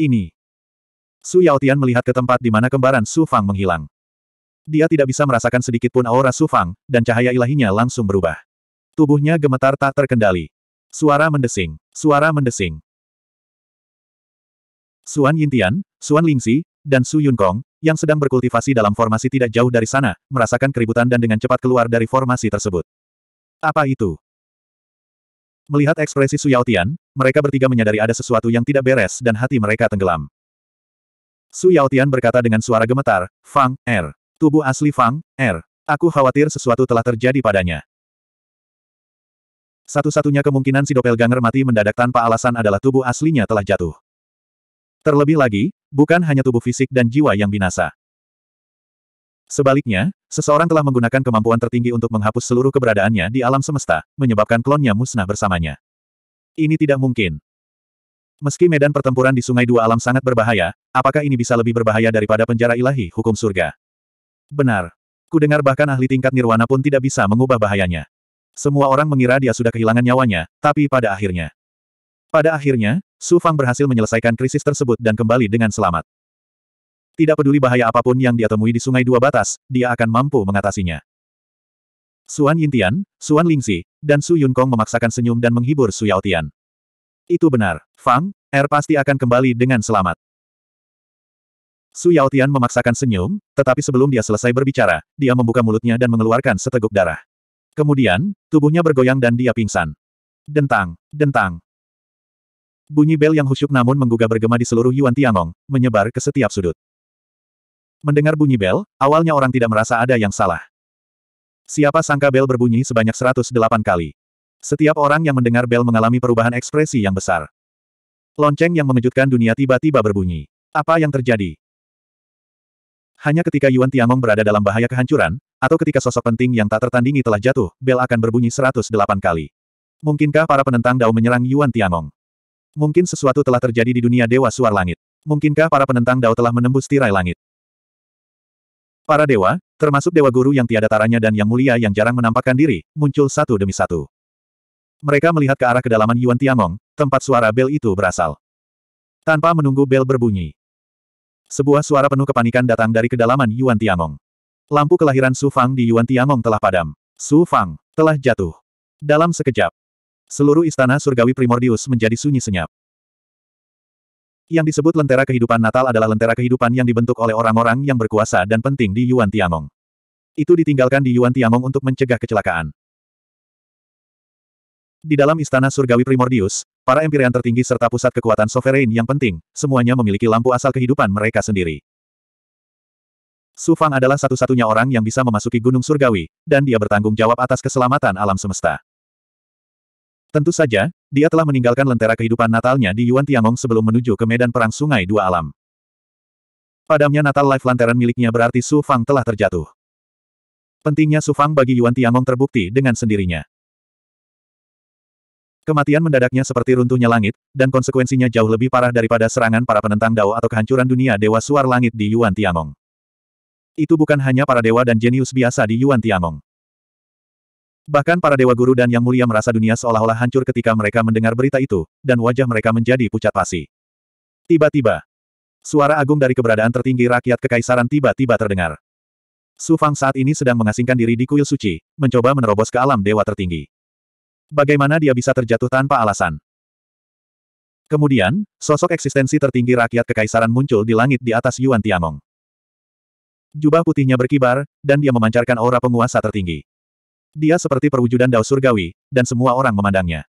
ini. Su Yaotian melihat ke tempat di mana kembaran Su Fang menghilang. Dia tidak bisa merasakan sedikit pun aura Su Fang, dan cahaya ilahinya langsung berubah. Tubuhnya gemetar tak terkendali. Suara mendesing, suara mendesing. Suan Yintian, Suan Lingxi, dan Su Kong yang sedang berkultivasi dalam formasi tidak jauh dari sana, merasakan keributan dan dengan cepat keluar dari formasi tersebut. Apa itu? Melihat ekspresi Su Tian, mereka bertiga menyadari ada sesuatu yang tidak beres dan hati mereka tenggelam. Su Tian berkata dengan suara gemetar, Fang, Er. Tubuh asli Fang, Er. Aku khawatir sesuatu telah terjadi padanya. Satu-satunya kemungkinan si doppelganger mati mendadak tanpa alasan adalah tubuh aslinya telah jatuh. Terlebih lagi, bukan hanya tubuh fisik dan jiwa yang binasa. Sebaliknya, Seseorang telah menggunakan kemampuan tertinggi untuk menghapus seluruh keberadaannya di alam semesta, menyebabkan klonnya musnah bersamanya. Ini tidak mungkin. Meski medan pertempuran di Sungai Dua Alam sangat berbahaya, apakah ini bisa lebih berbahaya daripada penjara ilahi hukum surga? Benar. Kudengar bahkan ahli tingkat nirwana pun tidak bisa mengubah bahayanya. Semua orang mengira dia sudah kehilangan nyawanya, tapi pada akhirnya. Pada akhirnya, Su Fang berhasil menyelesaikan krisis tersebut dan kembali dengan selamat. Tidak peduli bahaya apapun yang dia temui di Sungai Dua Batas, dia akan mampu mengatasinya. Suan Yintian, Suan Lingxi, dan Su Yunkong memaksakan senyum dan menghibur Su Yao Itu benar, Fang, Er pasti akan kembali dengan selamat. Su Yao memaksakan senyum, tetapi sebelum dia selesai berbicara, dia membuka mulutnya dan mengeluarkan seteguk darah. Kemudian, tubuhnya bergoyang dan dia pingsan. Dentang, dentang. Bunyi bel yang husyuk namun menggugah bergema di seluruh Yuan Tiangong, menyebar ke setiap sudut. Mendengar bunyi bel, awalnya orang tidak merasa ada yang salah. Siapa sangka bel berbunyi sebanyak 108 kali. Setiap orang yang mendengar bel mengalami perubahan ekspresi yang besar. Lonceng yang mengejutkan dunia tiba-tiba berbunyi. Apa yang terjadi? Hanya ketika Yuan Tiangong berada dalam bahaya kehancuran, atau ketika sosok penting yang tak tertandingi telah jatuh, bel akan berbunyi 108 kali. Mungkinkah para penentang Dao menyerang Yuan Tiangong? Mungkin sesuatu telah terjadi di dunia Dewa Suar Langit. Mungkinkah para penentang Dao telah menembus tirai langit? Para dewa, termasuk dewa guru yang tiada taranya dan yang mulia yang jarang menampakkan diri, muncul satu demi satu. Mereka melihat ke arah kedalaman Yuan Tiangong, tempat suara bel itu berasal. Tanpa menunggu bel berbunyi. Sebuah suara penuh kepanikan datang dari kedalaman Yuan Tiangong. Lampu kelahiran Su Fang di Yuan Tiangong telah padam. Su Fang telah jatuh. Dalam sekejap, seluruh istana surgawi primordius menjadi sunyi senyap. Yang disebut lentera kehidupan Natal adalah lentera kehidupan yang dibentuk oleh orang-orang yang berkuasa dan penting di Yuan Tiangong. Itu ditinggalkan di Yuan Tiangong untuk mencegah kecelakaan. Di dalam istana surgawi Primordius, para empirian tertinggi serta pusat kekuatan sovereign yang penting, semuanya memiliki lampu asal kehidupan mereka sendiri. Su Fang adalah satu-satunya orang yang bisa memasuki gunung surgawi, dan dia bertanggung jawab atas keselamatan alam semesta. Tentu saja, dia telah meninggalkan lentera kehidupan Natalnya di Yuan Tiangong sebelum menuju ke medan perang Sungai Dua Alam. Padamnya Natal Life Lantern miliknya berarti Su Fang telah terjatuh. Pentingnya Su Fang bagi Yuan Tiangong terbukti dengan sendirinya. Kematian mendadaknya seperti runtuhnya langit, dan konsekuensinya jauh lebih parah daripada serangan para penentang Dao atau kehancuran dunia Dewa Suar Langit di Yuan Tiangong. Itu bukan hanya para dewa dan jenius biasa di Yuan Tiangong. Bahkan para dewa guru dan yang mulia merasa dunia seolah-olah hancur ketika mereka mendengar berita itu, dan wajah mereka menjadi pucat pasi. Tiba-tiba, suara agung dari keberadaan tertinggi rakyat kekaisaran tiba-tiba terdengar. Su Fang saat ini sedang mengasingkan diri di kuil suci, mencoba menerobos ke alam dewa tertinggi. Bagaimana dia bisa terjatuh tanpa alasan? Kemudian, sosok eksistensi tertinggi rakyat kekaisaran muncul di langit di atas Yuan Tiangong. Jubah putihnya berkibar, dan dia memancarkan aura penguasa tertinggi. Dia seperti perwujudan dao surgawi, dan semua orang memandangnya.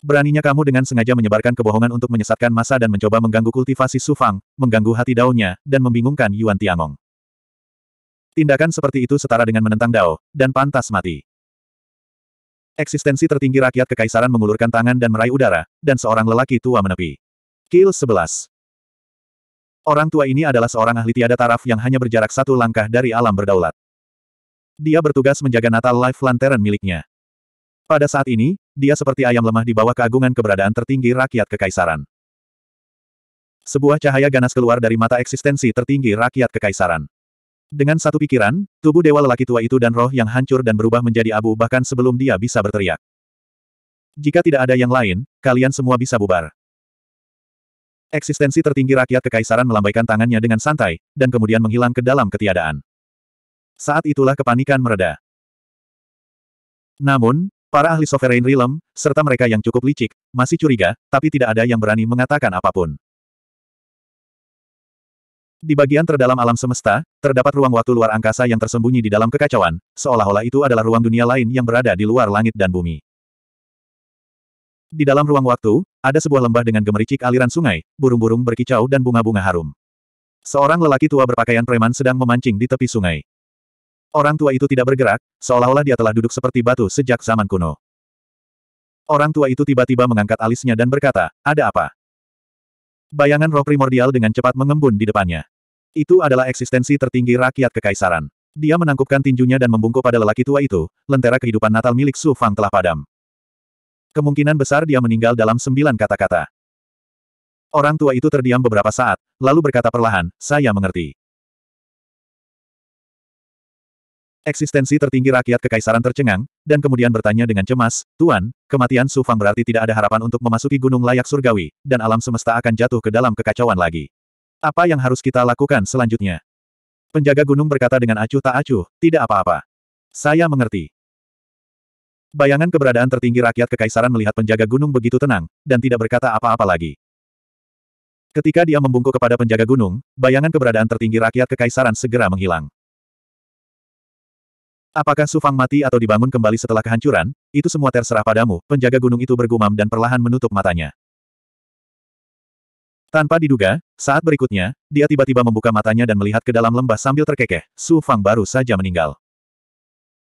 Beraninya kamu dengan sengaja menyebarkan kebohongan untuk menyesatkan masa dan mencoba mengganggu kultivasi Sufang, mengganggu hati daunnya, dan membingungkan Yuan Tiangong. Tindakan seperti itu setara dengan menentang Dao, dan pantas mati. Eksistensi tertinggi rakyat kekaisaran mengulurkan tangan dan meraih udara, dan seorang lelaki tua menepi. Kill 11 Orang tua ini adalah seorang ahli tiada taraf yang hanya berjarak satu langkah dari alam berdaulat dia bertugas menjaga Natal Life Lantern miliknya. Pada saat ini, dia seperti ayam lemah di bawah keagungan keberadaan tertinggi rakyat kekaisaran. Sebuah cahaya ganas keluar dari mata eksistensi tertinggi rakyat kekaisaran. Dengan satu pikiran, tubuh dewa lelaki tua itu dan roh yang hancur dan berubah menjadi abu bahkan sebelum dia bisa berteriak. Jika tidak ada yang lain, kalian semua bisa bubar. Eksistensi tertinggi rakyat kekaisaran melambaikan tangannya dengan santai, dan kemudian menghilang ke dalam ketiadaan. Saat itulah kepanikan mereda. Namun, para ahli Sovereign Realm, serta mereka yang cukup licik, masih curiga, tapi tidak ada yang berani mengatakan apapun. Di bagian terdalam alam semesta, terdapat ruang waktu luar angkasa yang tersembunyi di dalam kekacauan, seolah-olah itu adalah ruang dunia lain yang berada di luar langit dan bumi. Di dalam ruang waktu, ada sebuah lembah dengan gemericik aliran sungai, burung-burung berkicau dan bunga-bunga harum. Seorang lelaki tua berpakaian preman sedang memancing di tepi sungai. Orang tua itu tidak bergerak, seolah-olah dia telah duduk seperti batu sejak zaman kuno. Orang tua itu tiba-tiba mengangkat alisnya dan berkata, ada apa? Bayangan roh primordial dengan cepat mengembun di depannya. Itu adalah eksistensi tertinggi rakyat kekaisaran. Dia menangkupkan tinjunya dan membungkuk pada lelaki tua itu, lentera kehidupan natal milik Su Fang telah padam. Kemungkinan besar dia meninggal dalam sembilan kata-kata. Orang tua itu terdiam beberapa saat, lalu berkata perlahan, saya mengerti. Eksistensi tertinggi rakyat kekaisaran tercengang, dan kemudian bertanya dengan cemas, Tuan, kematian Su Fang berarti tidak ada harapan untuk memasuki gunung layak surgawi, dan alam semesta akan jatuh ke dalam kekacauan lagi. Apa yang harus kita lakukan selanjutnya? Penjaga gunung berkata dengan acuh tak acuh, tidak apa-apa. Saya mengerti. Bayangan keberadaan tertinggi rakyat kekaisaran melihat penjaga gunung begitu tenang, dan tidak berkata apa-apa lagi. Ketika dia membungkuk kepada penjaga gunung, bayangan keberadaan tertinggi rakyat kekaisaran segera menghilang. Apakah Sufang mati atau dibangun kembali setelah kehancuran, itu semua terserah padamu, penjaga gunung itu bergumam dan perlahan menutup matanya. Tanpa diduga, saat berikutnya, dia tiba-tiba membuka matanya dan melihat ke dalam lembah sambil terkekeh, Su Fang baru saja meninggal.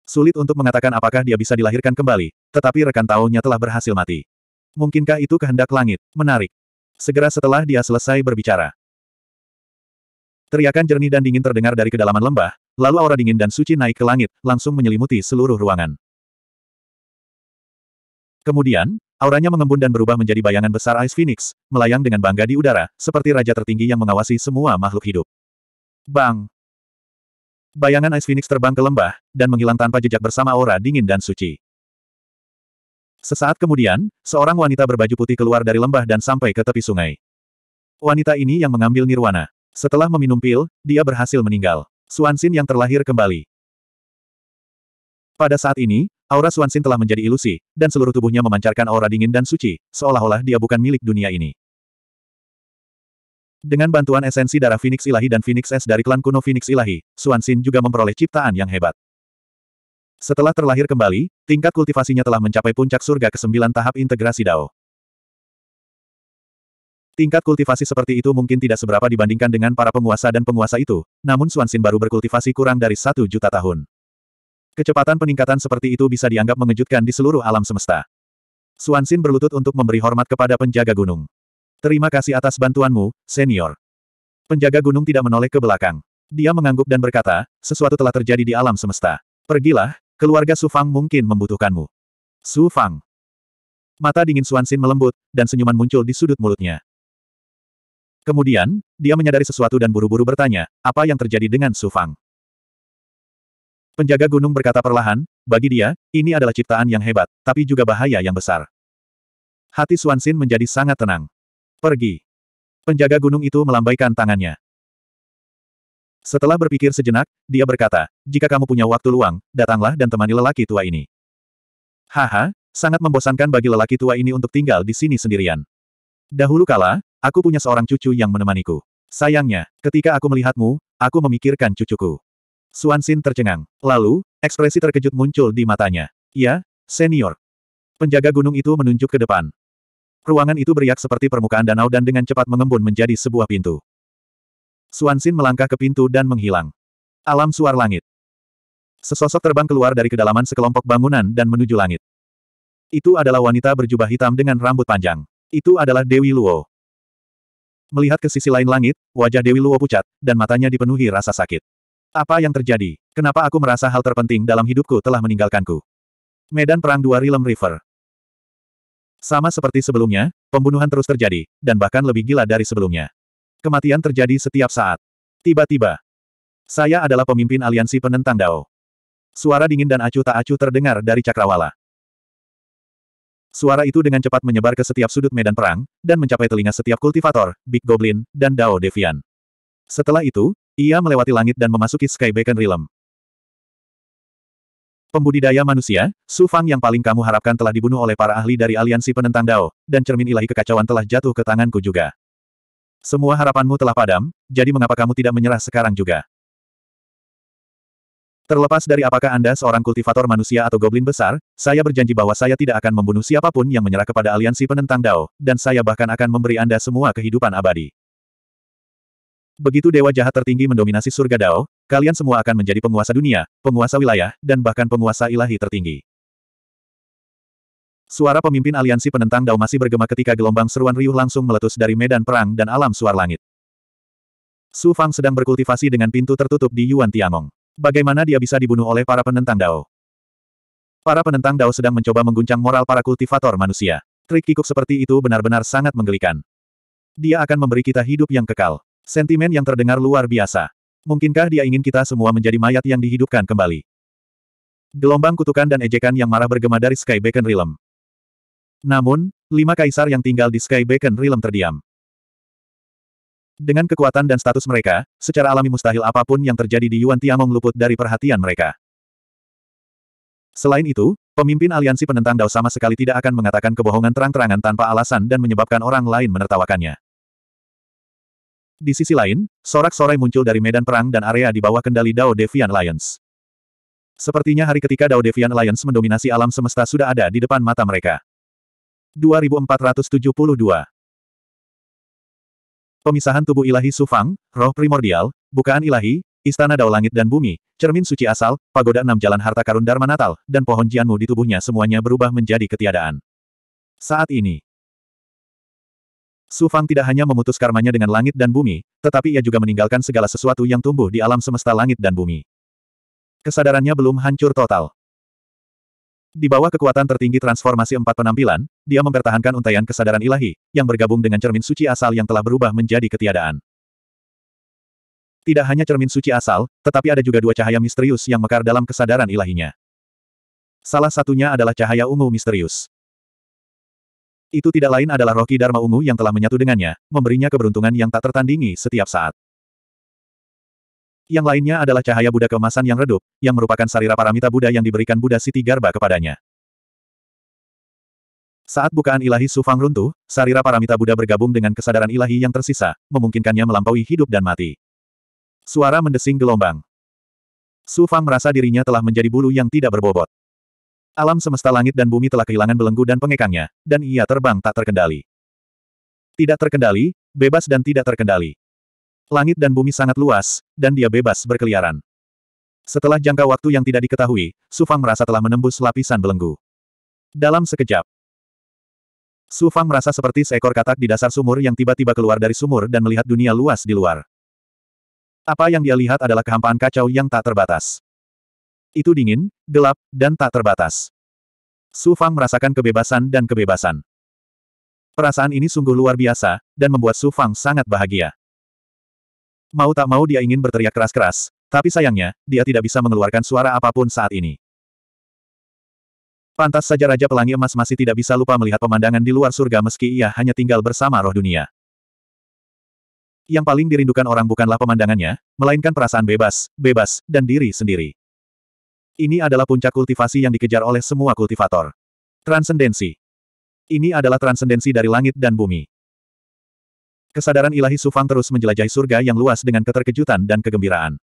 Sulit untuk mengatakan apakah dia bisa dilahirkan kembali, tetapi rekan taunya telah berhasil mati. Mungkinkah itu kehendak langit? Menarik. Segera setelah dia selesai berbicara. Teriakan jernih dan dingin terdengar dari kedalaman lembah, Lalu aura dingin dan suci naik ke langit, langsung menyelimuti seluruh ruangan. Kemudian, auranya mengembun dan berubah menjadi bayangan besar Ice Phoenix, melayang dengan bangga di udara, seperti raja tertinggi yang mengawasi semua makhluk hidup. Bang! Bayangan Ice Phoenix terbang ke lembah, dan menghilang tanpa jejak bersama aura dingin dan suci. Sesaat kemudian, seorang wanita berbaju putih keluar dari lembah dan sampai ke tepi sungai. Wanita ini yang mengambil nirwana. Setelah meminum pil, dia berhasil meninggal. Suansin yang terlahir kembali. Pada saat ini, aura Suansin telah menjadi ilusi, dan seluruh tubuhnya memancarkan aura dingin dan suci, seolah-olah dia bukan milik dunia ini. Dengan bantuan esensi darah Phoenix Ilahi dan Phoenix S dari klan kuno Phoenix Ilahi, Suansin juga memperoleh ciptaan yang hebat. Setelah terlahir kembali, tingkat kultivasinya telah mencapai puncak surga ke-9 tahap integrasi Dao. Tingkat kultivasi seperti itu mungkin tidak seberapa dibandingkan dengan para penguasa dan penguasa itu, namun Suansin baru berkultivasi kurang dari satu juta tahun. Kecepatan peningkatan seperti itu bisa dianggap mengejutkan di seluruh alam semesta. Suansin berlutut untuk memberi hormat kepada penjaga gunung. Terima kasih atas bantuanmu, senior. Penjaga gunung tidak menoleh ke belakang. Dia mengangguk dan berkata, sesuatu telah terjadi di alam semesta. Pergilah, keluarga Su Fang mungkin membutuhkanmu. Su Fang. Mata dingin Suansin melembut, dan senyuman muncul di sudut mulutnya. Kemudian, dia menyadari sesuatu dan buru-buru bertanya, apa yang terjadi dengan Su Fang? Penjaga gunung berkata perlahan, bagi dia, ini adalah ciptaan yang hebat, tapi juga bahaya yang besar. Hati Xin menjadi sangat tenang. Pergi. Penjaga gunung itu melambaikan tangannya. Setelah berpikir sejenak, dia berkata, jika kamu punya waktu luang, datanglah dan temani lelaki tua ini. Haha, sangat membosankan bagi lelaki tua ini untuk tinggal di sini sendirian. Dahulu kala, Aku punya seorang cucu yang menemaniku. Sayangnya, ketika aku melihatmu, aku memikirkan cucuku. Suansin tercengang. Lalu, ekspresi terkejut muncul di matanya. Ya, senior. Penjaga gunung itu menunjuk ke depan. Ruangan itu beriak seperti permukaan danau dan dengan cepat mengembun menjadi sebuah pintu. Suansin melangkah ke pintu dan menghilang. Alam suar langit. Sesosok terbang keluar dari kedalaman sekelompok bangunan dan menuju langit. Itu adalah wanita berjubah hitam dengan rambut panjang. Itu adalah Dewi Luo. Melihat ke sisi lain langit, wajah Dewi Luo pucat, dan matanya dipenuhi rasa sakit. Apa yang terjadi? Kenapa aku merasa hal terpenting dalam hidupku telah meninggalkanku? Medan Perang Dua Rilem River Sama seperti sebelumnya, pembunuhan terus terjadi, dan bahkan lebih gila dari sebelumnya. Kematian terjadi setiap saat. Tiba-tiba, saya adalah pemimpin aliansi penentang Dao. Suara dingin dan acuh tak acuh terdengar dari cakrawala. Suara itu dengan cepat menyebar ke setiap sudut medan perang, dan mencapai telinga setiap kultivator, Big Goblin, dan Dao Devian. Setelah itu, ia melewati langit dan memasuki Sky Beacon Realm. Pembudidaya manusia, Su Fang yang paling kamu harapkan telah dibunuh oleh para ahli dari aliansi penentang Dao, dan cermin ilahi kekacauan telah jatuh ke tanganku juga. Semua harapanmu telah padam, jadi mengapa kamu tidak menyerah sekarang juga? Terlepas dari apakah Anda seorang kultivator manusia atau goblin besar, saya berjanji bahwa saya tidak akan membunuh siapapun yang menyerah kepada aliansi penentang Dao, dan saya bahkan akan memberi Anda semua kehidupan abadi. Begitu dewa jahat tertinggi mendominasi surga Dao, kalian semua akan menjadi penguasa dunia, penguasa wilayah, dan bahkan penguasa ilahi tertinggi. Suara pemimpin aliansi penentang Dao masih bergema ketika gelombang seruan riuh langsung meletus dari medan perang dan alam suar langit. Su Fang sedang berkultivasi dengan pintu tertutup di Yuan Tiangong. Bagaimana dia bisa dibunuh oleh para penentang Dao? Para penentang Dao sedang mencoba mengguncang moral para kultivator manusia. Trik kikuk seperti itu benar-benar sangat menggelikan. Dia akan memberi kita hidup yang kekal. Sentimen yang terdengar luar biasa. Mungkinkah dia ingin kita semua menjadi mayat yang dihidupkan kembali? Gelombang kutukan dan ejekan yang marah bergema dari Sky Beacon Realm. Namun, lima kaisar yang tinggal di Sky Beacon Realm terdiam. Dengan kekuatan dan status mereka, secara alami mustahil apapun yang terjadi di Yuan Tiangong luput dari perhatian mereka. Selain itu, pemimpin aliansi penentang Dao sama sekali tidak akan mengatakan kebohongan terang-terangan tanpa alasan dan menyebabkan orang lain menertawakannya. Di sisi lain, sorak-sorai muncul dari medan perang dan area di bawah kendali Dao Devian Alliance. Sepertinya hari ketika Dao Devian Alliance mendominasi alam semesta sudah ada di depan mata mereka. 2472 pemisahan tubuh ilahi Sufang, roh primordial, bukaan ilahi, istana dao langit dan bumi, cermin suci asal, pagoda enam jalan harta karun Dharma Natal, dan pohon Jianmu di tubuhnya semuanya berubah menjadi ketiadaan. Saat ini, Sufang tidak hanya memutus karmanya dengan langit dan bumi, tetapi ia juga meninggalkan segala sesuatu yang tumbuh di alam semesta langit dan bumi. Kesadarannya belum hancur total. Di bawah kekuatan tertinggi transformasi empat penampilan, dia mempertahankan untaian kesadaran ilahi, yang bergabung dengan cermin suci asal yang telah berubah menjadi ketiadaan. Tidak hanya cermin suci asal, tetapi ada juga dua cahaya misterius yang mekar dalam kesadaran ilahinya. Salah satunya adalah cahaya ungu misterius. Itu tidak lain adalah Roki Dharma Ungu yang telah menyatu dengannya, memberinya keberuntungan yang tak tertandingi setiap saat. Yang lainnya adalah cahaya Buddha keemasan yang redup, yang merupakan sarira paramita Buddha yang diberikan Buddha Siti Garba kepadanya. Saat bukaan ilahi Sufang runtuh, sarira paramita Buddha bergabung dengan kesadaran ilahi yang tersisa, memungkinkannya melampaui hidup dan mati. Suara mendesing gelombang. Sufang merasa dirinya telah menjadi bulu yang tidak berbobot. Alam semesta langit dan bumi telah kehilangan belenggu dan pengekangnya, dan ia terbang tak terkendali. Tidak terkendali, bebas dan tidak terkendali. Langit dan bumi sangat luas, dan dia bebas berkeliaran. Setelah jangka waktu yang tidak diketahui, Sufang merasa telah menembus lapisan belenggu. Dalam sekejap, Su Fang merasa seperti seekor katak di dasar sumur yang tiba-tiba keluar dari sumur dan melihat dunia luas di luar. Apa yang dia lihat adalah kehampaan kacau yang tak terbatas. Itu dingin, gelap, dan tak terbatas. Su Fang merasakan kebebasan dan kebebasan. Perasaan ini sungguh luar biasa, dan membuat Su Fang sangat bahagia. Mau tak mau dia ingin berteriak keras-keras, tapi sayangnya, dia tidak bisa mengeluarkan suara apapun saat ini. Pantas saja Raja Pelangi Emas masih tidak bisa lupa melihat pemandangan di luar surga meski ia hanya tinggal bersama roh dunia. Yang paling dirindukan orang bukanlah pemandangannya, melainkan perasaan bebas, bebas, dan diri sendiri. Ini adalah puncak kultivasi yang dikejar oleh semua kultivator. Transendensi. Ini adalah transendensi dari langit dan bumi. Kesadaran ilahi Sufang terus menjelajahi surga yang luas dengan keterkejutan dan kegembiraan.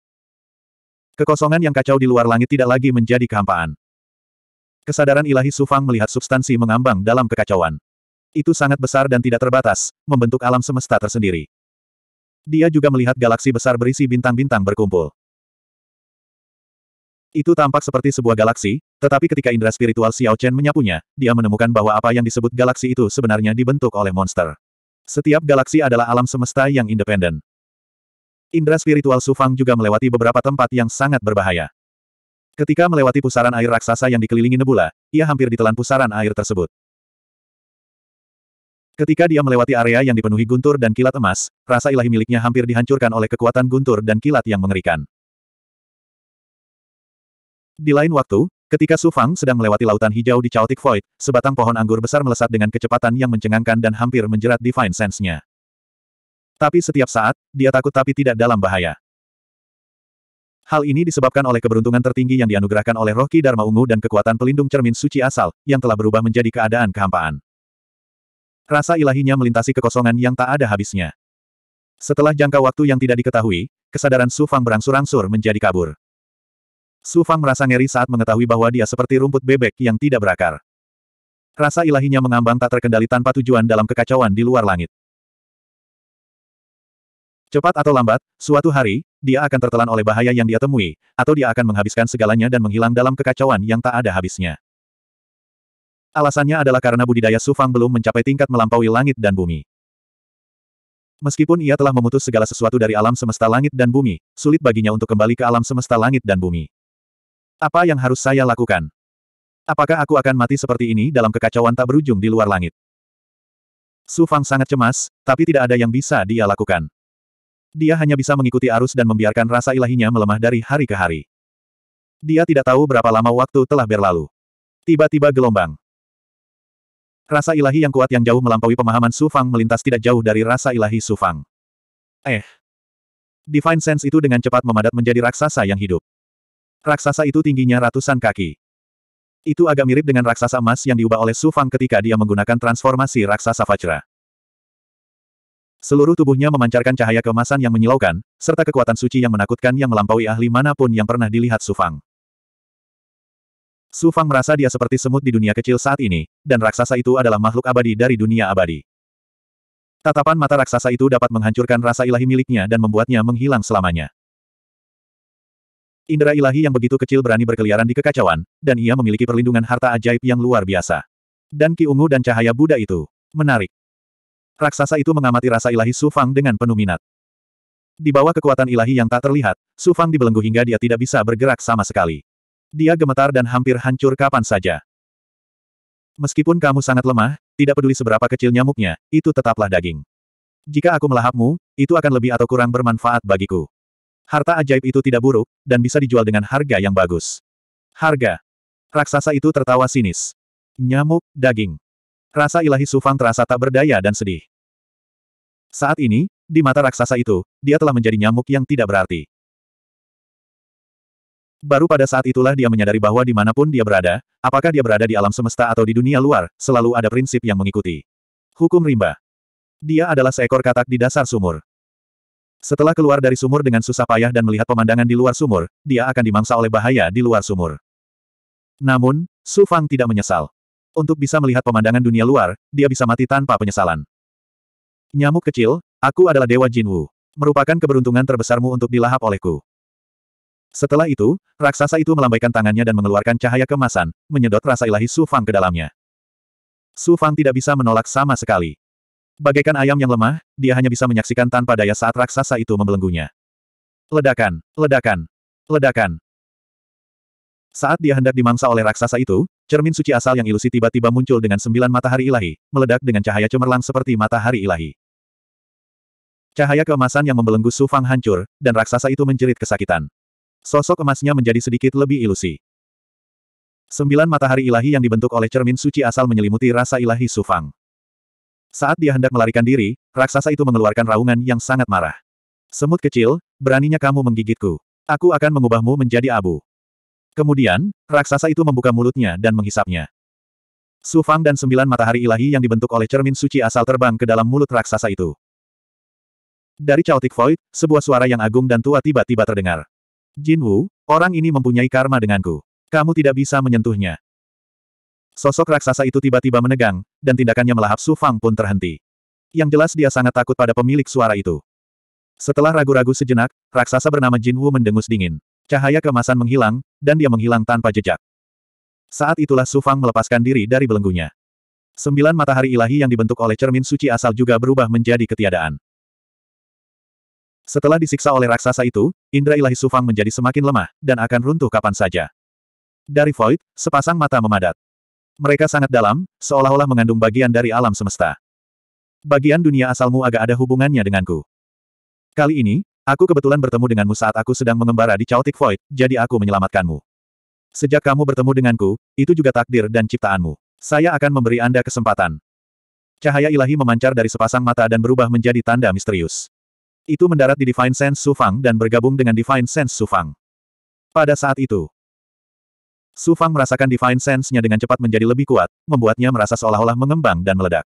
Kekosongan yang kacau di luar langit tidak lagi menjadi kehampaan. Kesadaran ilahi Sufang melihat substansi mengambang dalam kekacauan. Itu sangat besar dan tidak terbatas, membentuk alam semesta tersendiri. Dia juga melihat galaksi besar berisi bintang-bintang berkumpul. Itu tampak seperti sebuah galaksi, tetapi ketika indera spiritual Xiao Chen menyapunya, dia menemukan bahwa apa yang disebut galaksi itu sebenarnya dibentuk oleh monster. Setiap galaksi adalah alam semesta yang independen. Indra spiritual Sufang juga melewati beberapa tempat yang sangat berbahaya. Ketika melewati pusaran air raksasa yang dikelilingi nebula, ia hampir ditelan pusaran air tersebut. Ketika dia melewati area yang dipenuhi guntur dan kilat emas, rasa ilahi miliknya hampir dihancurkan oleh kekuatan guntur dan kilat yang mengerikan. Di lain waktu, ketika Su Fang sedang melewati lautan hijau di Chaotic Void, sebatang pohon anggur besar melesat dengan kecepatan yang mencengangkan dan hampir menjerat Divine Sense-nya. Tapi setiap saat, dia takut tapi tidak dalam bahaya. Hal ini disebabkan oleh keberuntungan tertinggi yang dianugerahkan oleh Rocky Dharma Ungu dan kekuatan pelindung cermin suci asal, yang telah berubah menjadi keadaan kehampaan. Rasa ilahinya melintasi kekosongan yang tak ada habisnya. Setelah jangka waktu yang tidak diketahui, kesadaran Su Fang berangsur-angsur menjadi kabur. Su Fang merasa ngeri saat mengetahui bahwa dia seperti rumput bebek yang tidak berakar. Rasa ilahinya mengambang tak terkendali tanpa tujuan dalam kekacauan di luar langit. Cepat atau lambat, suatu hari, dia akan tertelan oleh bahaya yang dia temui, atau dia akan menghabiskan segalanya dan menghilang dalam kekacauan yang tak ada habisnya. Alasannya adalah karena budidaya Sufang belum mencapai tingkat melampaui langit dan bumi. Meskipun ia telah memutus segala sesuatu dari alam semesta langit dan bumi, sulit baginya untuk kembali ke alam semesta langit dan bumi. Apa yang harus saya lakukan? Apakah aku akan mati seperti ini dalam kekacauan tak berujung di luar langit? Su Fang sangat cemas, tapi tidak ada yang bisa dia lakukan. Dia hanya bisa mengikuti arus dan membiarkan rasa ilahinya melemah dari hari ke hari. Dia tidak tahu berapa lama waktu telah berlalu. Tiba-tiba gelombang. Rasa ilahi yang kuat yang jauh melampaui pemahaman Sufang melintas tidak jauh dari rasa ilahi Sufang. Eh. Divine Sense itu dengan cepat memadat menjadi raksasa yang hidup. Raksasa itu tingginya ratusan kaki. Itu agak mirip dengan raksasa emas yang diubah oleh Sufang ketika dia menggunakan transformasi raksasa Fajra. Seluruh tubuhnya memancarkan cahaya kemasan yang menyilaukan, serta kekuatan suci yang menakutkan yang melampaui ahli manapun yang pernah dilihat Sufang. Sufang merasa dia seperti semut di dunia kecil saat ini, dan raksasa itu adalah makhluk abadi dari dunia abadi. Tatapan mata raksasa itu dapat menghancurkan rasa ilahi miliknya dan membuatnya menghilang selamanya. Indra ilahi yang begitu kecil berani berkeliaran di kekacauan, dan ia memiliki perlindungan harta ajaib yang luar biasa. Dan Ki Ungu dan cahaya Buddha itu. Menarik raksasa itu mengamati rasa ilahi Su Fang dengan penuh minat. Di bawah kekuatan ilahi yang tak terlihat, Su Fang dibelenggu hingga dia tidak bisa bergerak sama sekali. Dia gemetar dan hampir hancur kapan saja. Meskipun kamu sangat lemah, tidak peduli seberapa kecil nyamuknya, itu tetaplah daging. Jika aku melahapmu, itu akan lebih atau kurang bermanfaat bagiku. Harta ajaib itu tidak buruk, dan bisa dijual dengan harga yang bagus. Harga. Raksasa itu tertawa sinis. Nyamuk, daging. Rasa ilahi Sufang terasa tak berdaya dan sedih. Saat ini, di mata raksasa itu, dia telah menjadi nyamuk yang tidak berarti. Baru pada saat itulah dia menyadari bahwa dimanapun dia berada, apakah dia berada di alam semesta atau di dunia luar, selalu ada prinsip yang mengikuti. Hukum rimba. Dia adalah seekor katak di dasar sumur. Setelah keluar dari sumur dengan susah payah dan melihat pemandangan di luar sumur, dia akan dimangsa oleh bahaya di luar sumur. Namun, Su Fang tidak menyesal. Untuk bisa melihat pemandangan dunia luar, dia bisa mati tanpa penyesalan. Nyamuk kecil, aku adalah Dewa Jinwu. Merupakan keberuntungan terbesarmu untuk dilahap olehku. Setelah itu, raksasa itu melambaikan tangannya dan mengeluarkan cahaya kemasan, menyedot rasa ilahi Su Fang ke dalamnya. Su Fang tidak bisa menolak sama sekali. Bagaikan ayam yang lemah, dia hanya bisa menyaksikan tanpa daya saat raksasa itu membelenggunya. Ledakan, ledakan, ledakan. Saat dia hendak dimangsa oleh raksasa itu, cermin suci asal yang ilusi tiba-tiba muncul dengan sembilan matahari ilahi, meledak dengan cahaya cemerlang seperti matahari ilahi. Cahaya keemasan yang membelenggu Su Fang hancur, dan raksasa itu menjerit kesakitan. Sosok emasnya menjadi sedikit lebih ilusi. Sembilan matahari ilahi yang dibentuk oleh cermin suci asal menyelimuti rasa ilahi Su Fang. Saat dia hendak melarikan diri, raksasa itu mengeluarkan raungan yang sangat marah. Semut kecil, beraninya kamu menggigitku. Aku akan mengubahmu menjadi abu. Kemudian, raksasa itu membuka mulutnya dan menghisapnya. Su Fang dan sembilan matahari ilahi yang dibentuk oleh cermin suci asal terbang ke dalam mulut raksasa itu. Dari Chaotic Void, sebuah suara yang agung dan tua tiba-tiba terdengar. Jin Wu, orang ini mempunyai karma denganku. Kamu tidak bisa menyentuhnya. Sosok raksasa itu tiba-tiba menegang, dan tindakannya melahap Su Fang pun terhenti. Yang jelas dia sangat takut pada pemilik suara itu. Setelah ragu-ragu sejenak, raksasa bernama Jin Wu mendengus dingin. Cahaya kemasan menghilang, dan dia menghilang tanpa jejak. Saat itulah Su Fang melepaskan diri dari belenggunya. Sembilan matahari ilahi yang dibentuk oleh cermin suci asal juga berubah menjadi ketiadaan. Setelah disiksa oleh raksasa itu, indra ilahi Sufang menjadi semakin lemah, dan akan runtuh kapan saja. Dari void, sepasang mata memadat. Mereka sangat dalam, seolah-olah mengandung bagian dari alam semesta. Bagian dunia asalmu agak ada hubungannya denganku. Kali ini, aku kebetulan bertemu denganmu saat aku sedang mengembara di Chaotic Void, jadi aku menyelamatkanmu. Sejak kamu bertemu denganku, itu juga takdir dan ciptaanmu. Saya akan memberi Anda kesempatan. Cahaya ilahi memancar dari sepasang mata dan berubah menjadi tanda misterius. Itu mendarat di Divine Sense Sufang dan bergabung dengan Divine Sense Sufang. Pada saat itu, Sufang merasakan Divine Sense-nya dengan cepat menjadi lebih kuat, membuatnya merasa seolah-olah mengembang dan meledak.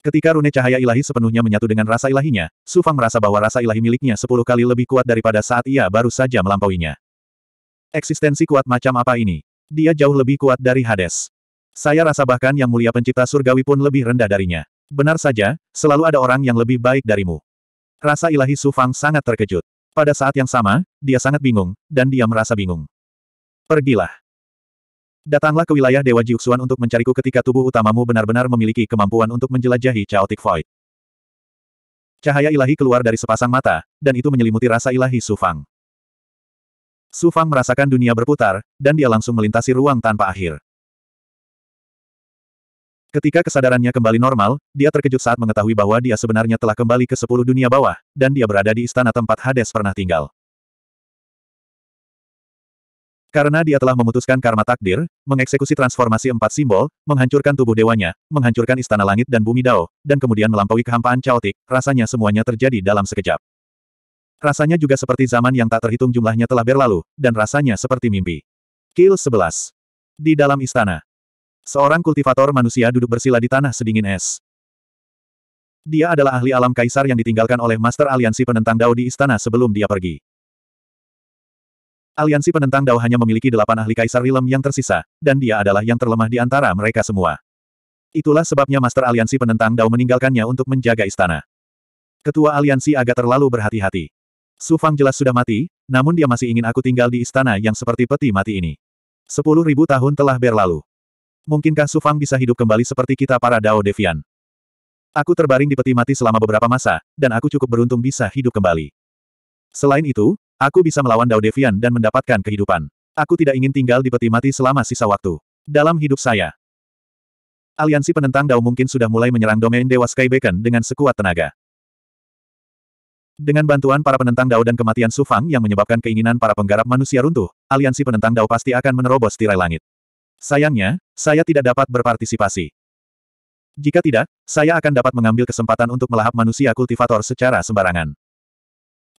Ketika rune cahaya ilahi sepenuhnya menyatu dengan rasa ilahinya, Sufang merasa bahwa rasa ilahi miliknya sepuluh kali lebih kuat daripada saat ia baru saja melampauinya. Eksistensi kuat macam apa ini? Dia jauh lebih kuat dari Hades. Saya rasa bahkan yang mulia pencipta surgawi pun lebih rendah darinya. Benar saja, selalu ada orang yang lebih baik darimu. Rasa ilahi Su Fang sangat terkejut. Pada saat yang sama, dia sangat bingung, dan dia merasa bingung. Pergilah. Datanglah ke wilayah Dewa Jiuxuan untuk mencariku ketika tubuh utamamu benar-benar memiliki kemampuan untuk menjelajahi Chaotic Void. Cahaya ilahi keluar dari sepasang mata, dan itu menyelimuti rasa ilahi Su Fang. Su Fang merasakan dunia berputar, dan dia langsung melintasi ruang tanpa akhir. Ketika kesadarannya kembali normal, dia terkejut saat mengetahui bahwa dia sebenarnya telah kembali ke sepuluh dunia bawah, dan dia berada di istana tempat Hades pernah tinggal. Karena dia telah memutuskan karma takdir, mengeksekusi transformasi empat simbol, menghancurkan tubuh dewanya, menghancurkan istana langit dan bumi Dao, dan kemudian melampaui kehampaan caotik, rasanya semuanya terjadi dalam sekejap. Rasanya juga seperti zaman yang tak terhitung jumlahnya telah berlalu, dan rasanya seperti mimpi. Kill 11. Di dalam istana, Seorang kultivator manusia duduk bersila di tanah sedingin es. Dia adalah ahli alam kaisar yang ditinggalkan oleh Master Aliansi Penentang Dao di istana sebelum dia pergi. Aliansi Penentang Dao hanya memiliki delapan ahli kaisar Rilem yang tersisa, dan dia adalah yang terlemah di antara mereka semua. Itulah sebabnya Master Aliansi Penentang Dao meninggalkannya untuk menjaga istana. Ketua aliansi agak terlalu berhati-hati. Su Fang jelas sudah mati, namun dia masih ingin aku tinggal di istana yang seperti peti mati ini. Sepuluh ribu tahun telah berlalu. Mungkinkah Su Fang bisa hidup kembali seperti kita para Dao Devian? Aku terbaring di peti mati selama beberapa masa, dan aku cukup beruntung bisa hidup kembali. Selain itu, aku bisa melawan Dao Devian dan mendapatkan kehidupan. Aku tidak ingin tinggal di peti mati selama sisa waktu. Dalam hidup saya, aliansi penentang Dao mungkin sudah mulai menyerang domain Dewa Sky Beacon dengan sekuat tenaga. Dengan bantuan para penentang Dao dan kematian Sufang yang menyebabkan keinginan para penggarap manusia runtuh, aliansi penentang Dao pasti akan menerobos tirai langit. Sayangnya, saya tidak dapat berpartisipasi. Jika tidak, saya akan dapat mengambil kesempatan untuk melahap manusia kultivator secara sembarangan.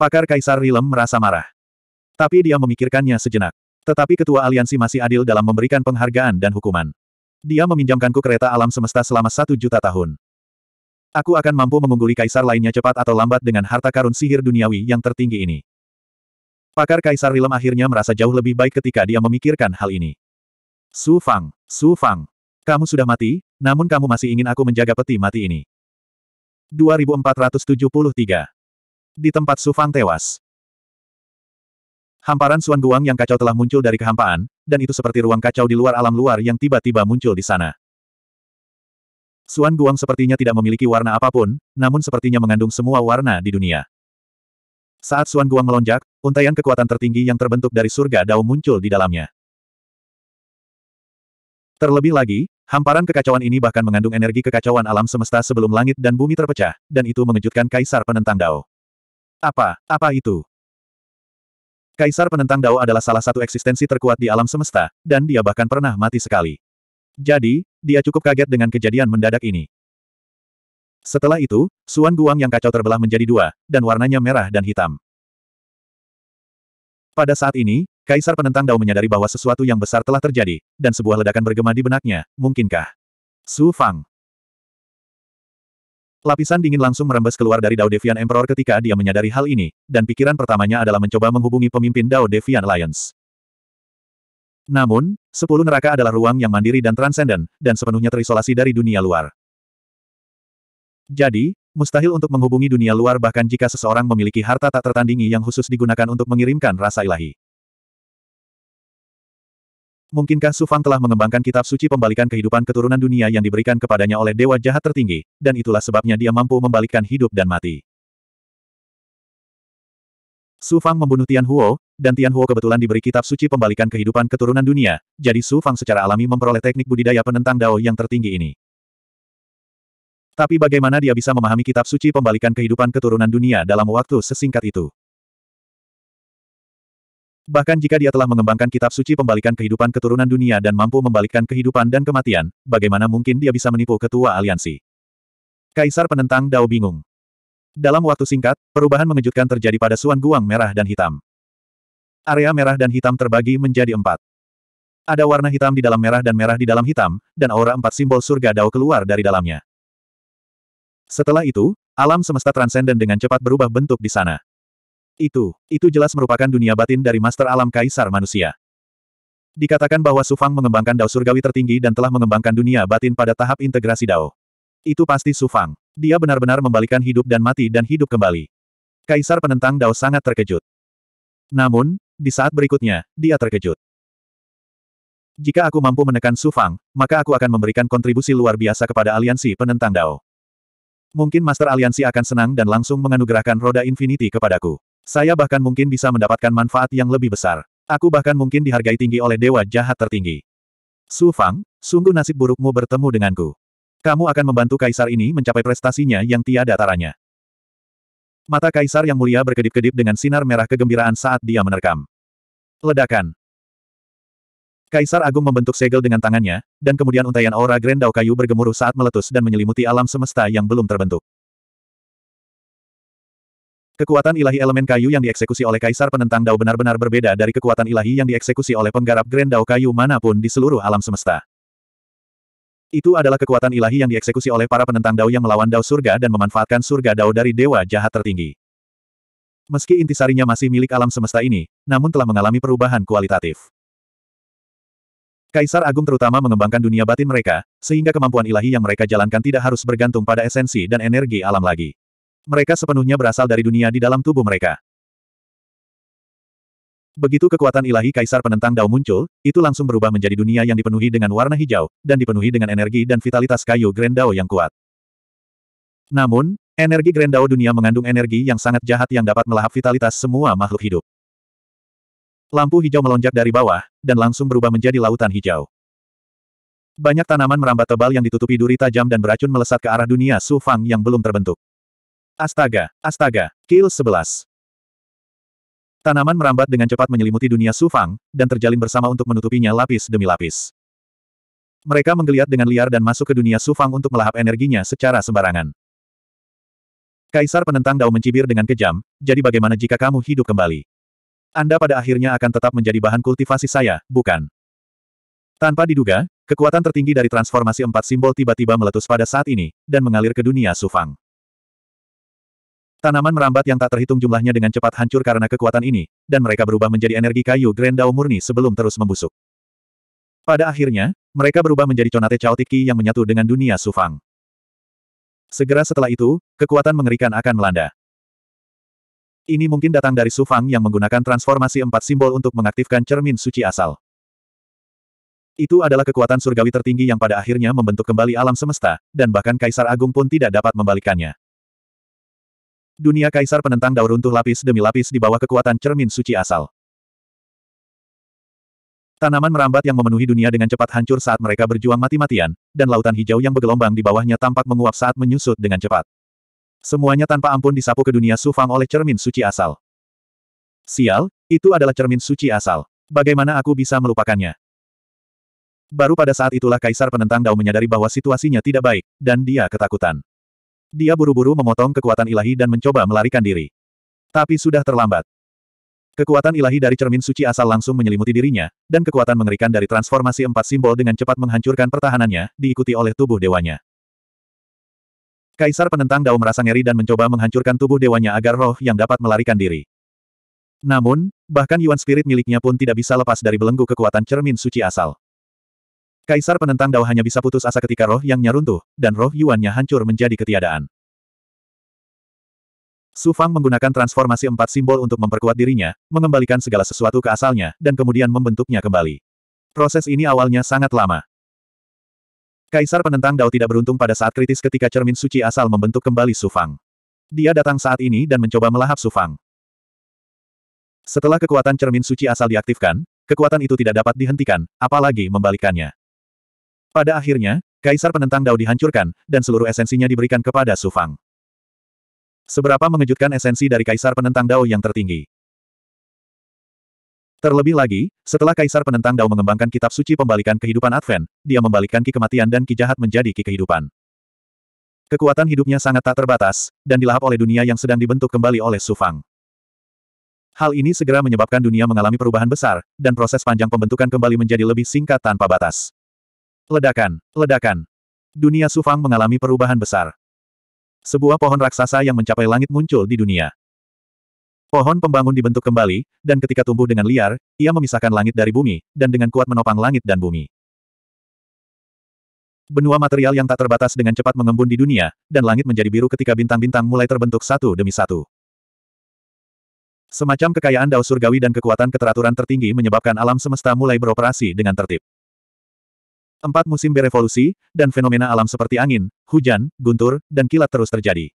Pakar Kaisar Rilem merasa marah. Tapi dia memikirkannya sejenak. Tetapi ketua aliansi masih adil dalam memberikan penghargaan dan hukuman. Dia meminjamkanku kereta alam semesta selama satu juta tahun. Aku akan mampu mengungguli kaisar lainnya cepat atau lambat dengan harta karun sihir duniawi yang tertinggi ini. Pakar Kaisar Rilem akhirnya merasa jauh lebih baik ketika dia memikirkan hal ini. Su Fang, Su Fang. Kamu sudah mati, namun kamu masih ingin aku menjaga peti mati ini. 2473. Di tempat Su Fang tewas. Hamparan Suan Guang yang kacau telah muncul dari kehampaan, dan itu seperti ruang kacau di luar alam luar yang tiba-tiba muncul di sana. Suan Guang sepertinya tidak memiliki warna apapun, namun sepertinya mengandung semua warna di dunia. Saat Suan Guang melonjak, untaian kekuatan tertinggi yang terbentuk dari surga Dao muncul di dalamnya. Terlebih lagi, hamparan kekacauan ini bahkan mengandung energi kekacauan alam semesta sebelum langit dan bumi terpecah, dan itu mengejutkan Kaisar Penentang Dao. Apa, apa itu? Kaisar Penentang Dao adalah salah satu eksistensi terkuat di alam semesta, dan dia bahkan pernah mati sekali. Jadi, dia cukup kaget dengan kejadian mendadak ini. Setelah itu, Suan Guang yang kacau terbelah menjadi dua, dan warnanya merah dan hitam. Pada saat ini, Kaisar penentang Dao menyadari bahwa sesuatu yang besar telah terjadi, dan sebuah ledakan bergema di benaknya, mungkinkah? Su Fang. Lapisan dingin langsung merembes keluar dari Dao Devian Emperor ketika dia menyadari hal ini, dan pikiran pertamanya adalah mencoba menghubungi pemimpin Dao Devian Alliance. Namun, sepuluh neraka adalah ruang yang mandiri dan transenden, dan sepenuhnya terisolasi dari dunia luar. Jadi, mustahil untuk menghubungi dunia luar bahkan jika seseorang memiliki harta tak tertandingi yang khusus digunakan untuk mengirimkan rasa ilahi. Mungkinkah Sufang telah mengembangkan kitab suci pembalikan kehidupan keturunan dunia yang diberikan kepadanya oleh dewa jahat tertinggi, dan itulah sebabnya dia mampu membalikkan hidup dan mati. Sufang membunuh Tian Huo, dan Tian Huo kebetulan diberi kitab suci pembalikan kehidupan keturunan dunia, jadi Sufang secara alami memperoleh teknik budidaya penentang dao yang tertinggi ini. Tapi bagaimana dia bisa memahami kitab suci pembalikan kehidupan keturunan dunia dalam waktu sesingkat itu? Bahkan jika dia telah mengembangkan kitab suci pembalikan kehidupan keturunan dunia dan mampu membalikkan kehidupan dan kematian, bagaimana mungkin dia bisa menipu ketua aliansi? Kaisar penentang Dao bingung. Dalam waktu singkat, perubahan mengejutkan terjadi pada Suan Guang merah dan hitam. Area merah dan hitam terbagi menjadi empat. Ada warna hitam di dalam merah dan merah di dalam hitam, dan aura empat simbol surga Dao keluar dari dalamnya. Setelah itu, alam semesta transenden dengan cepat berubah bentuk di sana. Itu, itu jelas merupakan dunia batin dari Master Alam Kaisar Manusia. Dikatakan bahwa Sufang mengembangkan Dao Surgawi tertinggi dan telah mengembangkan dunia batin pada tahap integrasi Dao. Itu pasti Sufang. Dia benar-benar membalikan hidup dan mati dan hidup kembali. Kaisar penentang Dao sangat terkejut. Namun, di saat berikutnya, dia terkejut. Jika aku mampu menekan Sufang, maka aku akan memberikan kontribusi luar biasa kepada aliansi penentang Dao. Mungkin Master Aliansi akan senang dan langsung menganugerahkan roda infinity kepadaku. Saya bahkan mungkin bisa mendapatkan manfaat yang lebih besar. Aku bahkan mungkin dihargai tinggi oleh dewa jahat tertinggi. Su Fang, sungguh nasib burukmu bertemu denganku. Kamu akan membantu kaisar ini mencapai prestasinya yang tiada taranya. Mata kaisar yang mulia berkedip-kedip dengan sinar merah kegembiraan saat dia menerkam. Ledakan. Kaisar Agung membentuk segel dengan tangannya, dan kemudian untaian aura grendau kayu bergemuruh saat meletus dan menyelimuti alam semesta yang belum terbentuk. Kekuatan ilahi elemen kayu yang dieksekusi oleh Kaisar Penentang Dao benar-benar berbeda dari kekuatan ilahi yang dieksekusi oleh penggarap Grand Dao kayu manapun di seluruh alam semesta. Itu adalah kekuatan ilahi yang dieksekusi oleh para penentang Dao yang melawan Dao surga dan memanfaatkan surga Dao dari dewa jahat tertinggi. Meski intisarinya masih milik alam semesta ini, namun telah mengalami perubahan kualitatif. Kaisar Agung terutama mengembangkan dunia batin mereka, sehingga kemampuan ilahi yang mereka jalankan tidak harus bergantung pada esensi dan energi alam lagi. Mereka sepenuhnya berasal dari dunia di dalam tubuh mereka. Begitu kekuatan ilahi Kaisar Penentang Dao muncul, itu langsung berubah menjadi dunia yang dipenuhi dengan warna hijau, dan dipenuhi dengan energi dan vitalitas kayu Grand Dao yang kuat. Namun, energi Grand Dao dunia mengandung energi yang sangat jahat yang dapat melahap vitalitas semua makhluk hidup. Lampu hijau melonjak dari bawah, dan langsung berubah menjadi lautan hijau. Banyak tanaman merambat tebal yang ditutupi duri tajam dan beracun melesat ke arah dunia Su Fang yang belum terbentuk. Astaga, astaga, kill 11. Tanaman merambat dengan cepat menyelimuti dunia Sufang, dan terjalin bersama untuk menutupinya lapis demi lapis. Mereka menggeliat dengan liar dan masuk ke dunia Sufang untuk melahap energinya secara sembarangan. Kaisar penentang Dao mencibir dengan kejam, jadi bagaimana jika kamu hidup kembali? Anda pada akhirnya akan tetap menjadi bahan kultivasi saya, bukan? Tanpa diduga, kekuatan tertinggi dari transformasi empat simbol tiba-tiba meletus pada saat ini, dan mengalir ke dunia Sufang. Tanaman merambat yang tak terhitung jumlahnya dengan cepat hancur karena kekuatan ini, dan mereka berubah menjadi energi kayu Grendau murni sebelum terus membusuk. Pada akhirnya, mereka berubah menjadi conate caotiki yang menyatu dengan dunia Sufang. Segera setelah itu, kekuatan mengerikan akan melanda. Ini mungkin datang dari Sufang yang menggunakan transformasi empat simbol untuk mengaktifkan cermin suci asal. Itu adalah kekuatan surgawi tertinggi yang pada akhirnya membentuk kembali alam semesta, dan bahkan Kaisar Agung pun tidak dapat membalikkannya. Dunia kaisar penentang daur runtuh lapis demi lapis di bawah kekuatan cermin suci asal. Tanaman merambat yang memenuhi dunia dengan cepat hancur saat mereka berjuang mati-matian, dan lautan hijau yang bergelombang di bawahnya tampak menguap saat menyusut dengan cepat. Semuanya tanpa ampun disapu ke dunia Sufang oleh cermin suci asal. Sial, itu adalah cermin suci asal. Bagaimana aku bisa melupakannya? Baru pada saat itulah Kaisar Penentang Dao menyadari bahwa situasinya tidak baik, dan dia ketakutan. Dia buru-buru memotong kekuatan ilahi dan mencoba melarikan diri. Tapi sudah terlambat. Kekuatan ilahi dari cermin suci asal langsung menyelimuti dirinya, dan kekuatan mengerikan dari transformasi empat simbol dengan cepat menghancurkan pertahanannya, diikuti oleh tubuh dewanya. Kaisar penentang Dao merasa ngeri dan mencoba menghancurkan tubuh dewanya agar roh yang dapat melarikan diri. Namun, bahkan Yuan Spirit miliknya pun tidak bisa lepas dari belenggu kekuatan cermin suci asal. Kaisar penentang Dao hanya bisa putus asa ketika roh yangnya runtuh, dan roh Yuannya hancur menjadi ketiadaan. Su Fang menggunakan transformasi empat simbol untuk memperkuat dirinya, mengembalikan segala sesuatu ke asalnya, dan kemudian membentuknya kembali. Proses ini awalnya sangat lama. Kaisar penentang Dao tidak beruntung pada saat kritis ketika cermin suci asal membentuk kembali Su Fang. Dia datang saat ini dan mencoba melahap Su Fang. Setelah kekuatan cermin suci asal diaktifkan, kekuatan itu tidak dapat dihentikan, apalagi membalikannya. Pada akhirnya, Kaisar penentang Dao dihancurkan, dan seluruh esensinya diberikan kepada Su Fang. Seberapa mengejutkan esensi dari Kaisar penentang Dao yang tertinggi. Terlebih lagi, setelah Kaisar Penentang Dao mengembangkan kitab suci pembalikan kehidupan Advent, dia membalikkan ki kematian dan ki jahat menjadi ki kehidupan. Kekuatan hidupnya sangat tak terbatas, dan dilahap oleh dunia yang sedang dibentuk kembali oleh Su Fang. Hal ini segera menyebabkan dunia mengalami perubahan besar, dan proses panjang pembentukan kembali menjadi lebih singkat tanpa batas. Ledakan, ledakan. Dunia Sufang mengalami perubahan besar. Sebuah pohon raksasa yang mencapai langit muncul di dunia. Pohon pembangun dibentuk kembali, dan ketika tumbuh dengan liar, ia memisahkan langit dari bumi, dan dengan kuat menopang langit dan bumi. Benua material yang tak terbatas dengan cepat mengembun di dunia, dan langit menjadi biru ketika bintang-bintang mulai terbentuk satu demi satu. Semacam kekayaan Dao Surgawi dan kekuatan keteraturan tertinggi menyebabkan alam semesta mulai beroperasi dengan tertib. Empat musim berevolusi, dan fenomena alam seperti angin, hujan, guntur, dan kilat terus terjadi.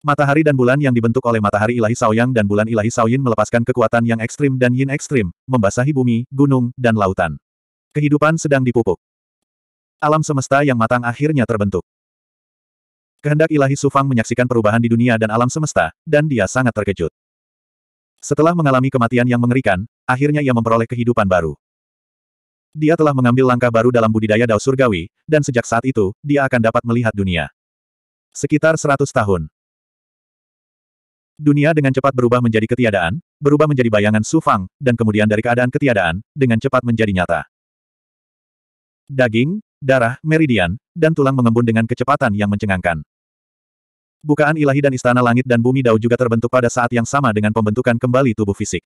Matahari dan bulan yang dibentuk oleh matahari ilahi Saoyang dan bulan ilahi Saoyin melepaskan kekuatan yang ekstrim dan yin ekstrim, membasahi bumi, gunung, dan lautan. Kehidupan sedang dipupuk. Alam semesta yang matang akhirnya terbentuk. Kehendak ilahi Sufang menyaksikan perubahan di dunia dan alam semesta, dan dia sangat terkejut. Setelah mengalami kematian yang mengerikan, akhirnya ia memperoleh kehidupan baru. Dia telah mengambil langkah baru dalam budidaya dao surgawi, dan sejak saat itu, dia akan dapat melihat dunia. Sekitar 100 tahun. Dunia dengan cepat berubah menjadi ketiadaan, berubah menjadi bayangan Sufang, dan kemudian dari keadaan ketiadaan, dengan cepat menjadi nyata. Daging, darah, meridian, dan tulang mengembun dengan kecepatan yang mencengangkan. Bukaan ilahi dan istana langit dan bumi Dao juga terbentuk pada saat yang sama dengan pembentukan kembali tubuh fisik.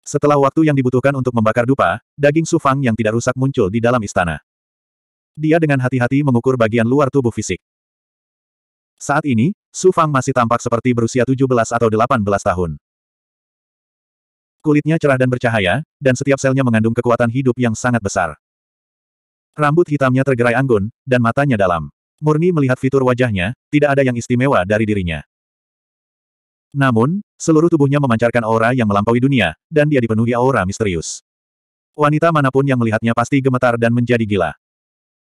Setelah waktu yang dibutuhkan untuk membakar dupa, daging sufang yang tidak rusak muncul di dalam istana. Dia dengan hati-hati mengukur bagian luar tubuh fisik. Saat ini, Sufang masih tampak seperti berusia 17 atau 18 tahun. Kulitnya cerah dan bercahaya, dan setiap selnya mengandung kekuatan hidup yang sangat besar. Rambut hitamnya tergerai anggun, dan matanya dalam. Murni melihat fitur wajahnya, tidak ada yang istimewa dari dirinya. Namun, seluruh tubuhnya memancarkan aura yang melampaui dunia, dan dia dipenuhi aura misterius. Wanita manapun yang melihatnya pasti gemetar dan menjadi gila.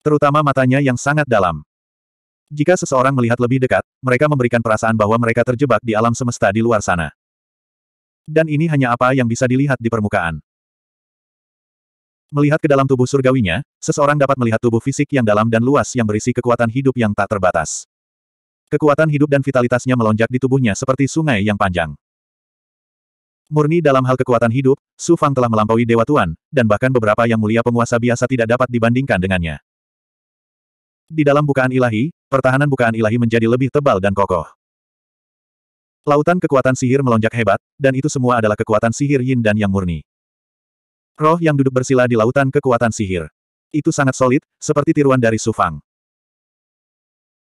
Terutama matanya yang sangat dalam. Jika seseorang melihat lebih dekat, mereka memberikan perasaan bahwa mereka terjebak di alam semesta di luar sana. Dan ini hanya apa yang bisa dilihat di permukaan. Melihat ke dalam tubuh surgawinya, seseorang dapat melihat tubuh fisik yang dalam dan luas yang berisi kekuatan hidup yang tak terbatas. Kekuatan hidup dan vitalitasnya melonjak di tubuhnya seperti sungai yang panjang. Murni dalam hal kekuatan hidup, Su Fang telah melampaui Dewa Tuan, dan bahkan beberapa yang mulia penguasa biasa tidak dapat dibandingkan dengannya. Di dalam bukaan ilahi, pertahanan bukaan ilahi menjadi lebih tebal dan kokoh. Lautan kekuatan sihir melonjak hebat, dan itu semua adalah kekuatan sihir yin dan yang murni. Roh yang duduk bersila di lautan kekuatan sihir. Itu sangat solid, seperti tiruan dari Sufang.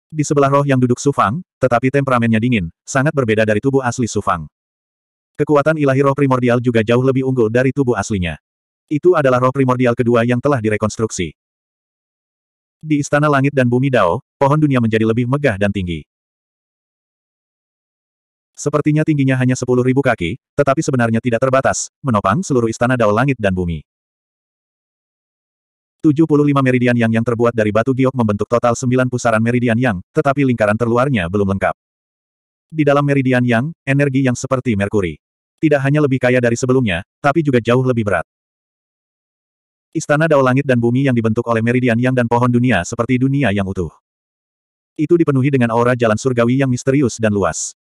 Di sebelah roh yang duduk Sufang, tetapi temperamennya dingin, sangat berbeda dari tubuh asli Sufang. Kekuatan ilahi roh primordial juga jauh lebih unggul dari tubuh aslinya. Itu adalah roh primordial kedua yang telah direkonstruksi. Di Istana Langit dan Bumi Dao, pohon dunia menjadi lebih megah dan tinggi. Sepertinya tingginya hanya 10.000 kaki, tetapi sebenarnya tidak terbatas, menopang seluruh istana Dao Langit dan Bumi. 75 meridian yang yang terbuat dari batu giok membentuk total 9 pusaran meridian yang, tetapi lingkaran terluarnya belum lengkap. Di dalam meridian yang, energi yang seperti merkuri. Tidak hanya lebih kaya dari sebelumnya, tapi juga jauh lebih berat. Istana Dao Langit dan Bumi yang dibentuk oleh meridian yang dan pohon dunia seperti dunia yang utuh. Itu dipenuhi dengan aura jalan surgawi yang misterius dan luas.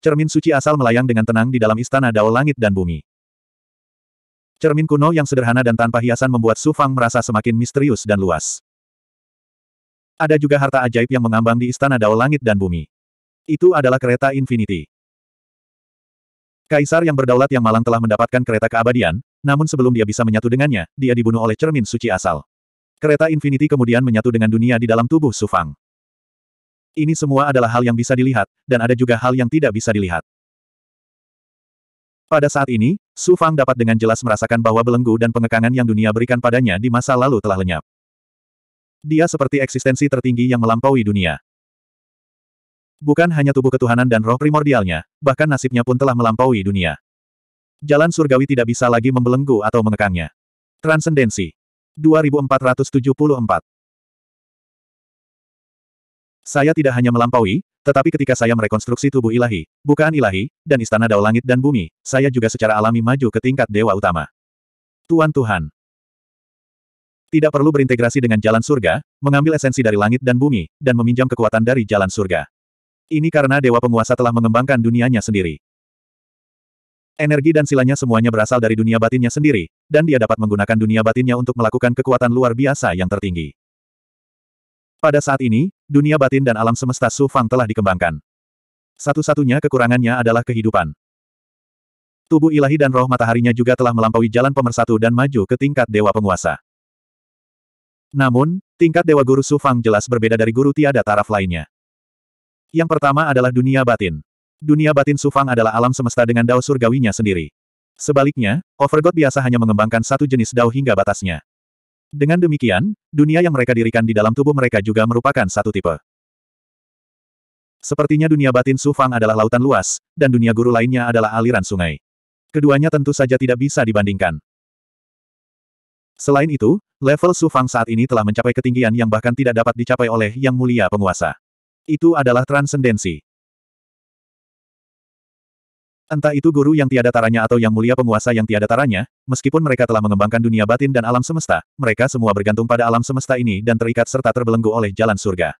Cermin suci asal melayang dengan tenang di dalam istana Dao Langit dan Bumi. Cermin kuno yang sederhana dan tanpa hiasan membuat Su Fang merasa semakin misterius dan luas. Ada juga harta ajaib yang mengambang di istana Dao Langit dan Bumi. Itu adalah kereta Infinity. Kaisar yang berdaulat yang malang telah mendapatkan kereta keabadian, namun sebelum dia bisa menyatu dengannya, dia dibunuh oleh cermin suci asal. Kereta Infinity kemudian menyatu dengan dunia di dalam tubuh Su Fang. Ini semua adalah hal yang bisa dilihat, dan ada juga hal yang tidak bisa dilihat. Pada saat ini, Su Fang dapat dengan jelas merasakan bahwa belenggu dan pengekangan yang dunia berikan padanya di masa lalu telah lenyap. Dia seperti eksistensi tertinggi yang melampaui dunia. Bukan hanya tubuh ketuhanan dan roh primordialnya, bahkan nasibnya pun telah melampaui dunia. Jalan surgawi tidak bisa lagi membelenggu atau mengekangnya. Transendensi. 2474 saya tidak hanya melampaui, tetapi ketika saya merekonstruksi tubuh ilahi, bukaan ilahi, dan istana dao langit dan bumi, saya juga secara alami maju ke tingkat dewa utama. Tuan Tuhan. Tidak perlu berintegrasi dengan jalan surga, mengambil esensi dari langit dan bumi, dan meminjam kekuatan dari jalan surga. Ini karena dewa penguasa telah mengembangkan dunianya sendiri. Energi dan silanya semuanya berasal dari dunia batinnya sendiri, dan dia dapat menggunakan dunia batinnya untuk melakukan kekuatan luar biasa yang tertinggi. Pada saat ini, dunia batin dan alam semesta Su Fang telah dikembangkan. Satu-satunya kekurangannya adalah kehidupan. Tubuh ilahi dan roh mataharinya juga telah melampaui jalan pemersatu dan maju ke tingkat dewa penguasa. Namun, tingkat dewa guru Su Fang jelas berbeda dari guru tiada taraf lainnya. Yang pertama adalah dunia batin. Dunia batin Su Fang adalah alam semesta dengan dao surgawinya sendiri. Sebaliknya, Overgod biasa hanya mengembangkan satu jenis dao hingga batasnya. Dengan demikian, dunia yang mereka dirikan di dalam tubuh mereka juga merupakan satu tipe. Sepertinya dunia batin Sufang adalah lautan luas, dan dunia guru lainnya adalah aliran sungai. Keduanya tentu saja tidak bisa dibandingkan. Selain itu, level Sufang saat ini telah mencapai ketinggian yang bahkan tidak dapat dicapai oleh Yang Mulia Penguasa. Itu adalah transendensi. Entah itu guru yang tiada taranya atau yang mulia penguasa yang tiada taranya, meskipun mereka telah mengembangkan dunia batin dan alam semesta, mereka semua bergantung pada alam semesta ini dan terikat serta terbelenggu oleh jalan surga.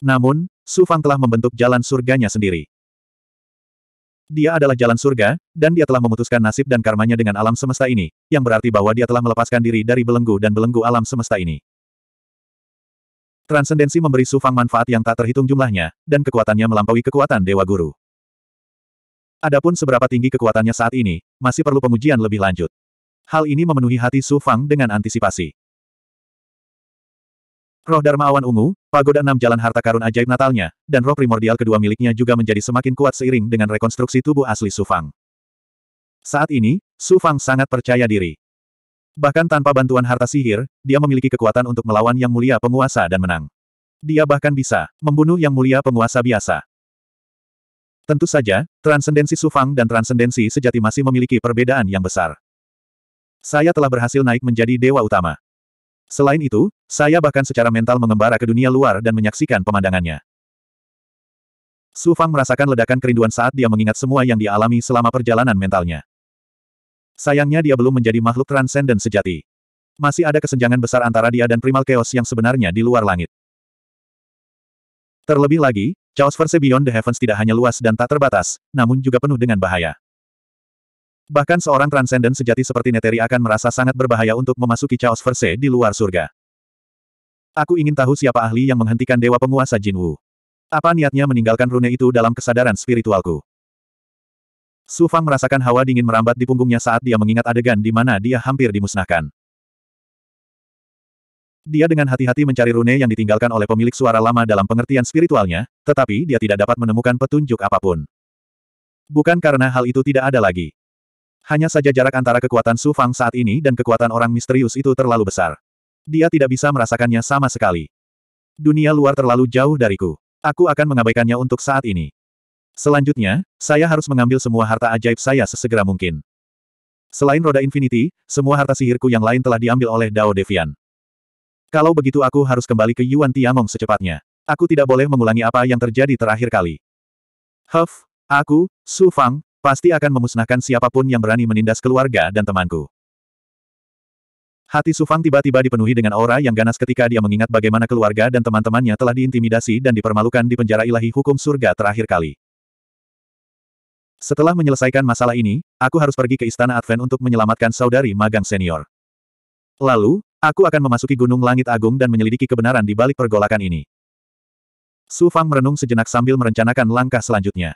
Namun, Su Fang telah membentuk jalan surganya sendiri. Dia adalah jalan surga, dan dia telah memutuskan nasib dan karmanya dengan alam semesta ini, yang berarti bahwa dia telah melepaskan diri dari belenggu dan belenggu alam semesta ini. Transendensi memberi Su Fang manfaat yang tak terhitung jumlahnya, dan kekuatannya melampaui kekuatan Dewa Guru. Adapun seberapa tinggi kekuatannya saat ini, masih perlu pengujian lebih lanjut. Hal ini memenuhi hati Su Fang dengan antisipasi. Roh Awan Ungu, Pagoda Enam Jalan Harta Karun Ajaib Natalnya, dan roh primordial kedua miliknya juga menjadi semakin kuat seiring dengan rekonstruksi tubuh asli Su Fang. Saat ini, Su Fang sangat percaya diri. Bahkan tanpa bantuan harta sihir, dia memiliki kekuatan untuk melawan Yang Mulia Penguasa dan menang. Dia bahkan bisa membunuh Yang Mulia Penguasa biasa. Tentu saja, transendensi Sufang dan transendensi sejati masih memiliki perbedaan yang besar. Saya telah berhasil naik menjadi dewa utama. Selain itu, saya bahkan secara mental mengembara ke dunia luar dan menyaksikan pemandangannya. Sufang merasakan ledakan kerinduan saat dia mengingat semua yang dialami selama perjalanan mentalnya. Sayangnya dia belum menjadi makhluk transenden sejati. Masih ada kesenjangan besar antara dia dan primal chaos yang sebenarnya di luar langit. Terlebih lagi, Chaos Verse Beyond the Heavens tidak hanya luas dan tak terbatas, namun juga penuh dengan bahaya. Bahkan seorang Transcendent sejati seperti Neteri akan merasa sangat berbahaya untuk memasuki Chaos Verse di luar surga. Aku ingin tahu siapa ahli yang menghentikan Dewa Penguasa Jin Wu. Apa niatnya meninggalkan rune itu dalam kesadaran spiritualku? Su Fang merasakan hawa dingin merambat di punggungnya saat dia mengingat adegan di mana dia hampir dimusnahkan. Dia dengan hati-hati mencari rune yang ditinggalkan oleh pemilik suara lama dalam pengertian spiritualnya, tetapi dia tidak dapat menemukan petunjuk apapun. Bukan karena hal itu tidak ada lagi. Hanya saja jarak antara kekuatan Su Fang saat ini dan kekuatan orang misterius itu terlalu besar. Dia tidak bisa merasakannya sama sekali. Dunia luar terlalu jauh dariku. Aku akan mengabaikannya untuk saat ini. Selanjutnya, saya harus mengambil semua harta ajaib saya sesegera mungkin. Selain roda infinity, semua harta sihirku yang lain telah diambil oleh Dao Devian. Kalau begitu aku harus kembali ke Yuan Tiamong secepatnya. Aku tidak boleh mengulangi apa yang terjadi terakhir kali. Huff, aku, Su Fang, pasti akan memusnahkan siapapun yang berani menindas keluarga dan temanku. Hati Su Fang tiba-tiba dipenuhi dengan aura yang ganas ketika dia mengingat bagaimana keluarga dan teman-temannya telah diintimidasi dan dipermalukan di penjara ilahi hukum surga terakhir kali. Setelah menyelesaikan masalah ini, aku harus pergi ke Istana Advent untuk menyelamatkan saudari magang senior. Lalu, Aku akan memasuki Gunung Langit Agung dan menyelidiki kebenaran di balik pergolakan ini. Su Fang merenung sejenak sambil merencanakan langkah selanjutnya.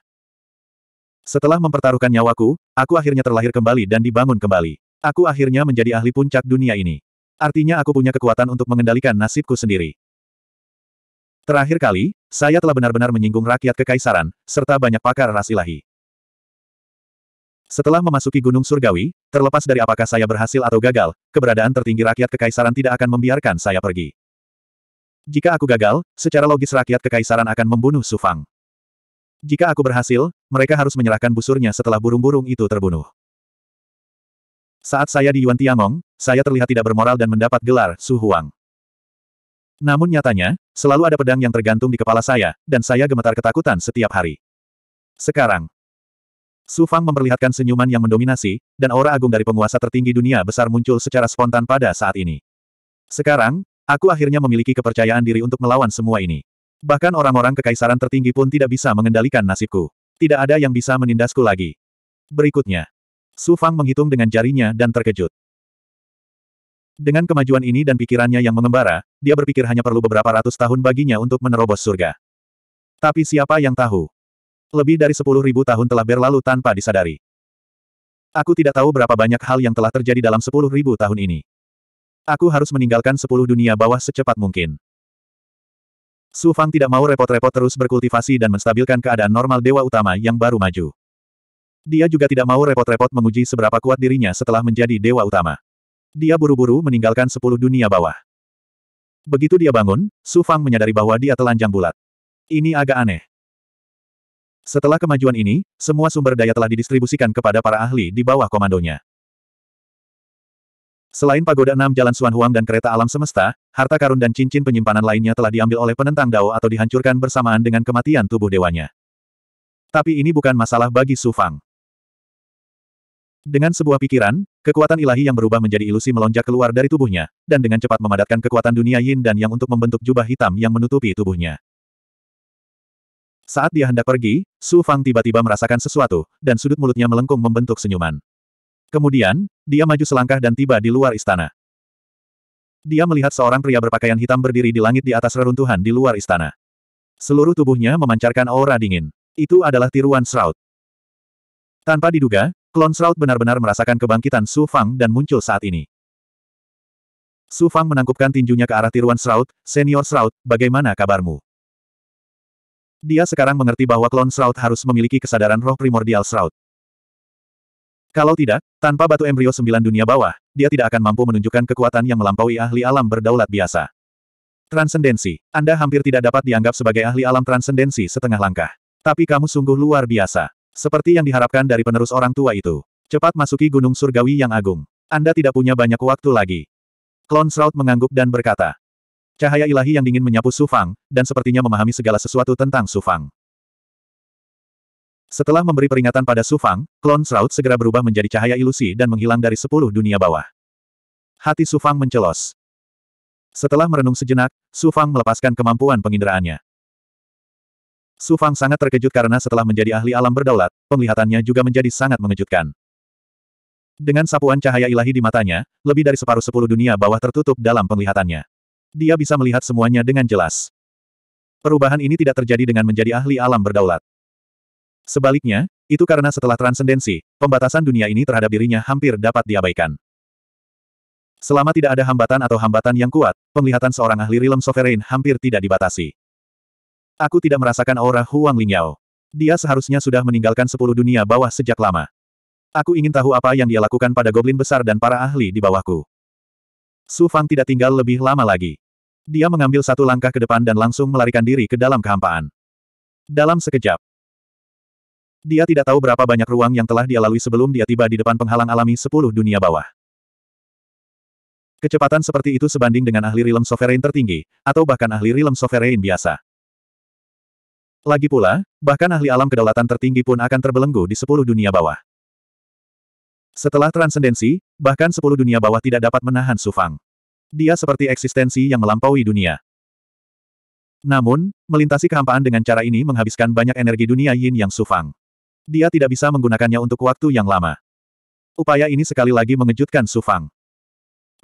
Setelah mempertaruhkan nyawaku, aku akhirnya terlahir kembali dan dibangun kembali. Aku akhirnya menjadi ahli puncak dunia ini. Artinya aku punya kekuatan untuk mengendalikan nasibku sendiri. Terakhir kali, saya telah benar-benar menyinggung rakyat kekaisaran, serta banyak pakar ras ilahi. Setelah memasuki Gunung Surgawi, terlepas dari apakah saya berhasil atau gagal, keberadaan tertinggi rakyat kekaisaran tidak akan membiarkan saya pergi. Jika aku gagal, secara logis rakyat kekaisaran akan membunuh Sufang. Jika aku berhasil, mereka harus menyerahkan busurnya setelah burung-burung itu terbunuh. Saat saya di Yuan Tiangong, saya terlihat tidak bermoral dan mendapat gelar Su Huang. Namun nyatanya, selalu ada pedang yang tergantung di kepala saya, dan saya gemetar ketakutan setiap hari. Sekarang, Su Fang memperlihatkan senyuman yang mendominasi, dan aura agung dari penguasa tertinggi dunia besar muncul secara spontan pada saat ini. Sekarang, aku akhirnya memiliki kepercayaan diri untuk melawan semua ini. Bahkan orang-orang kekaisaran tertinggi pun tidak bisa mengendalikan nasibku. Tidak ada yang bisa menindasku lagi. Berikutnya. Su Fang menghitung dengan jarinya dan terkejut. Dengan kemajuan ini dan pikirannya yang mengembara, dia berpikir hanya perlu beberapa ratus tahun baginya untuk menerobos surga. Tapi siapa yang tahu? Lebih dari sepuluh ribu tahun telah berlalu tanpa disadari. Aku tidak tahu berapa banyak hal yang telah terjadi dalam sepuluh ribu tahun ini. Aku harus meninggalkan sepuluh dunia bawah secepat mungkin. Su Fang tidak mau repot-repot terus berkultivasi dan menstabilkan keadaan normal dewa utama yang baru maju. Dia juga tidak mau repot-repot menguji seberapa kuat dirinya setelah menjadi dewa utama. Dia buru-buru meninggalkan sepuluh dunia bawah. Begitu dia bangun, Su Fang menyadari bahwa dia telanjang bulat. Ini agak aneh. Setelah kemajuan ini, semua sumber daya telah didistribusikan kepada para ahli di bawah komandonya. Selain pagoda enam jalan Suan Huang dan kereta alam semesta, harta karun dan cincin penyimpanan lainnya telah diambil oleh penentang Dao atau dihancurkan bersamaan dengan kematian tubuh dewanya. Tapi ini bukan masalah bagi Su Fang. Dengan sebuah pikiran, kekuatan ilahi yang berubah menjadi ilusi melonjak keluar dari tubuhnya, dan dengan cepat memadatkan kekuatan dunia yin dan yang untuk membentuk jubah hitam yang menutupi tubuhnya. Saat dia hendak pergi, Su Fang tiba-tiba merasakan sesuatu, dan sudut mulutnya melengkung membentuk senyuman. Kemudian, dia maju selangkah dan tiba di luar istana. Dia melihat seorang pria berpakaian hitam berdiri di langit di atas reruntuhan di luar istana. Seluruh tubuhnya memancarkan aura dingin. Itu adalah tiruan Shroud. Tanpa diduga, klon Shroud benar-benar merasakan kebangkitan Su Fang dan muncul saat ini. Su Fang menangkupkan tinjunya ke arah tiruan Shroud, Senior Shroud, bagaimana kabarmu? Dia sekarang mengerti bahwa klon Shroud harus memiliki kesadaran roh primordial Shroud. Kalau tidak, tanpa batu embrio sembilan dunia bawah, dia tidak akan mampu menunjukkan kekuatan yang melampaui ahli alam berdaulat biasa. Transcendensi, Anda hampir tidak dapat dianggap sebagai ahli alam transcendensi setengah langkah. Tapi kamu sungguh luar biasa. Seperti yang diharapkan dari penerus orang tua itu. Cepat masuki gunung surgawi yang agung. Anda tidak punya banyak waktu lagi. Klon Shroud mengangguk dan berkata, Cahaya ilahi yang dingin menyapu Sufang, dan sepertinya memahami segala sesuatu tentang Sufang. Setelah memberi peringatan pada Sufang, klon Sraut segera berubah menjadi cahaya ilusi dan menghilang dari sepuluh dunia bawah. Hati Sufang mencelos. Setelah merenung sejenak, Sufang melepaskan kemampuan penginderaannya. Sufang sangat terkejut karena setelah menjadi ahli alam berdaulat, penglihatannya juga menjadi sangat mengejutkan. Dengan sapuan cahaya ilahi di matanya, lebih dari separuh sepuluh dunia bawah tertutup dalam penglihatannya. Dia bisa melihat semuanya dengan jelas. Perubahan ini tidak terjadi dengan menjadi ahli alam berdaulat. Sebaliknya, itu karena setelah transendensi, pembatasan dunia ini terhadap dirinya hampir dapat diabaikan. Selama tidak ada hambatan atau hambatan yang kuat, penglihatan seorang ahli rilem sovereign hampir tidak dibatasi. Aku tidak merasakan aura Huang Lingyao. Dia seharusnya sudah meninggalkan sepuluh dunia bawah sejak lama. Aku ingin tahu apa yang dia lakukan pada goblin besar dan para ahli di bawahku. Su Fang tidak tinggal lebih lama lagi. Dia mengambil satu langkah ke depan dan langsung melarikan diri ke dalam kehampaan. Dalam sekejap, dia tidak tahu berapa banyak ruang yang telah dia lalui sebelum dia tiba di depan penghalang alami sepuluh dunia bawah. Kecepatan seperti itu sebanding dengan ahli rilem sovereign tertinggi, atau bahkan ahli rilem sovereign biasa. Lagi pula, bahkan ahli alam kedaulatan tertinggi pun akan terbelenggu di sepuluh dunia bawah. Setelah transendensi, bahkan sepuluh dunia bawah tidak dapat menahan Sufang. Dia seperti eksistensi yang melampaui dunia. Namun, melintasi kehampaan dengan cara ini menghabiskan banyak energi dunia yin yang Sufang. Dia tidak bisa menggunakannya untuk waktu yang lama. Upaya ini sekali lagi mengejutkan Sufang.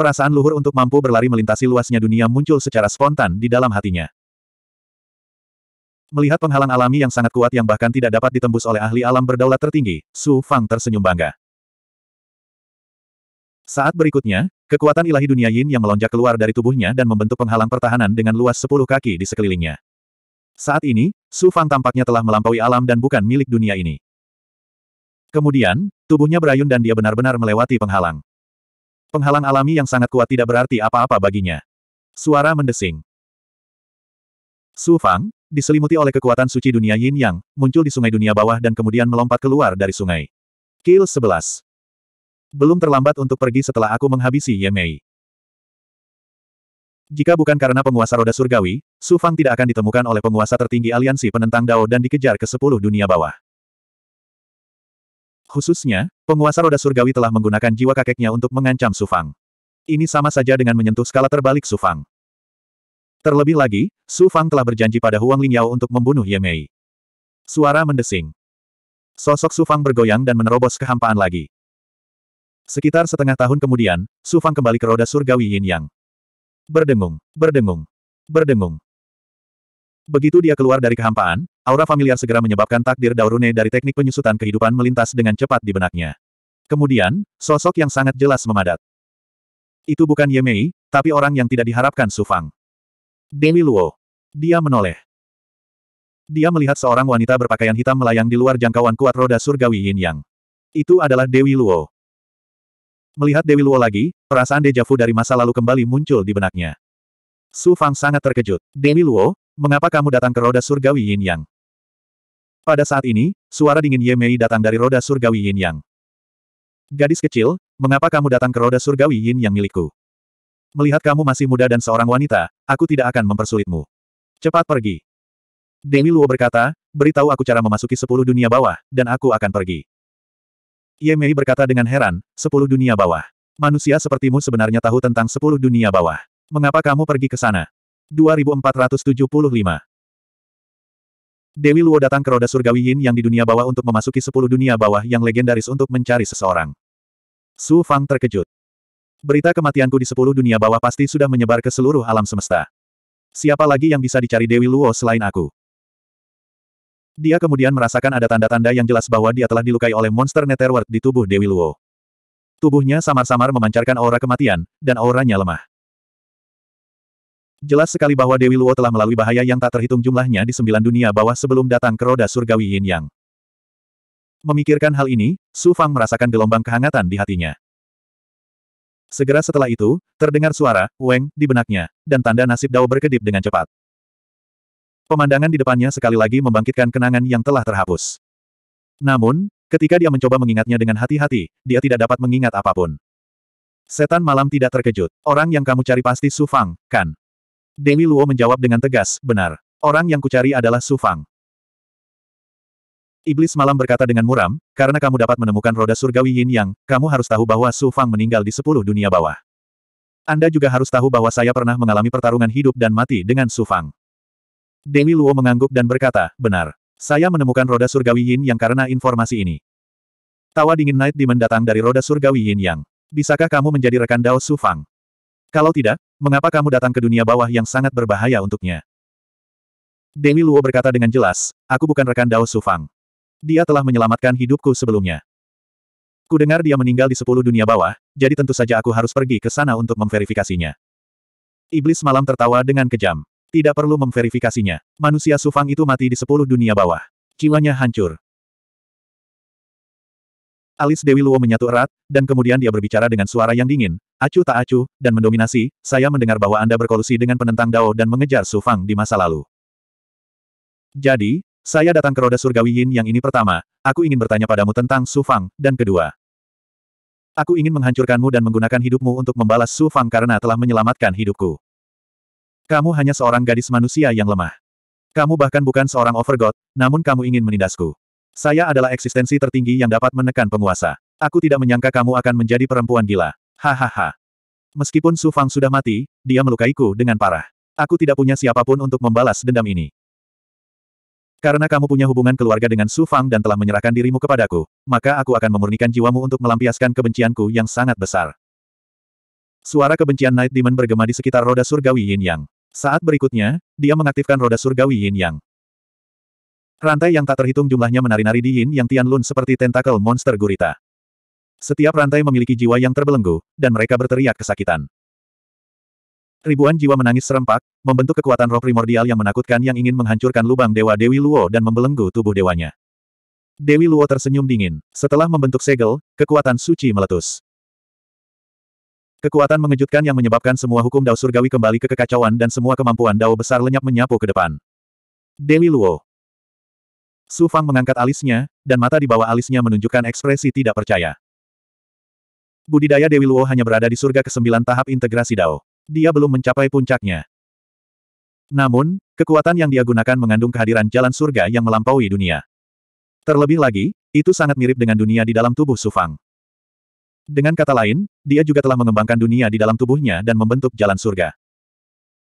Perasaan luhur untuk mampu berlari melintasi luasnya dunia muncul secara spontan di dalam hatinya. Melihat penghalang alami yang sangat kuat yang bahkan tidak dapat ditembus oleh ahli alam berdaulat tertinggi, Su Fang tersenyum bangga. Saat berikutnya, kekuatan ilahi dunia Yin yang melonjak keluar dari tubuhnya dan membentuk penghalang pertahanan dengan luas sepuluh kaki di sekelilingnya. Saat ini, Su Fang tampaknya telah melampaui alam dan bukan milik dunia ini. Kemudian, tubuhnya berayun dan dia benar-benar melewati penghalang. Penghalang alami yang sangat kuat tidak berarti apa-apa baginya. Suara mendesing. Su Fang, diselimuti oleh kekuatan suci dunia Yin Yang, muncul di sungai dunia bawah dan kemudian melompat keluar dari sungai. Kill 11. Belum terlambat untuk pergi setelah aku menghabisi Ye Mei. Jika bukan karena penguasa roda surgawi, Su Fang tidak akan ditemukan oleh penguasa tertinggi aliansi penentang Dao dan dikejar ke sepuluh dunia bawah. Khususnya, penguasa roda surgawi telah menggunakan jiwa kakeknya untuk mengancam Su Fang. Ini sama saja dengan menyentuh skala terbalik Su Fang. Terlebih lagi, Su Fang telah berjanji pada Huang Lingyao untuk membunuh Ye Mei. Suara mendesing. Sosok Su Fang bergoyang dan menerobos kehampaan lagi. Sekitar setengah tahun kemudian, Su Fang kembali ke roda surgawi Yin Yang. Berdengung, berdengung, berdengung. Begitu dia keluar dari kehampaan, aura familiar segera menyebabkan takdir Daurune dari teknik penyusutan kehidupan melintas dengan cepat di benaknya. Kemudian, sosok yang sangat jelas memadat. Itu bukan Ye Mei, tapi orang yang tidak diharapkan Su Fang. Dewi Luo. Dia menoleh. Dia melihat seorang wanita berpakaian hitam melayang di luar jangkauan kuat roda surgawi Yin Yang. Itu adalah Dewi Luo. Melihat Dewi Luo lagi, perasaan dejavu dari masa lalu kembali muncul di benaknya. Su Fang sangat terkejut. Dewi Luo, mengapa kamu datang ke roda surgawi Yin Yang? Pada saat ini, suara dingin Ye Mei datang dari roda surgawi Yin Yang. Gadis kecil, mengapa kamu datang ke roda surgawi Yin Yang milikku? Melihat kamu masih muda dan seorang wanita, aku tidak akan mempersulitmu. Cepat pergi. Dewi Luo berkata, beritahu aku cara memasuki sepuluh dunia bawah, dan aku akan pergi. Ye Mei berkata dengan heran, sepuluh dunia bawah. Manusia sepertimu sebenarnya tahu tentang sepuluh dunia bawah. Mengapa kamu pergi ke sana? 2475 Dewi Luo datang ke roda surgawi Yin yang di dunia bawah untuk memasuki sepuluh dunia bawah yang legendaris untuk mencari seseorang. Su Fang terkejut. Berita kematianku di sepuluh dunia bawah pasti sudah menyebar ke seluruh alam semesta. Siapa lagi yang bisa dicari Dewi Luo selain aku? Dia kemudian merasakan ada tanda-tanda yang jelas bahwa dia telah dilukai oleh monster netherworld di tubuh Dewi Luo. Tubuhnya samar-samar memancarkan aura kematian, dan auranya lemah. Jelas sekali bahwa Dewi Luo telah melalui bahaya yang tak terhitung jumlahnya di sembilan dunia bawah sebelum datang ke roda surgawi Yin Yang. Memikirkan hal ini, Su Fang merasakan gelombang kehangatan di hatinya. Segera setelah itu, terdengar suara, Weng, di benaknya, dan tanda nasib Dao berkedip dengan cepat. Pemandangan di depannya sekali lagi membangkitkan kenangan yang telah terhapus. Namun, ketika dia mencoba mengingatnya dengan hati-hati, dia tidak dapat mengingat apapun. Setan malam tidak terkejut. Orang yang kamu cari pasti Su Fang, kan? Dewi Luo menjawab dengan tegas, benar. Orang yang kucari adalah Su Fang. Iblis malam berkata dengan muram, karena kamu dapat menemukan roda surgawi yin yang, kamu harus tahu bahwa Su Fang meninggal di sepuluh dunia bawah. Anda juga harus tahu bahwa saya pernah mengalami pertarungan hidup dan mati dengan Su Fang. Dewi Luo mengangguk dan berkata, benar. Saya menemukan roda surgawi Yin Yang karena informasi ini. Tawa dingin Night Demon datang dari roda surgawi Yin Yang. Bisakah kamu menjadi rekan Dao Su Fang? Kalau tidak, mengapa kamu datang ke dunia bawah yang sangat berbahaya untuknya? Dewi Luo berkata dengan jelas, aku bukan rekan Dao Su Fang. Dia telah menyelamatkan hidupku sebelumnya. Kudengar dia meninggal di sepuluh dunia bawah, jadi tentu saja aku harus pergi ke sana untuk memverifikasinya. Iblis malam tertawa dengan kejam. Tidak perlu memverifikasinya. Manusia Sufang itu mati di sepuluh dunia bawah. Jiwanya hancur. Alis Dewi Luo menyatu erat, dan kemudian dia berbicara dengan suara yang dingin, acuh tak acuh, dan mendominasi, saya mendengar bahwa Anda berkolusi dengan penentang Dao dan mengejar Su Fang di masa lalu. Jadi, saya datang ke roda surgawi Yin yang ini pertama, aku ingin bertanya padamu tentang Su Fang, dan kedua. Aku ingin menghancurkanmu dan menggunakan hidupmu untuk membalas Su Fang karena telah menyelamatkan hidupku. Kamu hanya seorang gadis manusia yang lemah. Kamu bahkan bukan seorang overgod, namun kamu ingin menindasku. Saya adalah eksistensi tertinggi yang dapat menekan penguasa. Aku tidak menyangka kamu akan menjadi perempuan gila. Hahaha. Meskipun Su Fang sudah mati, dia melukaiku dengan parah. Aku tidak punya siapapun untuk membalas dendam ini. Karena kamu punya hubungan keluarga dengan Su Fang dan telah menyerahkan dirimu kepadaku, maka aku akan memurnikan jiwamu untuk melampiaskan kebencianku yang sangat besar. Suara kebencian Night Demon bergema di sekitar roda surgawi Yin Yang. Saat berikutnya, dia mengaktifkan roda surgawi Yin Yang. Rantai yang tak terhitung jumlahnya menari-nari di Yin Yang Tian Lun seperti tentakel monster gurita. Setiap rantai memiliki jiwa yang terbelenggu, dan mereka berteriak kesakitan. Ribuan jiwa menangis serempak, membentuk kekuatan roh primordial yang menakutkan yang ingin menghancurkan lubang Dewa Dewi Luo dan membelenggu tubuh dewanya. Dewi Luo tersenyum dingin. Setelah membentuk segel, kekuatan suci meletus. Kekuatan mengejutkan yang menyebabkan semua hukum Dao Surgawi kembali ke kekacauan dan semua kemampuan Dao besar lenyap menyapu ke depan. Dewi Luo. Su Fang mengangkat alisnya, dan mata di bawah alisnya menunjukkan ekspresi tidak percaya. Budidaya Dewi Luo hanya berada di surga ke-9 tahap integrasi Dao. Dia belum mencapai puncaknya. Namun, kekuatan yang dia gunakan mengandung kehadiran jalan surga yang melampaui dunia. Terlebih lagi, itu sangat mirip dengan dunia di dalam tubuh Su Fang. Dengan kata lain, dia juga telah mengembangkan dunia di dalam tubuhnya dan membentuk jalan surga.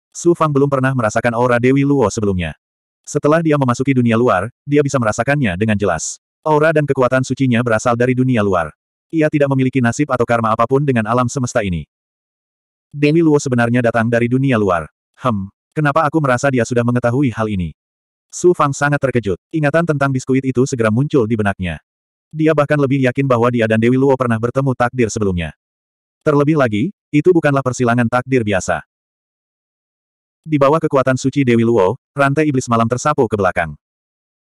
Su Fang belum pernah merasakan aura Dewi Luo sebelumnya. Setelah dia memasuki dunia luar, dia bisa merasakannya dengan jelas. Aura dan kekuatan sucinya berasal dari dunia luar. Ia tidak memiliki nasib atau karma apapun dengan alam semesta ini. Dewi Luo sebenarnya datang dari dunia luar. Hem, kenapa aku merasa dia sudah mengetahui hal ini? Su Fang sangat terkejut. Ingatan tentang biskuit itu segera muncul di benaknya. Dia bahkan lebih yakin bahwa dia dan Dewi Luo pernah bertemu takdir sebelumnya. Terlebih lagi, itu bukanlah persilangan takdir biasa. Di bawah kekuatan suci Dewi Luo, rantai iblis malam tersapu ke belakang.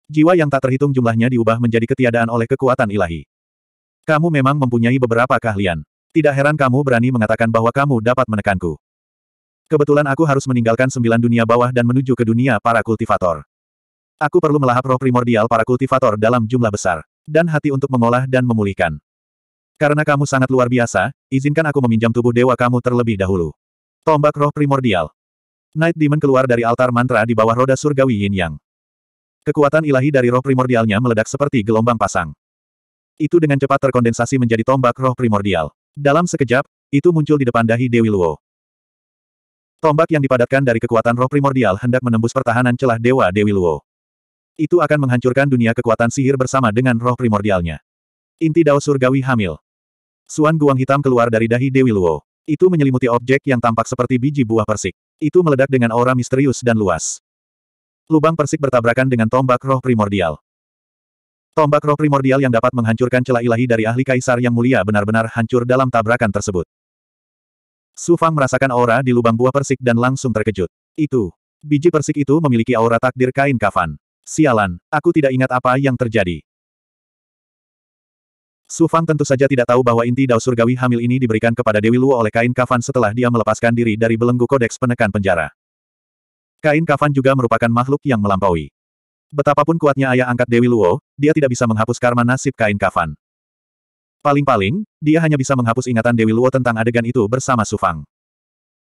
Jiwa yang tak terhitung jumlahnya diubah menjadi ketiadaan oleh kekuatan ilahi. Kamu memang mempunyai beberapa keahlian. Tidak heran kamu berani mengatakan bahwa kamu dapat menekanku. Kebetulan aku harus meninggalkan sembilan dunia bawah dan menuju ke dunia para kultivator. Aku perlu melahap roh primordial para kultivator dalam jumlah besar dan hati untuk mengolah dan memulihkan. Karena kamu sangat luar biasa, izinkan aku meminjam tubuh dewa kamu terlebih dahulu. Tombak roh primordial. Night Demon keluar dari altar mantra di bawah roda surgawi Yin Yang. Kekuatan ilahi dari roh primordialnya meledak seperti gelombang pasang. Itu dengan cepat terkondensasi menjadi tombak roh primordial. Dalam sekejap, itu muncul di depan dahi Dewi Luo. Tombak yang dipadatkan dari kekuatan roh primordial hendak menembus pertahanan celah Dewa Dewi Luo. Itu akan menghancurkan dunia kekuatan sihir bersama dengan roh primordialnya. Inti Dao Surgawi hamil. Suan Guang hitam keluar dari dahi Dewi Luo. Itu menyelimuti objek yang tampak seperti biji buah persik. Itu meledak dengan aura misterius dan luas. Lubang persik bertabrakan dengan tombak roh primordial. Tombak roh primordial yang dapat menghancurkan celah ilahi dari ahli kaisar yang mulia benar-benar hancur dalam tabrakan tersebut. Su Fang merasakan aura di lubang buah persik dan langsung terkejut. Itu. Biji persik itu memiliki aura takdir kain kafan. Sialan, aku tidak ingat apa yang terjadi. Su Fang tentu saja tidak tahu bahwa inti dao surgawi hamil ini diberikan kepada Dewi Luo oleh kain kafan setelah dia melepaskan diri dari belenggu kodeks penekan penjara. Kain kafan juga merupakan makhluk yang melampaui. Betapapun kuatnya ayah angkat Dewi Luo, dia tidak bisa menghapus karma nasib kain kafan. Paling-paling, dia hanya bisa menghapus ingatan Dewi Luo tentang adegan itu bersama Su Fang.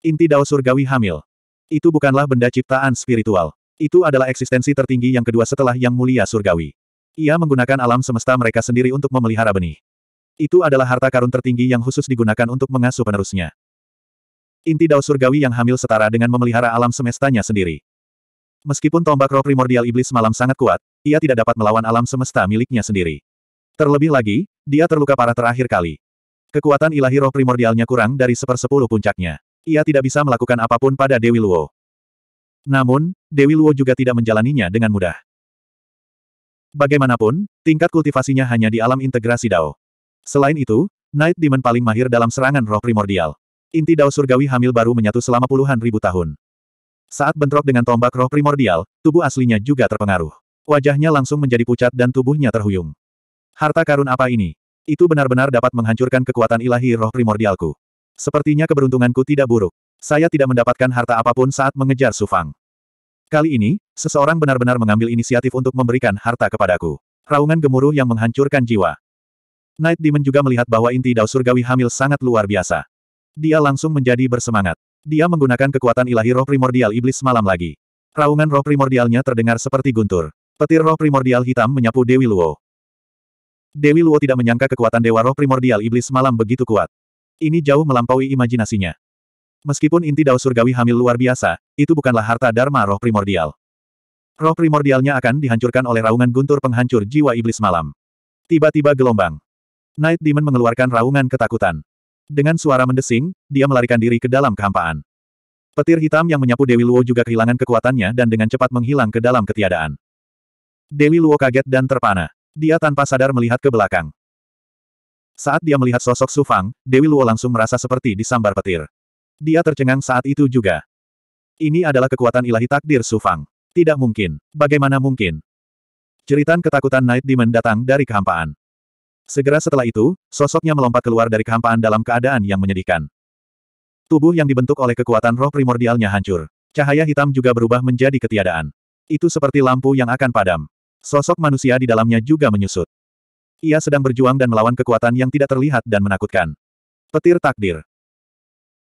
Inti dao surgawi hamil. Itu bukanlah benda ciptaan spiritual. Itu adalah eksistensi tertinggi yang kedua setelah Yang Mulia Surgawi. Ia menggunakan alam semesta mereka sendiri untuk memelihara benih. Itu adalah harta karun tertinggi yang khusus digunakan untuk mengasuh penerusnya. Inti Dao Surgawi yang hamil setara dengan memelihara alam semestanya sendiri. Meskipun tombak roh primordial iblis malam sangat kuat, ia tidak dapat melawan alam semesta miliknya sendiri. Terlebih lagi, dia terluka parah terakhir kali. Kekuatan ilahi roh primordialnya kurang dari sepersepuluh puncaknya. Ia tidak bisa melakukan apapun pada Dewi Luo. Namun, Dewi Luo juga tidak menjalaninya dengan mudah. Bagaimanapun, tingkat kultivasinya hanya di alam integrasi Dao. Selain itu, Night Demon paling mahir dalam serangan roh primordial. Inti Dao surgawi hamil baru menyatu selama puluhan ribu tahun. Saat bentrok dengan tombak roh primordial, tubuh aslinya juga terpengaruh. Wajahnya langsung menjadi pucat dan tubuhnya terhuyung. Harta karun apa ini? Itu benar-benar dapat menghancurkan kekuatan ilahi roh primordialku. Sepertinya keberuntunganku tidak buruk. Saya tidak mendapatkan harta apapun saat mengejar Sufang. Kali ini, seseorang benar-benar mengambil inisiatif untuk memberikan harta kepadaku. Raungan gemuruh yang menghancurkan jiwa. Night Demon juga melihat bahwa inti dao surgawi hamil sangat luar biasa. Dia langsung menjadi bersemangat. Dia menggunakan kekuatan ilahi roh primordial iblis malam lagi. Raungan roh primordialnya terdengar seperti guntur. Petir roh primordial hitam menyapu Dewi Luo. Dewi Luo tidak menyangka kekuatan dewa roh primordial iblis malam begitu kuat. Ini jauh melampaui imajinasinya. Meskipun inti dao surgawi hamil luar biasa, itu bukanlah harta dharma roh primordial. Roh primordialnya akan dihancurkan oleh raungan guntur penghancur jiwa iblis malam. Tiba-tiba gelombang. Night Demon mengeluarkan raungan ketakutan. Dengan suara mendesing, dia melarikan diri ke dalam kehampaan. Petir hitam yang menyapu Dewi Luo juga kehilangan kekuatannya dan dengan cepat menghilang ke dalam ketiadaan. Dewi Luo kaget dan terpana. Dia tanpa sadar melihat ke belakang. Saat dia melihat sosok Su Fang, Dewi Luo langsung merasa seperti disambar petir. Dia tercengang saat itu juga. Ini adalah kekuatan ilahi takdir Su Fang. Tidak mungkin. Bagaimana mungkin? Cerita ketakutan Night Demon datang dari kehampaan. Segera setelah itu, sosoknya melompat keluar dari kehampaan dalam keadaan yang menyedihkan. Tubuh yang dibentuk oleh kekuatan roh primordialnya hancur. Cahaya hitam juga berubah menjadi ketiadaan. Itu seperti lampu yang akan padam. Sosok manusia di dalamnya juga menyusut. Ia sedang berjuang dan melawan kekuatan yang tidak terlihat dan menakutkan. Petir takdir.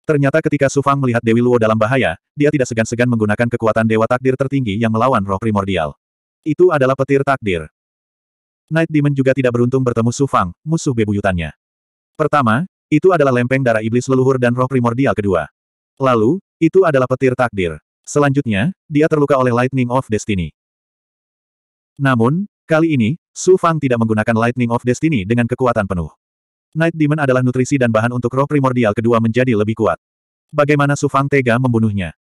Ternyata ketika Sufang melihat Dewi Luo dalam bahaya, dia tidak segan-segan menggunakan kekuatan dewa takdir tertinggi yang melawan roh primordial. Itu adalah petir takdir. Night Demon juga tidak beruntung bertemu Sufang, musuh bebuyutannya. Pertama, itu adalah lempeng darah iblis leluhur dan roh primordial kedua. Lalu, itu adalah petir takdir. Selanjutnya, dia terluka oleh Lightning of Destiny. Namun, Kali ini, Su Fang tidak menggunakan Lightning of Destiny dengan kekuatan penuh. Night Demon adalah nutrisi dan bahan untuk roh primordial kedua menjadi lebih kuat. Bagaimana Su Fang tega membunuhnya?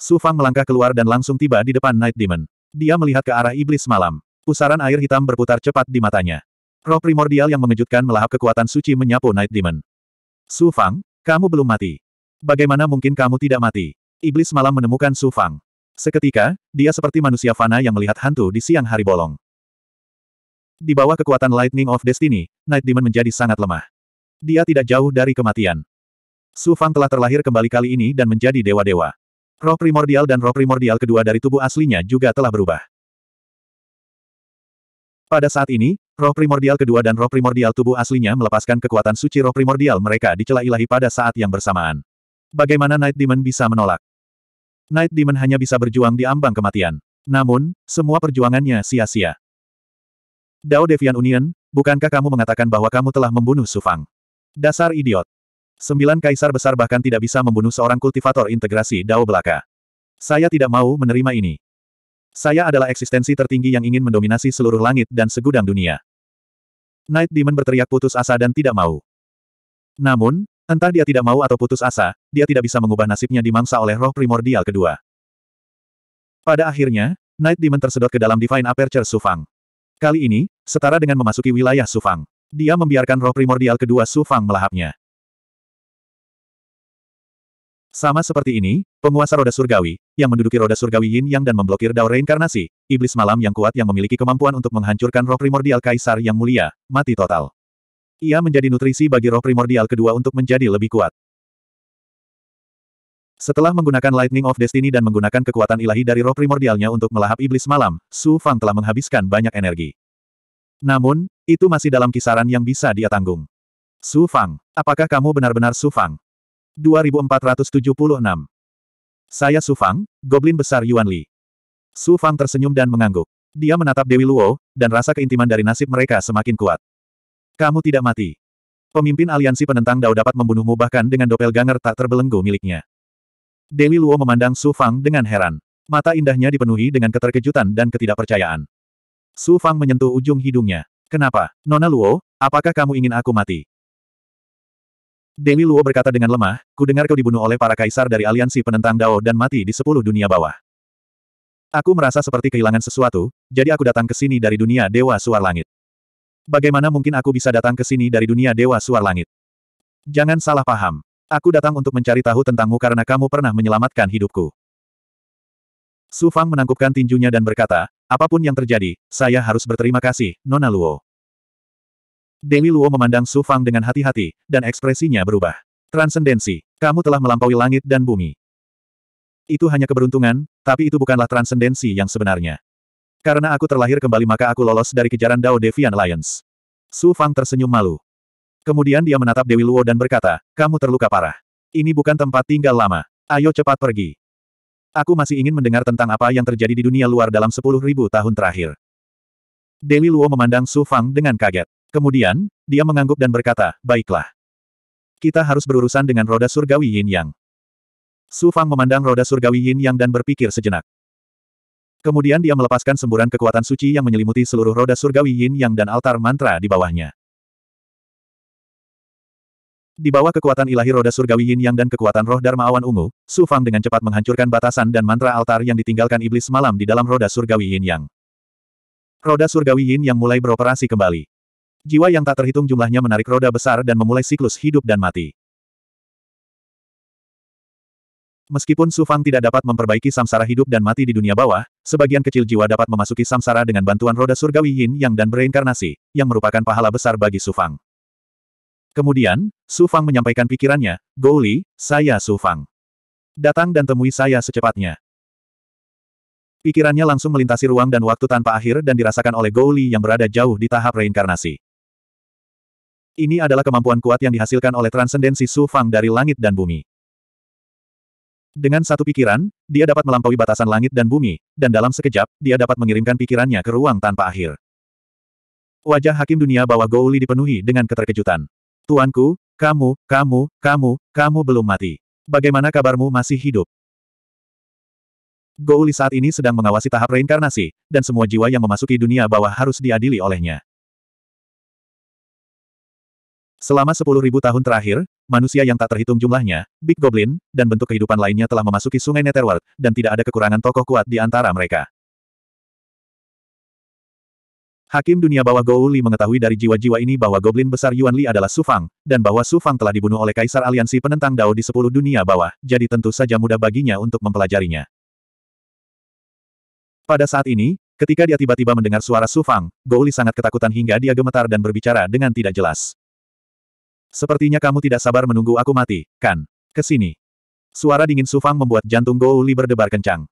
Su Fang melangkah keluar dan langsung tiba di depan Night Demon. Dia melihat ke arah iblis malam. Pusaran air hitam berputar cepat di matanya. Roh primordial yang mengejutkan melahap kekuatan suci menyapu Night Demon. Su Fang, kamu belum mati. Bagaimana mungkin kamu tidak mati? Iblis malam menemukan Su Fang. Seketika, dia seperti manusia fana yang melihat hantu di siang hari bolong. Di bawah kekuatan Lightning of Destiny, Night Demon menjadi sangat lemah. Dia tidak jauh dari kematian. Su Fang telah terlahir kembali kali ini dan menjadi dewa-dewa. Roh primordial dan roh primordial kedua dari tubuh aslinya juga telah berubah. Pada saat ini, roh primordial kedua dan roh primordial tubuh aslinya melepaskan kekuatan suci roh primordial mereka di celah ilahi pada saat yang bersamaan. Bagaimana Night Demon bisa menolak? Night Demon hanya bisa berjuang di ambang kematian. Namun, semua perjuangannya sia-sia. Dao Devian Union, bukankah kamu mengatakan bahwa kamu telah membunuh Sufang? Dasar idiot. Sembilan kaisar besar bahkan tidak bisa membunuh seorang kultivator integrasi Dao Belaka. Saya tidak mau menerima ini. Saya adalah eksistensi tertinggi yang ingin mendominasi seluruh langit dan segudang dunia. Night Demon berteriak putus asa dan tidak mau. Namun, entah dia tidak mau atau putus asa, dia tidak bisa mengubah nasibnya dimangsa oleh roh primordial kedua. Pada akhirnya, Night Demon tersedot ke dalam Divine Aperture Sufang. Kali ini, Setara dengan memasuki wilayah Sufang. Dia membiarkan roh primordial kedua Sufang melahapnya. Sama seperti ini, penguasa roda surgawi, yang menduduki roda surgawi Yin Yang dan memblokir Dao Reinkarnasi, iblis malam yang kuat yang memiliki kemampuan untuk menghancurkan roh primordial Kaisar yang mulia, mati total. Ia menjadi nutrisi bagi roh primordial kedua untuk menjadi lebih kuat. Setelah menggunakan Lightning of Destiny dan menggunakan kekuatan ilahi dari roh primordialnya untuk melahap iblis malam, Su Fang telah menghabiskan banyak energi. Namun, itu masih dalam kisaran yang bisa dia tanggung. Su Fang, apakah kamu benar-benar Su Fang? 2476. Saya Su Fang, Goblin Besar Yuan Li. Su Fang tersenyum dan mengangguk. Dia menatap Dewi Luo, dan rasa keintiman dari nasib mereka semakin kuat. Kamu tidak mati. Pemimpin aliansi penentang Dao dapat membunuhmu bahkan dengan doppelganger tak terbelenggu miliknya. Dewi Luo memandang Su Fang dengan heran. Mata indahnya dipenuhi dengan keterkejutan dan ketidakpercayaan. Su Fang menyentuh ujung hidungnya. Kenapa? Nona Luo, apakah kamu ingin aku mati? Dewi Luo berkata dengan lemah, ku dengar kau dibunuh oleh para kaisar dari aliansi penentang Dao dan mati di sepuluh dunia bawah. Aku merasa seperti kehilangan sesuatu, jadi aku datang ke sini dari dunia Dewa Suar Langit. Bagaimana mungkin aku bisa datang ke sini dari dunia Dewa Suar Langit? Jangan salah paham. Aku datang untuk mencari tahu tentangmu karena kamu pernah menyelamatkan hidupku. Su Fang menangkupkan tinjunya dan berkata, apapun yang terjadi, saya harus berterima kasih, Nona Luo. Dewi Luo memandang Su Fang dengan hati-hati, dan ekspresinya berubah. Transendensi, kamu telah melampaui langit dan bumi. Itu hanya keberuntungan, tapi itu bukanlah transendensi yang sebenarnya. Karena aku terlahir kembali maka aku lolos dari kejaran Dao Devian Alliance. Su Fang tersenyum malu. Kemudian dia menatap Dewi Luo dan berkata, kamu terluka parah. Ini bukan tempat tinggal lama. Ayo cepat pergi. Aku masih ingin mendengar tentang apa yang terjadi di dunia luar dalam sepuluh ribu tahun terakhir. Dewi Luo memandang Su Fang dengan kaget. Kemudian, dia mengangguk dan berkata, baiklah. Kita harus berurusan dengan roda surgawi Yin Yang. Su Fang memandang roda surgawi Yin Yang dan berpikir sejenak. Kemudian dia melepaskan semburan kekuatan suci yang menyelimuti seluruh roda surgawi Yin Yang dan altar mantra di bawahnya. Di bawah kekuatan ilahi roda surgawi yin yang dan kekuatan roh Dharma awan ungu, Su Fang dengan cepat menghancurkan batasan dan mantra altar yang ditinggalkan iblis malam di dalam roda surgawi yin yang. Roda surgawi yin yang mulai beroperasi kembali. Jiwa yang tak terhitung jumlahnya menarik roda besar dan memulai siklus hidup dan mati. Meskipun Su Fang tidak dapat memperbaiki samsara hidup dan mati di dunia bawah, sebagian kecil jiwa dapat memasuki samsara dengan bantuan roda surgawi yin yang dan bereinkarnasi, yang merupakan pahala besar bagi Su Fang. Kemudian, Su Fang menyampaikan pikirannya, Gouli, saya Su Fang. Datang dan temui saya secepatnya. Pikirannya langsung melintasi ruang dan waktu tanpa akhir dan dirasakan oleh Gouli yang berada jauh di tahap reinkarnasi. Ini adalah kemampuan kuat yang dihasilkan oleh transendensi Su Fang dari langit dan bumi. Dengan satu pikiran, dia dapat melampaui batasan langit dan bumi, dan dalam sekejap, dia dapat mengirimkan pikirannya ke ruang tanpa akhir. Wajah Hakim Dunia bawah Gouli dipenuhi dengan keterkejutan. Tuanku, kamu, kamu, kamu, kamu belum mati. Bagaimana kabarmu masih hidup? Gouli saat ini sedang mengawasi tahap reinkarnasi, dan semua jiwa yang memasuki dunia bawah harus diadili olehnya. Selama sepuluh ribu tahun terakhir, manusia yang tak terhitung jumlahnya, Big Goblin, dan bentuk kehidupan lainnya telah memasuki sungai Netherworld, dan tidak ada kekurangan tokoh kuat di antara mereka. Hakim dunia bawah Gou Li mengetahui dari jiwa-jiwa ini bahwa Goblin besar Yuan Li adalah Su Fang, dan bahwa Su Fang telah dibunuh oleh Kaisar Aliansi Penentang Dao di sepuluh dunia bawah, jadi tentu saja mudah baginya untuk mempelajarinya. Pada saat ini, ketika dia tiba-tiba mendengar suara Su Fang, Gou Li sangat ketakutan hingga dia gemetar dan berbicara dengan tidak jelas. Sepertinya kamu tidak sabar menunggu aku mati, kan? Kesini. Suara dingin Su Fang membuat jantung Gou Li berdebar kencang.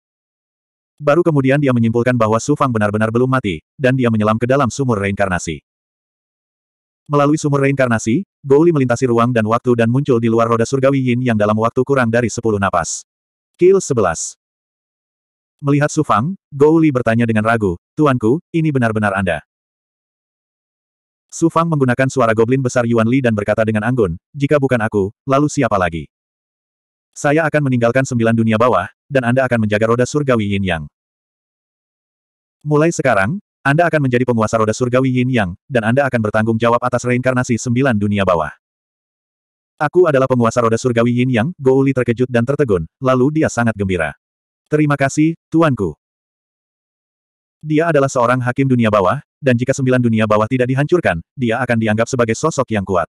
Baru kemudian dia menyimpulkan bahwa Su Fang benar-benar belum mati, dan dia menyelam ke dalam sumur reinkarnasi. Melalui sumur reinkarnasi, Gouli melintasi ruang dan waktu dan muncul di luar roda surgawi Yin yang dalam waktu kurang dari 10 napas. Kill 11 Melihat Su Fang, Gouli bertanya dengan ragu, Tuanku, ini benar-benar Anda. Su Fang menggunakan suara goblin besar Yuan Li dan berkata dengan anggun, jika bukan aku, lalu siapa lagi? Saya akan meninggalkan sembilan dunia bawah, dan Anda akan menjaga roda surgawi Yin Yang. Mulai sekarang, Anda akan menjadi penguasa roda surgawi Yin Yang, dan Anda akan bertanggung jawab atas reinkarnasi sembilan dunia bawah. Aku adalah penguasa roda surgawi Yin Yang, Gouli terkejut dan tertegun, lalu dia sangat gembira. Terima kasih, tuanku. Dia adalah seorang hakim dunia bawah, dan jika sembilan dunia bawah tidak dihancurkan, dia akan dianggap sebagai sosok yang kuat.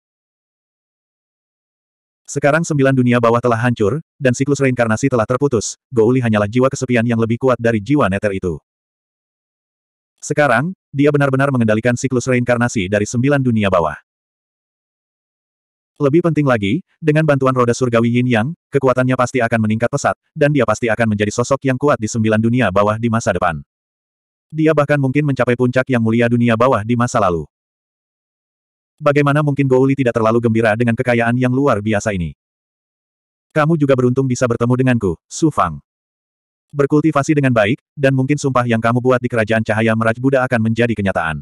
Sekarang sembilan dunia bawah telah hancur, dan siklus reinkarnasi telah terputus, Gouli hanyalah jiwa kesepian yang lebih kuat dari jiwa neter itu. Sekarang, dia benar-benar mengendalikan siklus reinkarnasi dari sembilan dunia bawah. Lebih penting lagi, dengan bantuan roda surgawi Yin Yang, kekuatannya pasti akan meningkat pesat, dan dia pasti akan menjadi sosok yang kuat di sembilan dunia bawah di masa depan. Dia bahkan mungkin mencapai puncak yang mulia dunia bawah di masa lalu. Bagaimana mungkin Gouli tidak terlalu gembira dengan kekayaan yang luar biasa ini? Kamu juga beruntung bisa bertemu denganku, Su Fang. Berkultivasi dengan baik, dan mungkin sumpah yang kamu buat di kerajaan cahaya meraj Buddha akan menjadi kenyataan.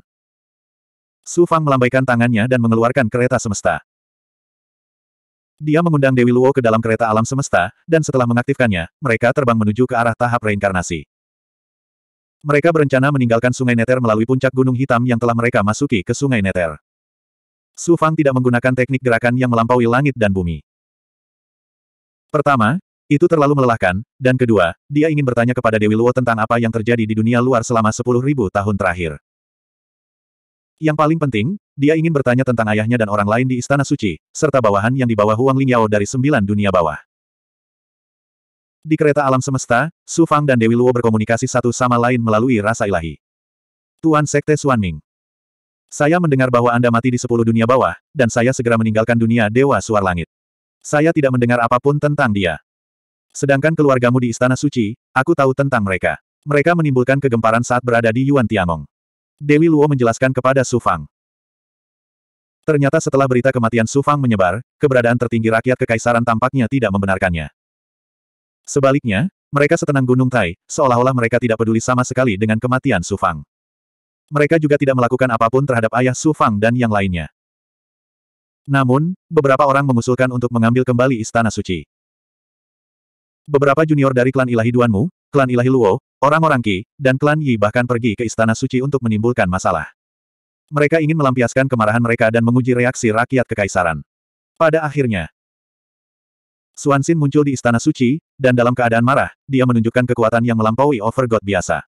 Su Fang melambaikan tangannya dan mengeluarkan kereta semesta. Dia mengundang Dewi Luo ke dalam kereta alam semesta, dan setelah mengaktifkannya, mereka terbang menuju ke arah tahap reinkarnasi. Mereka berencana meninggalkan Sungai Neter melalui puncak Gunung Hitam yang telah mereka masuki ke Sungai Neter. Su Fang tidak menggunakan teknik gerakan yang melampaui langit dan bumi. Pertama, itu terlalu melelahkan, dan kedua, dia ingin bertanya kepada Dewi Luo tentang apa yang terjadi di dunia luar selama 10.000 tahun terakhir. Yang paling penting, dia ingin bertanya tentang ayahnya dan orang lain di Istana Suci, serta bawahan yang dibawa Huang Lingyao dari sembilan dunia bawah. Di kereta alam semesta, Su Fang dan Dewi Luo berkomunikasi satu sama lain melalui rasa ilahi. Tuan Sekte Suan Ming. Saya mendengar bahwa Anda mati di sepuluh dunia bawah, dan saya segera meninggalkan dunia Dewa Suar Langit. Saya tidak mendengar apapun tentang dia. Sedangkan keluargamu di Istana Suci, aku tahu tentang mereka. Mereka menimbulkan kegemparan saat berada di Yuan Tiangong. Dewi Luo menjelaskan kepada Su Fang. Ternyata setelah berita kematian Su Fang menyebar, keberadaan tertinggi rakyat kekaisaran tampaknya tidak membenarkannya. Sebaliknya, mereka setenang gunung Tai, seolah-olah mereka tidak peduli sama sekali dengan kematian Su Fang. Mereka juga tidak melakukan apapun terhadap ayah Su Fang dan yang lainnya. Namun, beberapa orang mengusulkan untuk mengambil kembali Istana Suci. Beberapa junior dari klan ilahi Duanmu, klan ilahi Luo, orang-orang Qi, dan klan Yi bahkan pergi ke Istana Suci untuk menimbulkan masalah. Mereka ingin melampiaskan kemarahan mereka dan menguji reaksi rakyat kekaisaran. Pada akhirnya, Suansin muncul di Istana Suci, dan dalam keadaan marah, dia menunjukkan kekuatan yang melampaui Overgod biasa.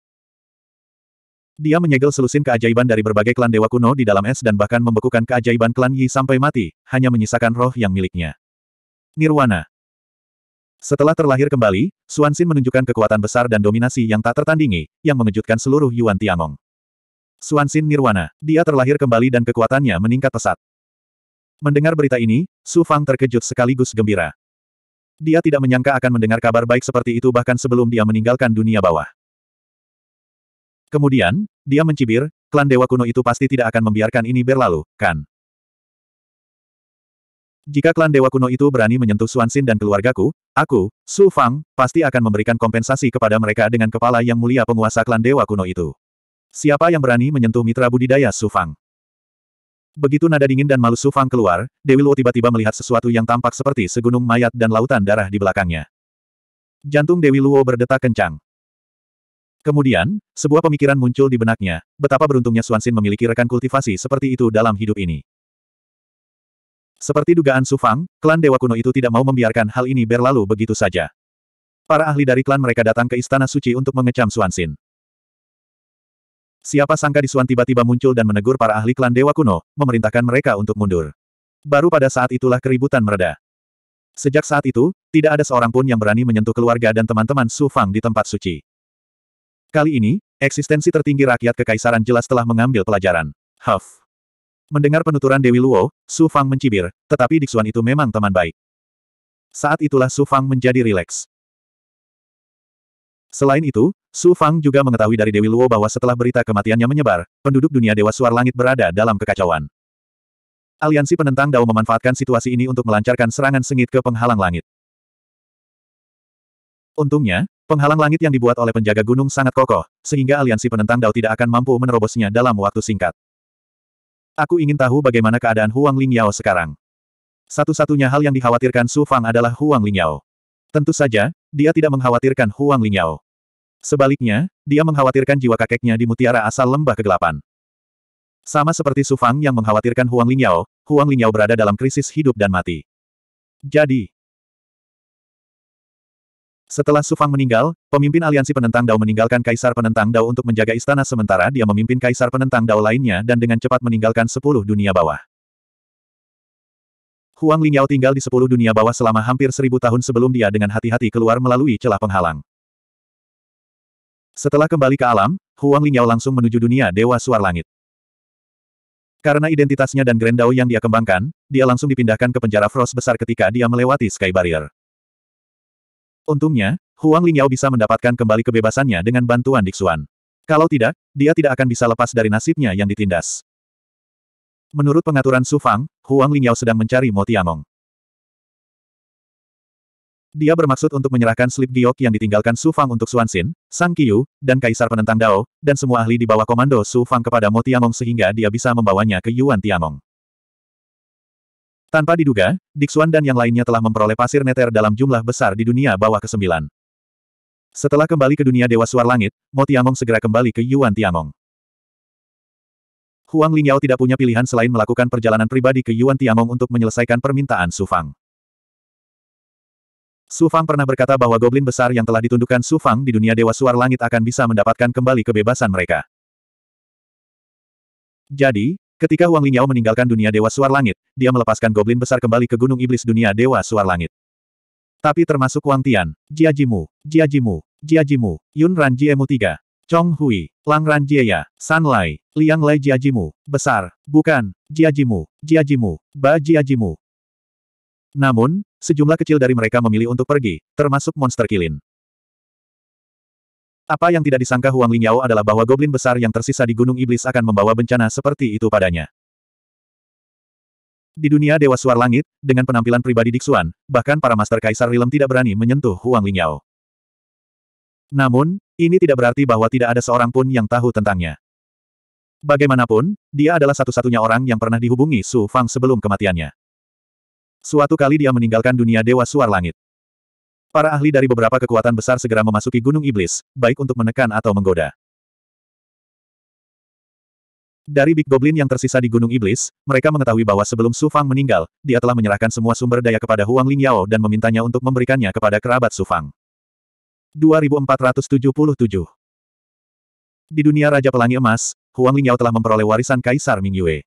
Dia menyegel selusin keajaiban dari berbagai klan dewa kuno di dalam es dan bahkan membekukan keajaiban klan Yi sampai mati, hanya menyisakan roh yang miliknya. Nirwana Setelah terlahir kembali, Suansin menunjukkan kekuatan besar dan dominasi yang tak tertandingi, yang mengejutkan seluruh Yuan Tiangong. Suansin Nirwana, dia terlahir kembali dan kekuatannya meningkat pesat. Mendengar berita ini, Su Fang terkejut sekaligus gembira. Dia tidak menyangka akan mendengar kabar baik seperti itu bahkan sebelum dia meninggalkan dunia bawah. Kemudian, dia mencibir, klan dewa kuno itu pasti tidak akan membiarkan ini berlalu, kan? Jika klan dewa kuno itu berani menyentuh Suansin dan keluargaku, aku, Su Fang, pasti akan memberikan kompensasi kepada mereka dengan kepala yang mulia penguasa klan dewa kuno itu. Siapa yang berani menyentuh mitra budidaya Su Fang? Begitu nada dingin dan malu Su Fang keluar, Dewi Luo tiba-tiba melihat sesuatu yang tampak seperti segunung mayat dan lautan darah di belakangnya. Jantung Dewi Luo berdetak kencang. Kemudian, sebuah pemikiran muncul di benaknya, betapa beruntungnya Suansin memiliki rekan kultivasi seperti itu dalam hidup ini. Seperti dugaan Sufang, klan Dewa Kuno itu tidak mau membiarkan hal ini berlalu begitu saja. Para ahli dari klan mereka datang ke Istana Suci untuk mengecam Suansin. Siapa sangka di Suan tiba-tiba muncul dan menegur para ahli klan Dewa Kuno, memerintahkan mereka untuk mundur. Baru pada saat itulah keributan mereda. Sejak saat itu, tidak ada seorang pun yang berani menyentuh keluarga dan teman-teman Su Fang di tempat suci. Kali ini, eksistensi tertinggi rakyat kekaisaran jelas telah mengambil pelajaran. Huff. Mendengar penuturan Dewi Luo, Su Fang mencibir, tetapi Diksuan itu memang teman baik. Saat itulah Su Fang menjadi rileks. Selain itu, Su Fang juga mengetahui dari Dewi Luo bahwa setelah berita kematiannya menyebar, penduduk dunia Dewa Suar Langit berada dalam kekacauan. Aliansi penentang Dao memanfaatkan situasi ini untuk melancarkan serangan sengit ke penghalang langit. Untungnya, Penghalang langit yang dibuat oleh penjaga gunung sangat kokoh, sehingga aliansi penentang Dao tidak akan mampu menerobosnya dalam waktu singkat. Aku ingin tahu bagaimana keadaan Huang Lingyao sekarang. Satu-satunya hal yang dikhawatirkan Su Fang adalah Huang Lingyao. Tentu saja, dia tidak mengkhawatirkan Huang Lingyao. Sebaliknya, dia mengkhawatirkan jiwa kakeknya di mutiara asal lembah kegelapan. Sama seperti Su Fang yang mengkhawatirkan Huang Lingyao, Huang Lingyao berada dalam krisis hidup dan mati. Jadi, setelah Sufang meninggal, pemimpin aliansi penentang Dao meninggalkan Kaisar Penentang Dao untuk menjaga istana sementara dia memimpin Kaisar Penentang Dao lainnya dan dengan cepat meninggalkan sepuluh dunia bawah. Huang Lingyao tinggal di sepuluh dunia bawah selama hampir seribu tahun sebelum dia dengan hati-hati keluar melalui celah penghalang. Setelah kembali ke alam, Huang Lingyao langsung menuju dunia Dewa Suar Langit. Karena identitasnya dan Grand Dao yang dia kembangkan, dia langsung dipindahkan ke penjara Frost besar ketika dia melewati Sky Barrier. Untungnya, Huang Lingyao bisa mendapatkan kembali kebebasannya dengan bantuan Dixuan. Kalau tidak, dia tidak akan bisa lepas dari nasibnya yang ditindas. Menurut pengaturan Su Fang, Huang Lingyao sedang mencari Mo Tiamong. Dia bermaksud untuk menyerahkan slip giok yang ditinggalkan Su Fang untuk Xin, Sang Qiu, dan Kaisar Penentang Dao, dan semua ahli di bawah komando Su Fang kepada Mo Tiamong sehingga dia bisa membawanya ke Yuan Tiamong. Tanpa diduga, Dixuan dan yang lainnya telah memperoleh pasir neter dalam jumlah besar di dunia bawah kesembilan. Setelah kembali ke dunia Dewa Suar Langit, Mo Tiangong segera kembali ke Yuan Tiangong. Huang Lingyao tidak punya pilihan selain melakukan perjalanan pribadi ke Yuan Tiangong untuk menyelesaikan permintaan Su Fang. Su Fang pernah berkata bahwa goblin besar yang telah ditundukkan Su Fang di dunia Dewa Suar Langit akan bisa mendapatkan kembali kebebasan mereka. Jadi, ketika Huang Lingyao meninggalkan dunia Dewa Suar Langit, dia melepaskan goblin besar kembali ke Gunung Iblis Dunia Dewa Suar Langit. Tapi termasuk Wang Tian, Jia Jia Jimu, Jimu, Jia Jimu, Yun Ran Jie Mu Tiga, Chong Hui, Lang Ran Jie Ya, San Lai, Liang Lai Jimu, besar, bukan, Jia Jimu, Jia Jimu, Ba Jia Jimu. Namun, sejumlah kecil dari mereka memilih untuk pergi, termasuk monster kilin. Apa yang tidak disangka Huang Lingyao adalah bahwa goblin besar yang tersisa di Gunung Iblis akan membawa bencana seperti itu padanya. Di dunia Dewa Suar Langit, dengan penampilan pribadi Dixuan, bahkan para Master Kaisar Rilem tidak berani menyentuh Huang Lingyao. Namun, ini tidak berarti bahwa tidak ada seorang pun yang tahu tentangnya. Bagaimanapun, dia adalah satu-satunya orang yang pernah dihubungi Su Fang sebelum kematiannya. Suatu kali dia meninggalkan dunia Dewa Suar Langit. Para ahli dari beberapa kekuatan besar segera memasuki Gunung Iblis, baik untuk menekan atau menggoda. Dari Big Goblin yang tersisa di Gunung Iblis, mereka mengetahui bahwa sebelum Su Fang meninggal, dia telah menyerahkan semua sumber daya kepada Huang Ling Yao dan memintanya untuk memberikannya kepada kerabat Su Fang. 2477 Di dunia Raja Pelangi Emas, Huang Ling Yao telah memperoleh warisan Kaisar Ming Yue.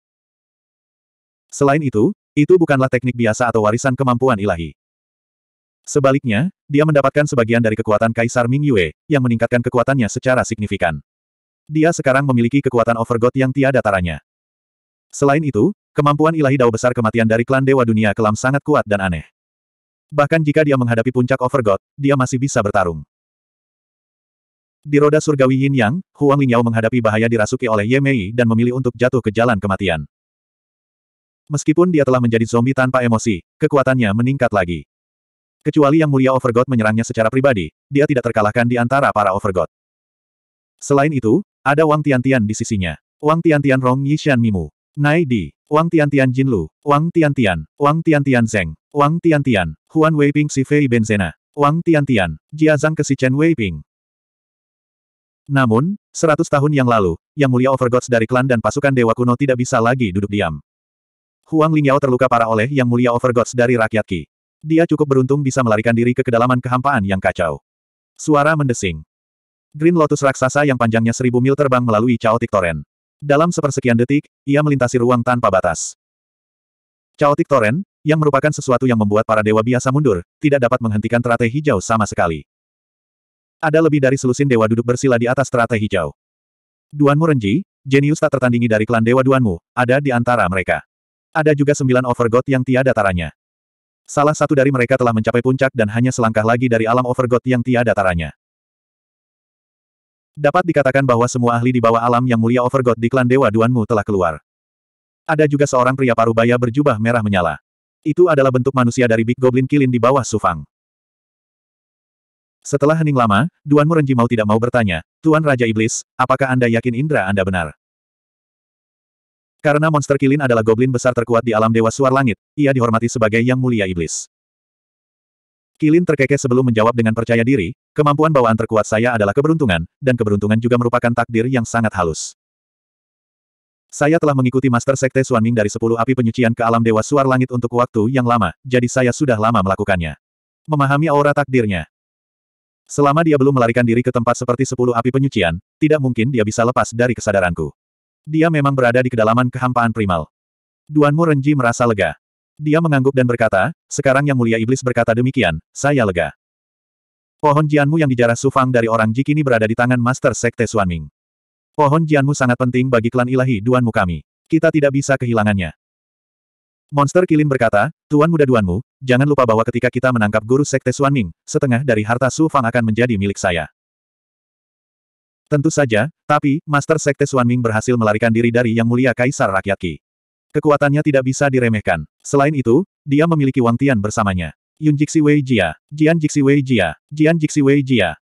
Selain itu, itu bukanlah teknik biasa atau warisan kemampuan ilahi. Sebaliknya, dia mendapatkan sebagian dari kekuatan Kaisar Ming Yue, yang meningkatkan kekuatannya secara signifikan. Dia sekarang memiliki kekuatan overgod yang tiada taranya. Selain itu, kemampuan ilahi dao besar kematian dari klan Dewa Dunia Kelam sangat kuat dan aneh. Bahkan jika dia menghadapi puncak overgod, dia masih bisa bertarung. Di roda surgawi Yin Yang, Huang Lingyao menghadapi bahaya dirasuki oleh Ye Mei dan memilih untuk jatuh ke jalan kematian. Meskipun dia telah menjadi zombie tanpa emosi, kekuatannya meningkat lagi. Kecuali yang mulia Overgod menyerangnya secara pribadi, dia tidak terkalahkan di antara para Overgod. Selain itu, ada Wang Tian Tian di sisinya. Wang Tian Tian Rong Yishan Mimu. Nai Di. Wang Tian Tiantian Lu. Wang Tian Tian, Wang Tian Tian Zeng. Wang Tian Tian Huan Weiping Si Fei Benzena. Wang Tian Tian Jia Zhang ke si Chen Weiping. Namun, seratus tahun yang lalu, Yang Mulia Overgods dari klan dan pasukan Dewa Kuno tidak bisa lagi duduk diam. Huang Lingyao terluka parah oleh Yang Mulia Overgods dari rakyat Qi. Dia cukup beruntung bisa melarikan diri ke kedalaman kehampaan yang kacau. Suara mendesing. Green Lotus raksasa yang panjangnya seribu mil terbang melalui Chaotic Torrent. Dalam sepersekian detik, ia melintasi ruang tanpa batas. Chaotic Torrent, yang merupakan sesuatu yang membuat para dewa biasa mundur, tidak dapat menghentikan teratai hijau sama sekali. Ada lebih dari selusin dewa duduk bersila di atas teratai hijau. Duanmu Renji, jenius tak tertandingi dari klan dewa Duanmu, ada di antara mereka. Ada juga sembilan overgod yang tiada taranya. Salah satu dari mereka telah mencapai puncak dan hanya selangkah lagi dari alam overgod yang tiada taranya. Dapat dikatakan bahwa semua ahli di bawah alam yang mulia Overgod di klan Dewa Duanmu telah keluar. Ada juga seorang pria parubaya berjubah merah menyala. Itu adalah bentuk manusia dari Big Goblin Kilin di bawah Sufang. Setelah hening lama, Duan Murenji mau tidak mau bertanya, Tuan Raja Iblis, apakah Anda yakin Indra Anda benar? Karena monster Kilin adalah goblin besar terkuat di alam Dewa Suar Langit, ia dihormati sebagai Yang Mulia Iblis. Kilin terkekeh sebelum menjawab dengan percaya diri, kemampuan bawaan terkuat saya adalah keberuntungan, dan keberuntungan juga merupakan takdir yang sangat halus. Saya telah mengikuti Master Sekte Suanming dari sepuluh api penyucian ke alam Dewa Suar Langit untuk waktu yang lama, jadi saya sudah lama melakukannya. Memahami aura takdirnya. Selama dia belum melarikan diri ke tempat seperti sepuluh api penyucian, tidak mungkin dia bisa lepas dari kesadaranku. Dia memang berada di kedalaman kehampaan primal. Duan Mu Renji merasa lega. Dia mengangguk dan berkata, sekarang yang mulia iblis berkata demikian, saya lega. Pohon Jianmu yang dijarah Sufang dari orang Ji kini berada di tangan Master Sekte Suanming. Pohon Jianmu sangat penting bagi klan ilahi Duanmu kami. Kita tidak bisa kehilangannya. Monster Kilin berkata, Tuan Muda Duanmu, jangan lupa bahwa ketika kita menangkap guru Sekte Suanming, setengah dari harta Su Fang akan menjadi milik saya. Tentu saja, tapi, Master Sekte Suanming berhasil melarikan diri dari Yang Mulia Kaisar Rakyat Ki. Kekuatannya tidak bisa diremehkan. Selain itu, dia memiliki Wang Tian bersamanya. Yun Jixi Wei Jia, Jian Jixi Wei Jia, Jian Jixi Wei Jia.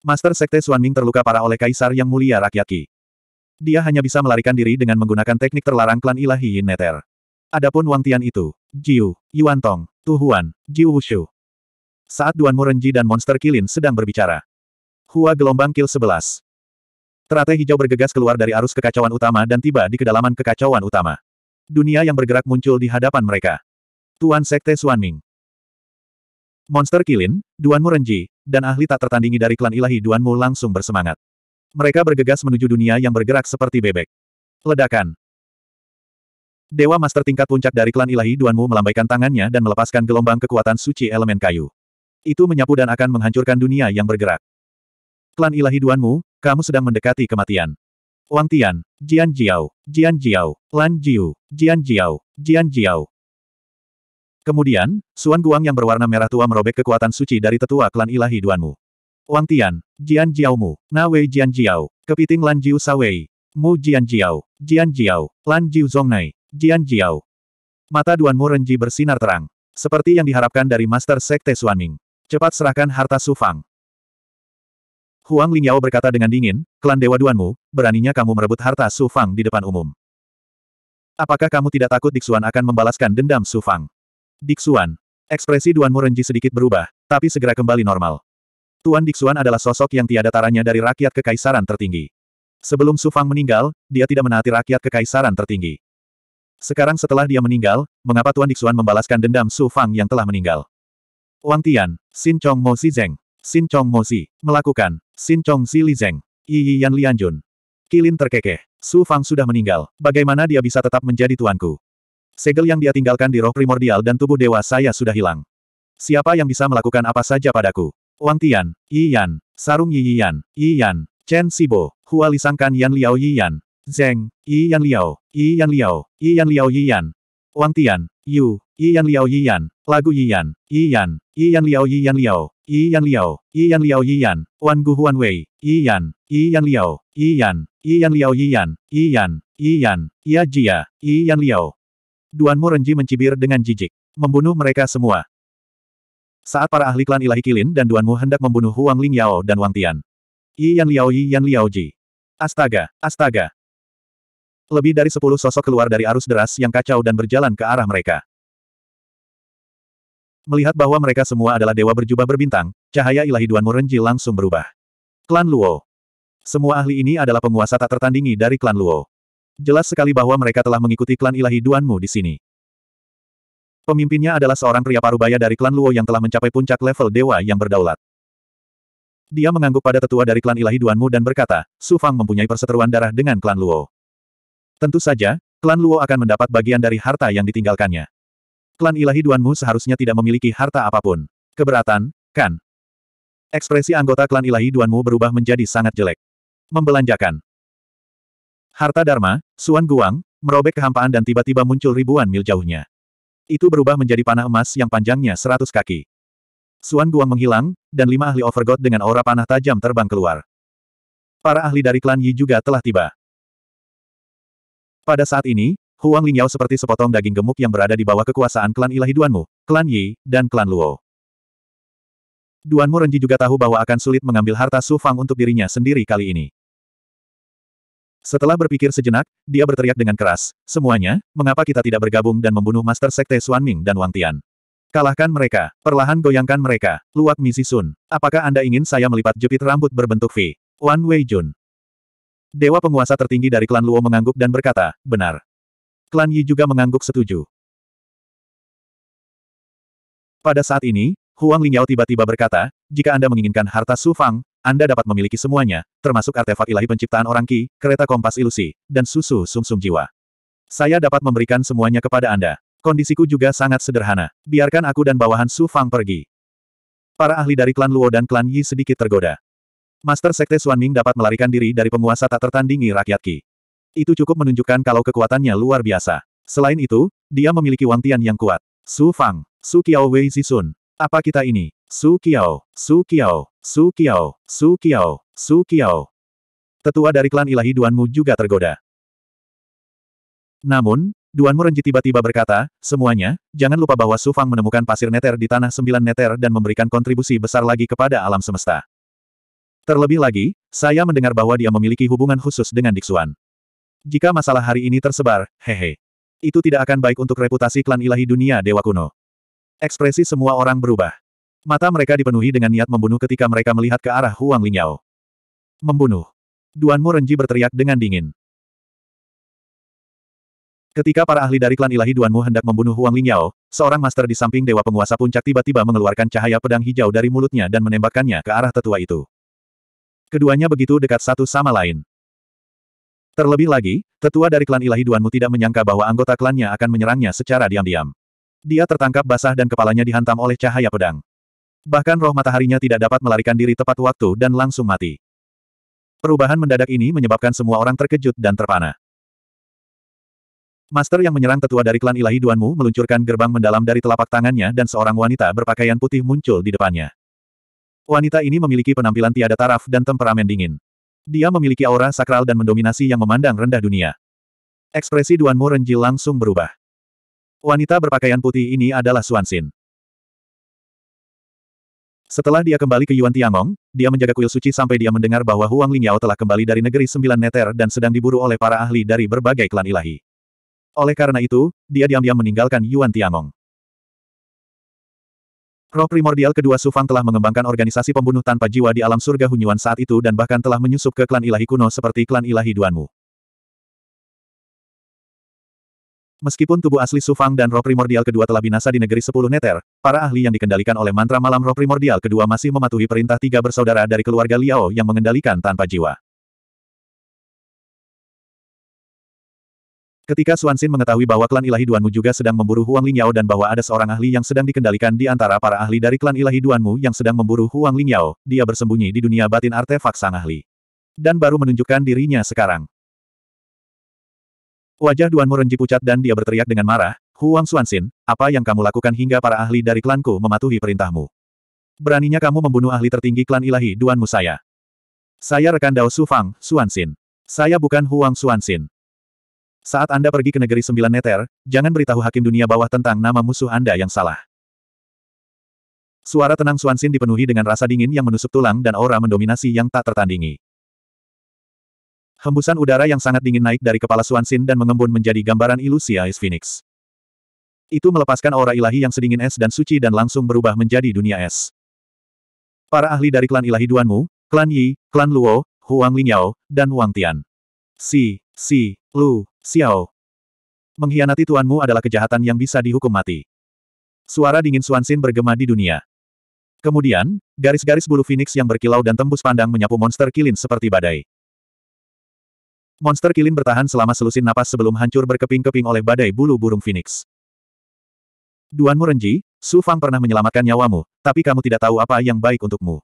Master Sekte Ming terluka parah oleh Kaisar yang mulia rakyat Qi. Dia hanya bisa melarikan diri dengan menggunakan teknik terlarang klan ilahi Yin Neter. Adapun Wang Tian itu, Jiu, Yuan Tong, Tu Huan, Jiu Wushu. Saat Duan Murenji dan Monster Kilin sedang berbicara. Hua gelombang Kil 11. Teratai hijau bergegas keluar dari arus kekacauan utama dan tiba di kedalaman kekacauan utama. Dunia yang bergerak muncul di hadapan mereka. Tuan Sekte Suanming. Monster Kilin, Duanmu Renji, dan ahli tak tertandingi dari klan ilahi Duanmu langsung bersemangat. Mereka bergegas menuju dunia yang bergerak seperti bebek. Ledakan. Dewa Master tingkat puncak dari klan ilahi Duanmu melambaikan tangannya dan melepaskan gelombang kekuatan suci elemen kayu. Itu menyapu dan akan menghancurkan dunia yang bergerak. Klan ilahi Duanmu, kamu sedang mendekati kematian. Wang Tian, Jian Jiao, Jian Jiao, Lan Jiu, Jian Jiao, Jian Jiao. Kemudian, Suan Guang yang berwarna merah tua merobek kekuatan suci dari tetua klan ilahi Duanmu. Wang Tian, Jian Jiaomu, Na Wei Jian Jiao, Kepiting Lan Jiu Sawei, Mu Jian Jiao, Jian Jiao, Lan Jiu Zongnai, Jian Jiao. Mata Duanmu Renji bersinar terang. Seperti yang diharapkan dari Master Sekte Suanming. Cepat serahkan harta Sufang. Huang Lingyao berkata dengan dingin, klan Dewa Duanmu, beraninya kamu merebut harta Su Fang di depan umum. Apakah kamu tidak takut Diksuan akan membalaskan dendam Su Fang? Diksuan. Ekspresi Duanmu Renji sedikit berubah, tapi segera kembali normal. Tuan Diksuan adalah sosok yang tiada taranya dari rakyat kekaisaran tertinggi. Sebelum Su Fang meninggal, dia tidak menaati rakyat kekaisaran tertinggi. Sekarang setelah dia meninggal, mengapa Tuan Diksuan membalaskan dendam Su Fang yang telah meninggal? Wang Tian, Xin Chong Mo Zeng. Sin Chong Mozi, melakukan, Sin Chong Li Zeng, Yi Yan Lianjun. Kilin terkekeh, Su Fang sudah meninggal, bagaimana dia bisa tetap menjadi tuanku? Segel yang dia tinggalkan di roh primordial dan tubuh dewa saya sudah hilang. Siapa yang bisa melakukan apa saja padaku? Wang Tian, Yi Yan, Sarung Yi Yan, Yi Yan, Chen Sibo, Hua Lisangkan Yan Liao Yi Yan, Zeng, Yi Yan Liao, Yi Yan Liao, Yi Yan Liao Yi Yan, Wang Tian, Yu, Yi Yan Liao Yi Yan, Lagu Yi Yan, Yi Yan, Yi Yan Liao Yi Yan Liao, Yi Yan Liao, Yi Yan Liao Yi Yan, Wan Gu Huan Wei, Yi Yan, Yi Yan Liao, Yi Yan, Yi Yan Liao Yi Yi Yan, Yan, Yi Yan, Ya Jia, Yi Yan Liao. Duan Mu Renji mencibir dengan jijik. Membunuh mereka semua. Saat para ahli klan ilahi Kilin dan Duan Mu hendak membunuh Huang Ling Yao dan Wang Tian. Yi Yan Liao Yi Yan Liao Ji. Astaga, astaga. Lebih dari sepuluh sosok keluar dari arus deras yang kacau dan berjalan ke arah mereka. Melihat bahwa mereka semua adalah dewa berjubah berbintang, cahaya ilahi Duan Murenji langsung berubah. Klan Luo. Semua ahli ini adalah penguasa tak tertandingi dari klan Luo. Jelas sekali bahwa mereka telah mengikuti klan ilahi Duanmu di sini. Pemimpinnya adalah seorang pria parubaya dari klan Luo yang telah mencapai puncak level dewa yang berdaulat. Dia mengangguk pada tetua dari klan ilahi Duanmu dan berkata, Su Fang mempunyai perseteruan darah dengan klan Luo. Tentu saja, klan Luo akan mendapat bagian dari harta yang ditinggalkannya. Klan ilahi Duanmu seharusnya tidak memiliki harta apapun. Keberatan, kan? Ekspresi anggota klan ilahi Duanmu berubah menjadi sangat jelek. Membelanjakan. Harta Dharma, Suan Guang, merobek kehampaan dan tiba-tiba muncul ribuan mil jauhnya. Itu berubah menjadi panah emas yang panjangnya seratus kaki. Suan Guang menghilang, dan lima ahli Overgod dengan aura panah tajam terbang keluar. Para ahli dari klan Yi juga telah tiba. Pada saat ini, Huang Lingyao seperti sepotong daging gemuk yang berada di bawah kekuasaan klan ilahi Duanmu, klan Yi, dan klan Luo. Duanmu Renji juga tahu bahwa akan sulit mengambil harta Su Fang untuk dirinya sendiri kali ini. Setelah berpikir sejenak, dia berteriak dengan keras, Semuanya, mengapa kita tidak bergabung dan membunuh Master Sekte Suan Ming dan Wang Tian? Kalahkan mereka, perlahan goyangkan mereka, luak misi Sun. Apakah Anda ingin saya melipat jepit rambut berbentuk V? Wan Wei Jun. Dewa penguasa tertinggi dari klan Luo mengangguk dan berkata, benar. Klan Yi juga mengangguk setuju. Pada saat ini, Huang Lingyao tiba-tiba berkata, jika Anda menginginkan harta Su Fang, Anda dapat memiliki semuanya, termasuk artefak ilahi penciptaan orang Qi, kereta kompas ilusi, dan susu sumsum -sum jiwa. Saya dapat memberikan semuanya kepada Anda. Kondisiku juga sangat sederhana. Biarkan aku dan bawahan Su Fang pergi. Para ahli dari klan Luo dan klan Yi sedikit tergoda. Master Sekte Xuan Ming dapat melarikan diri dari penguasa tak tertandingi rakyat Qi. Itu cukup menunjukkan kalau kekuatannya luar biasa. Selain itu, dia memiliki wantian yang kuat. Su Fang, Su Qiao Wei Zisun. Apa kita ini? Su Qiao, Su Qiao, Su Qiao, Su Qiao, Su Qiao. Tetua dari klan ilahi Duanmu juga tergoda. Namun, Duanmu Renji tiba-tiba berkata, semuanya, jangan lupa bahwa Su Fang menemukan pasir neter di tanah sembilan neter dan memberikan kontribusi besar lagi kepada alam semesta. Terlebih lagi, saya mendengar bahwa dia memiliki hubungan khusus dengan Diksuan. Jika masalah hari ini tersebar, hehe. Itu tidak akan baik untuk reputasi klan ilahi dunia Dewa Kuno. Ekspresi semua orang berubah. Mata mereka dipenuhi dengan niat membunuh ketika mereka melihat ke arah Huang Lingyao. Membunuh. Duan Mu Renji berteriak dengan dingin. Ketika para ahli dari klan ilahi Duan Mu hendak membunuh Huang Lingyao, seorang master di samping Dewa Penguasa Puncak tiba-tiba mengeluarkan cahaya pedang hijau dari mulutnya dan menembakkannya ke arah tetua itu. Keduanya begitu dekat satu sama lain. Terlebih lagi, tetua dari klan ilahi Duanmu tidak menyangka bahwa anggota klannya akan menyerangnya secara diam-diam. Dia tertangkap basah dan kepalanya dihantam oleh cahaya pedang. Bahkan roh mataharinya tidak dapat melarikan diri tepat waktu dan langsung mati. Perubahan mendadak ini menyebabkan semua orang terkejut dan terpana. Master yang menyerang tetua dari klan ilahi Duanmu meluncurkan gerbang mendalam dari telapak tangannya dan seorang wanita berpakaian putih muncul di depannya. Wanita ini memiliki penampilan tiada taraf dan temperamen dingin. Dia memiliki aura sakral dan mendominasi yang memandang rendah dunia. Ekspresi Duan Mu Renji langsung berubah. Wanita berpakaian putih ini adalah Xuan Xin. Setelah dia kembali ke Yuan Tiangong, dia menjaga kuil suci sampai dia mendengar bahwa Huang Lingyao telah kembali dari negeri sembilan neter dan sedang diburu oleh para ahli dari berbagai klan ilahi. Oleh karena itu, dia diam-diam meninggalkan Yuan Tiangong. Roh primordial kedua Sufang telah mengembangkan organisasi pembunuh tanpa jiwa di alam surga Hunyuan saat itu dan bahkan telah menyusup ke klan ilahi kuno seperti klan ilahi Duanmu. Meskipun tubuh asli Sufang dan roh primordial kedua telah binasa di negeri sepuluh neter, para ahli yang dikendalikan oleh mantra malam roh primordial kedua masih mematuhi perintah tiga bersaudara dari keluarga Liao yang mengendalikan tanpa jiwa. Ketika Suansin mengetahui bahwa klan ilahi Duanmu juga sedang memburu Huang Lingyao dan bahwa ada seorang ahli yang sedang dikendalikan di antara para ahli dari klan ilahi Duanmu yang sedang memburu Huang Lingyao, dia bersembunyi di dunia batin artefak sang ahli. Dan baru menunjukkan dirinya sekarang. Wajah Duanmu renji pucat dan dia berteriak dengan marah, Huang Suansin, apa yang kamu lakukan hingga para ahli dari klanku mematuhi perintahmu? Beraninya kamu membunuh ahli tertinggi klan ilahi Duanmu saya. Saya rekan Dao Sufang, Suansin. Saya bukan Huang Suansin. Saat Anda pergi ke negeri sembilan neter, jangan beritahu hakim dunia bawah tentang nama musuh Anda yang salah. Suara tenang Suansin dipenuhi dengan rasa dingin yang menusuk tulang dan aura mendominasi yang tak tertandingi. Hembusan udara yang sangat dingin naik dari kepala Suansin dan mengembun menjadi gambaran ilusi Ice Phoenix. Itu melepaskan aura ilahi yang sedingin es dan suci dan langsung berubah menjadi dunia es. Para ahli dari klan ilahi Duanmu, klan Yi, klan Luo, Huang Lingyao, dan Wang Tian. Si, Si, Lu, Xiao. Mengkhianati tuanmu adalah kejahatan yang bisa dihukum mati. Suara dingin Suansin bergema di dunia. Kemudian, garis-garis bulu phoenix yang berkilau dan tembus pandang menyapu monster kilin seperti badai. Monster kilin bertahan selama selusin napas sebelum hancur berkeping-keping oleh badai bulu burung phoenix. Duan Murenji, Su Fang pernah menyelamatkan nyawamu, tapi kamu tidak tahu apa yang baik untukmu.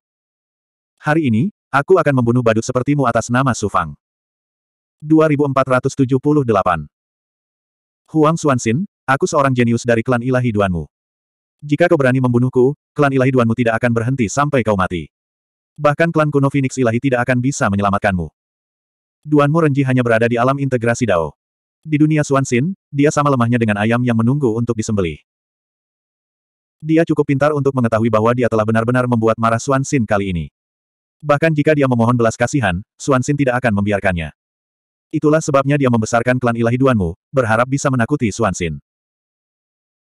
Hari ini, aku akan membunuh badut sepertimu atas nama Su Fang. 2478. Huang Xuanxin, aku seorang jenius dari klan ilahi Duanmu. Jika kau berani membunuhku, klan ilahi Duanmu tidak akan berhenti sampai kau mati. Bahkan klan kuno Phoenix ilahi tidak akan bisa menyelamatkanmu. Duanmu Renji hanya berada di alam integrasi Dao. Di dunia Xuanxin, dia sama lemahnya dengan ayam yang menunggu untuk disembelih. Dia cukup pintar untuk mengetahui bahwa dia telah benar-benar membuat marah Xuanxin kali ini. Bahkan jika dia memohon belas kasihan, Xuanxin tidak akan membiarkannya. Itulah sebabnya dia membesarkan klan ilahi Duanmu, berharap bisa menakuti Suansin.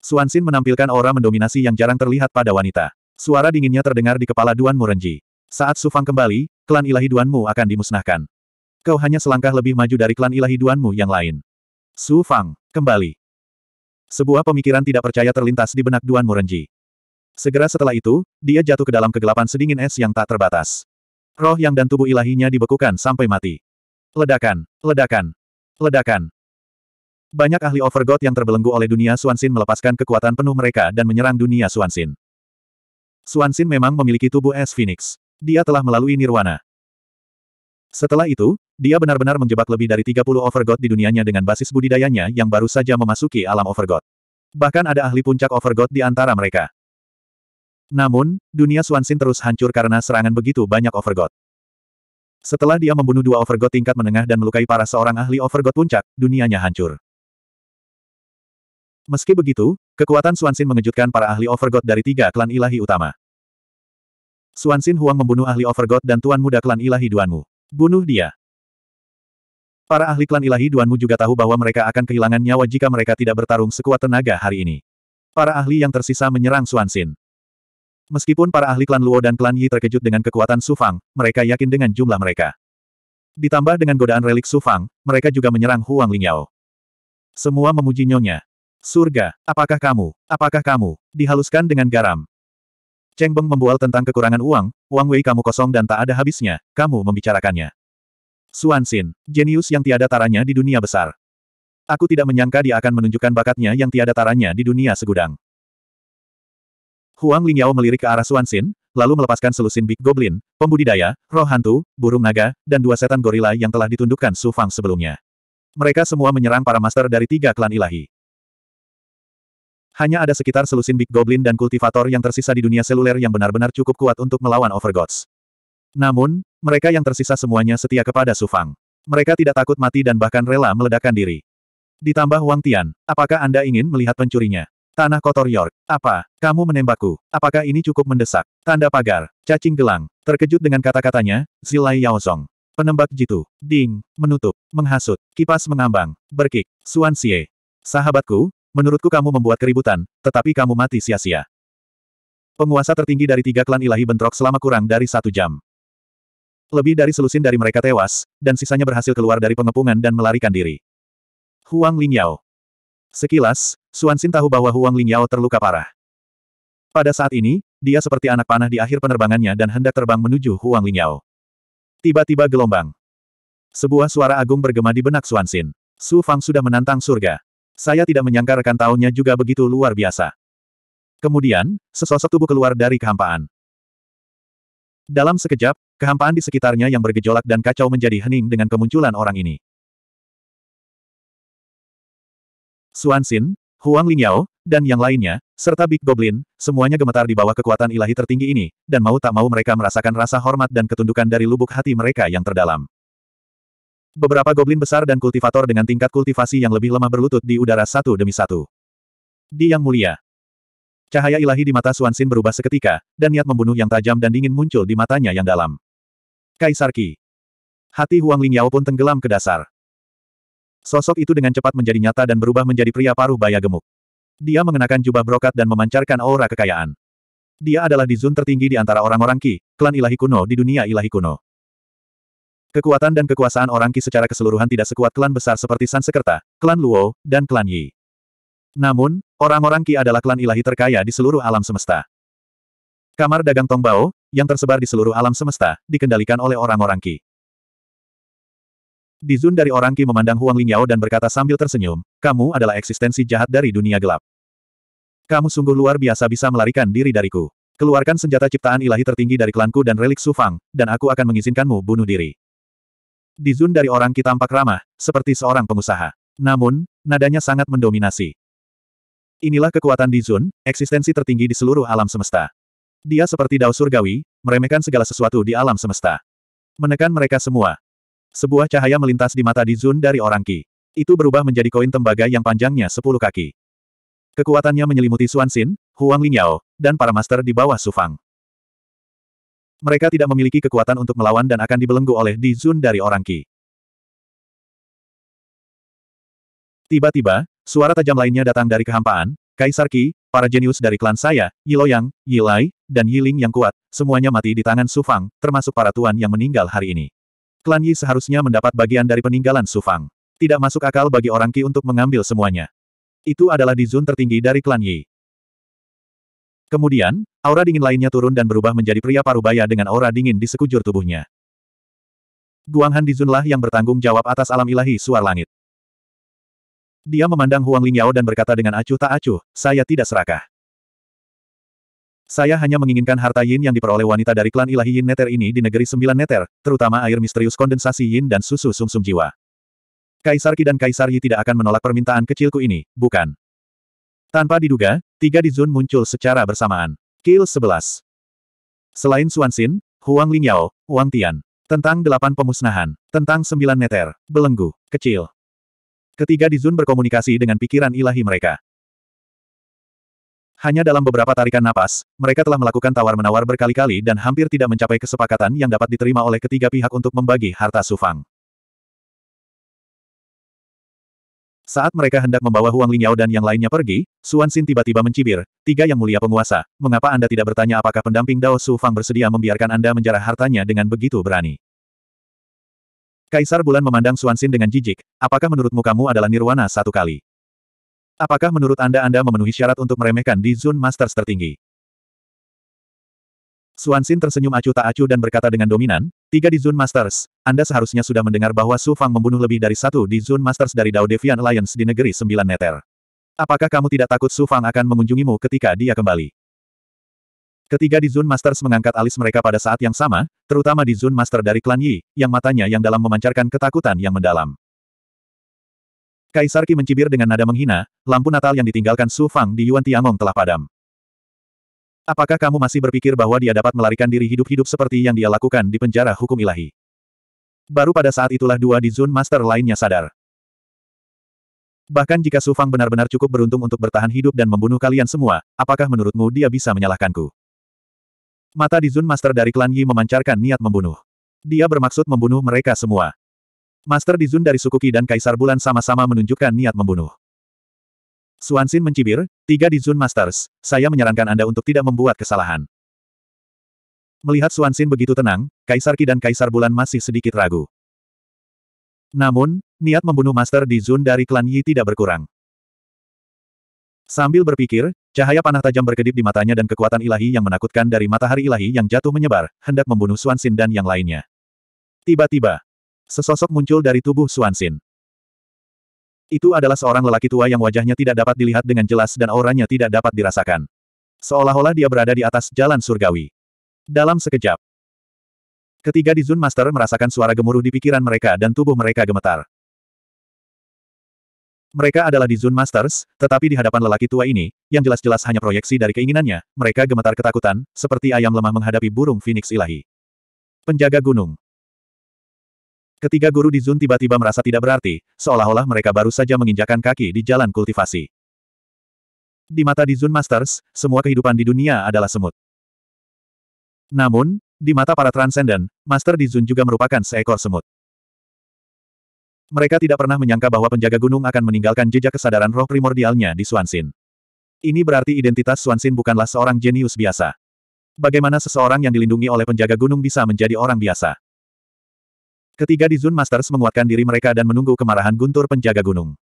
Suansin menampilkan aura mendominasi yang jarang terlihat pada wanita. Suara dinginnya terdengar di kepala Duan Renji. Saat Sufang kembali, klan ilahi Duanmu akan dimusnahkan. Kau hanya selangkah lebih maju dari klan ilahi Duanmu yang lain. Sufang, kembali. Sebuah pemikiran tidak percaya terlintas di benak Duan Renji. Segera setelah itu, dia jatuh ke dalam kegelapan sedingin es yang tak terbatas. Roh yang dan tubuh ilahinya dibekukan sampai mati. Ledakan, ledakan, ledakan. Banyak ahli Overgod yang terbelenggu oleh dunia Suansin melepaskan kekuatan penuh mereka dan menyerang dunia Suansin. Suansin memang memiliki tubuh es Phoenix. Dia telah melalui Nirwana. Setelah itu, dia benar-benar menjebak lebih dari 30 Overgod di dunianya dengan basis budidayanya yang baru saja memasuki alam Overgod. Bahkan ada ahli puncak Overgod di antara mereka. Namun, dunia Suansin terus hancur karena serangan begitu banyak Overgod. Setelah dia membunuh dua overgod tingkat menengah dan melukai para seorang ahli overgod puncak, dunianya hancur. Meski begitu, kekuatan Suansin mengejutkan para ahli overgod dari tiga klan ilahi utama. Suansin Huang membunuh ahli overgod dan tuan muda klan ilahi Duanmu. Bunuh dia. Para ahli klan ilahi Duanmu juga tahu bahwa mereka akan kehilangan nyawa jika mereka tidak bertarung sekuat tenaga hari ini. Para ahli yang tersisa menyerang Suansin. Meskipun para ahli klan Luo dan klan Yi terkejut dengan kekuatan Sufang, mereka yakin dengan jumlah mereka. Ditambah dengan godaan relik Sufang, mereka juga menyerang Huang Lingyao. Semua memuji nyonya. Surga, apakah kamu, apakah kamu, dihaluskan dengan garam. Cheng Beng membual tentang kekurangan uang, uang Wei kamu kosong dan tak ada habisnya, kamu membicarakannya. Suan Xin, jenius yang tiada taranya di dunia besar. Aku tidak menyangka dia akan menunjukkan bakatnya yang tiada taranya di dunia segudang. Huang Lingyao melirik ke arah Suansin, lalu melepaskan selusin Big Goblin, pembudidaya, roh hantu, burung naga, dan dua setan gorila yang telah ditundukkan Su Fang sebelumnya. Mereka semua menyerang para master dari tiga klan ilahi. Hanya ada sekitar selusin Big Goblin dan kultivator yang tersisa di dunia seluler yang benar-benar cukup kuat untuk melawan Overgods. Namun, mereka yang tersisa semuanya setia kepada Su Fang. Mereka tidak takut mati dan bahkan rela meledakkan diri. Ditambah Wang Tian, apakah Anda ingin melihat pencurinya? Tanah kotor York. Apa? Kamu menembakku. Apakah ini cukup mendesak? Tanda pagar. Cacing gelang. Terkejut dengan kata-katanya, Zilai Yaozong. Penembak jitu. Ding. Menutup. Menghasut. Kipas mengambang. Berkik. Suan Xie. Sahabatku, menurutku kamu membuat keributan, tetapi kamu mati sia-sia. Penguasa tertinggi dari tiga klan ilahi bentrok selama kurang dari satu jam. Lebih dari selusin dari mereka tewas, dan sisanya berhasil keluar dari pengepungan dan melarikan diri. Huang Lingyao. Sekilas, Xuanxin tahu bahwa Huang Lingyao terluka parah. Pada saat ini, dia seperti anak panah di akhir penerbangannya dan hendak terbang menuju Huang Lingyao. Tiba-tiba gelombang. Sebuah suara agung bergema di benak Xuanxin. Su Fang sudah menantang surga. Saya tidak menyangka rekan tahunnya juga begitu luar biasa. Kemudian, sesosok tubuh keluar dari kehampaan. Dalam sekejap, kehampaan di sekitarnya yang bergejolak dan kacau menjadi hening dengan kemunculan orang ini. Xuanxin, Huang Lingyao, dan yang lainnya, serta Big Goblin, semuanya gemetar di bawah kekuatan ilahi tertinggi ini, dan mau tak mau mereka merasakan rasa hormat dan ketundukan dari lubuk hati mereka yang terdalam. Beberapa goblin besar dan kultivator dengan tingkat kultivasi yang lebih lemah berlutut di udara satu demi satu. Di Yang Mulia. Cahaya ilahi di mata Suansin berubah seketika, dan niat membunuh yang tajam dan dingin muncul di matanya yang dalam. Kaisar Qi. Hati Huang Lingyao pun tenggelam ke dasar. Sosok itu dengan cepat menjadi nyata dan berubah menjadi pria paruh baya gemuk. Dia mengenakan jubah brokat dan memancarkan aura kekayaan. Dia adalah di zon tertinggi di antara orang-orang Ki, klan ilahi kuno di dunia ilahi kuno. Kekuatan dan kekuasaan orang Ki secara keseluruhan tidak sekuat klan besar seperti Sansekerta, klan Luo, dan klan Yi. Namun, orang-orang Ki adalah klan ilahi terkaya di seluruh alam semesta. Kamar dagang Tongbao, yang tersebar di seluruh alam semesta, dikendalikan oleh orang-orang -orang Dizun dari orang Qi memandang Huang Lingyao dan berkata sambil tersenyum, kamu adalah eksistensi jahat dari dunia gelap. Kamu sungguh luar biasa bisa melarikan diri dariku. Keluarkan senjata ciptaan ilahi tertinggi dari klanku dan relik Sufang, dan aku akan mengizinkanmu bunuh diri. Dizun dari orang Qi tampak ramah, seperti seorang pengusaha. Namun, nadanya sangat mendominasi. Inilah kekuatan Dizun, eksistensi tertinggi di seluruh alam semesta. Dia seperti dao surgawi, meremehkan segala sesuatu di alam semesta. Menekan mereka semua, sebuah cahaya melintas di mata Dizun dari orang Qi. Itu berubah menjadi koin tembaga yang panjangnya sepuluh kaki. Kekuatannya menyelimuti Suan Xin, Huang Lingyao, dan para master di bawah Sufang. Mereka tidak memiliki kekuatan untuk melawan dan akan dibelenggu oleh Dizun dari orang Qi. Tiba-tiba, suara tajam lainnya datang dari kehampaan, Kaisar Qi, para jenius dari klan saya, Yiloyang, Yilai, dan Yiling yang kuat, semuanya mati di tangan Sufang, termasuk para tuan yang meninggal hari ini. Klan Yi seharusnya mendapat bagian dari peninggalan Sufang. Tidak masuk akal bagi orang Ki untuk mengambil semuanya. Itu adalah di dizun tertinggi dari klan Yi. Kemudian, aura dingin lainnya turun dan berubah menjadi pria parubaya dengan aura dingin di sekujur tubuhnya. Guanghan di Dizunlah yang bertanggung jawab atas alam ilahi suar langit. Dia memandang Huang Lingyao dan berkata dengan acuh tak acuh, saya tidak serakah. Saya hanya menginginkan harta Yin yang diperoleh wanita dari klan ilahi Yin Neter ini di negeri sembilan Neter, terutama air misterius kondensasi Yin dan susu sumsum -sum jiwa. Kaisar Ki dan Kaisar Yi tidak akan menolak permintaan kecilku ini, bukan? Tanpa diduga, tiga di Zun muncul secara bersamaan. Kill 11. Selain Xin, Huang Lingyao, Wang Tian. Tentang delapan pemusnahan. Tentang sembilan neter. Belenggu. Kecil. Ketiga di Zun berkomunikasi dengan pikiran ilahi mereka. Hanya dalam beberapa tarikan napas, mereka telah melakukan tawar-menawar berkali-kali dan hampir tidak mencapai kesepakatan yang dapat diterima oleh ketiga pihak untuk membagi harta Sufang. Saat mereka hendak membawa Huang Lingyao dan yang lainnya pergi, Suan Xin tiba-tiba mencibir, tiga yang mulia penguasa, mengapa Anda tidak bertanya apakah pendamping Dao Su Fang bersedia membiarkan Anda menjarah hartanya dengan begitu berani? Kaisar Bulan memandang Suan Xin dengan jijik, apakah menurutmu kamu adalah nirwana satu kali? Apakah menurut Anda Anda memenuhi syarat untuk meremehkan di Zun Masters tertinggi? Suansin tersenyum acuh tak acuh dan berkata dengan dominan, tiga di Zun Masters, Anda seharusnya sudah mendengar bahwa Su Fang membunuh lebih dari satu di Zun Masters dari Dao Devian Alliance di negeri sembilan neter. Apakah kamu tidak takut Su Fang akan mengunjungimu ketika dia kembali? Ketiga di Zun Masters mengangkat alis mereka pada saat yang sama, terutama di Zun Master dari klan Yi, yang matanya yang dalam memancarkan ketakutan yang mendalam. Kaisar Qi mencibir dengan nada menghina, lampu Natal yang ditinggalkan Su Fang di Yuan Tiangong telah padam. Apakah kamu masih berpikir bahwa dia dapat melarikan diri hidup-hidup seperti yang dia lakukan di penjara hukum ilahi? Baru pada saat itulah dua di Zun Master lainnya sadar. Bahkan jika Su Fang benar-benar cukup beruntung untuk bertahan hidup dan membunuh kalian semua, apakah menurutmu dia bisa menyalahkanku? Mata di Zun Master dari klan Yi memancarkan niat membunuh. Dia bermaksud membunuh mereka semua. Master Dizun dari Sukuki dan Kaisar Bulan sama-sama menunjukkan niat membunuh. Suansin mencibir, tiga Dizun Masters, saya menyarankan Anda untuk tidak membuat kesalahan. Melihat Suansin begitu tenang, Kaisar Ki dan Kaisar Bulan masih sedikit ragu. Namun, niat membunuh Master Dizun dari klan Yi tidak berkurang. Sambil berpikir, cahaya panah tajam berkedip di matanya dan kekuatan ilahi yang menakutkan dari matahari ilahi yang jatuh menyebar, hendak membunuh Suansin dan yang lainnya. Tiba-tiba, Sesosok muncul dari tubuh Suansin. Itu adalah seorang lelaki tua yang wajahnya tidak dapat dilihat dengan jelas dan auranya tidak dapat dirasakan. Seolah-olah dia berada di atas jalan surgawi. Dalam sekejap, ketiga Dizun Master merasakan suara gemuruh di pikiran mereka dan tubuh mereka gemetar. Mereka adalah Dizun Masters, tetapi di hadapan lelaki tua ini, yang jelas-jelas hanya proyeksi dari keinginannya, mereka gemetar ketakutan, seperti ayam lemah menghadapi burung Phoenix ilahi. Penjaga gunung. Ketiga guru di Zun tiba-tiba merasa tidak berarti, seolah-olah mereka baru saja menginjakan kaki di jalan kultivasi. Di mata di Zun Masters, semua kehidupan di dunia adalah semut. Namun, di mata para Transcendent, Master di Zun juga merupakan seekor semut. Mereka tidak pernah menyangka bahwa penjaga gunung akan meninggalkan jejak kesadaran roh primordialnya di Swansin. Ini berarti identitas Swansin bukanlah seorang jenius biasa. Bagaimana seseorang yang dilindungi oleh penjaga gunung bisa menjadi orang biasa? Ketiga di Zun Masters menguatkan diri mereka dan menunggu kemarahan guntur penjaga gunung.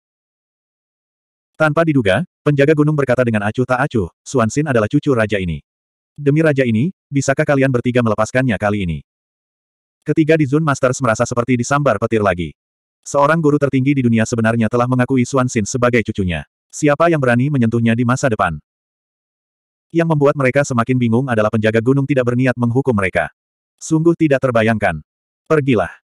Tanpa diduga, penjaga gunung berkata dengan acuh tak acuh, Suansin adalah cucu raja ini. Demi raja ini, bisakah kalian bertiga melepaskannya kali ini? Ketiga di Zun Masters merasa seperti disambar petir lagi. Seorang guru tertinggi di dunia sebenarnya telah mengakui Suansin sebagai cucunya. Siapa yang berani menyentuhnya di masa depan? Yang membuat mereka semakin bingung adalah penjaga gunung tidak berniat menghukum mereka. Sungguh tidak terbayangkan. Pergilah.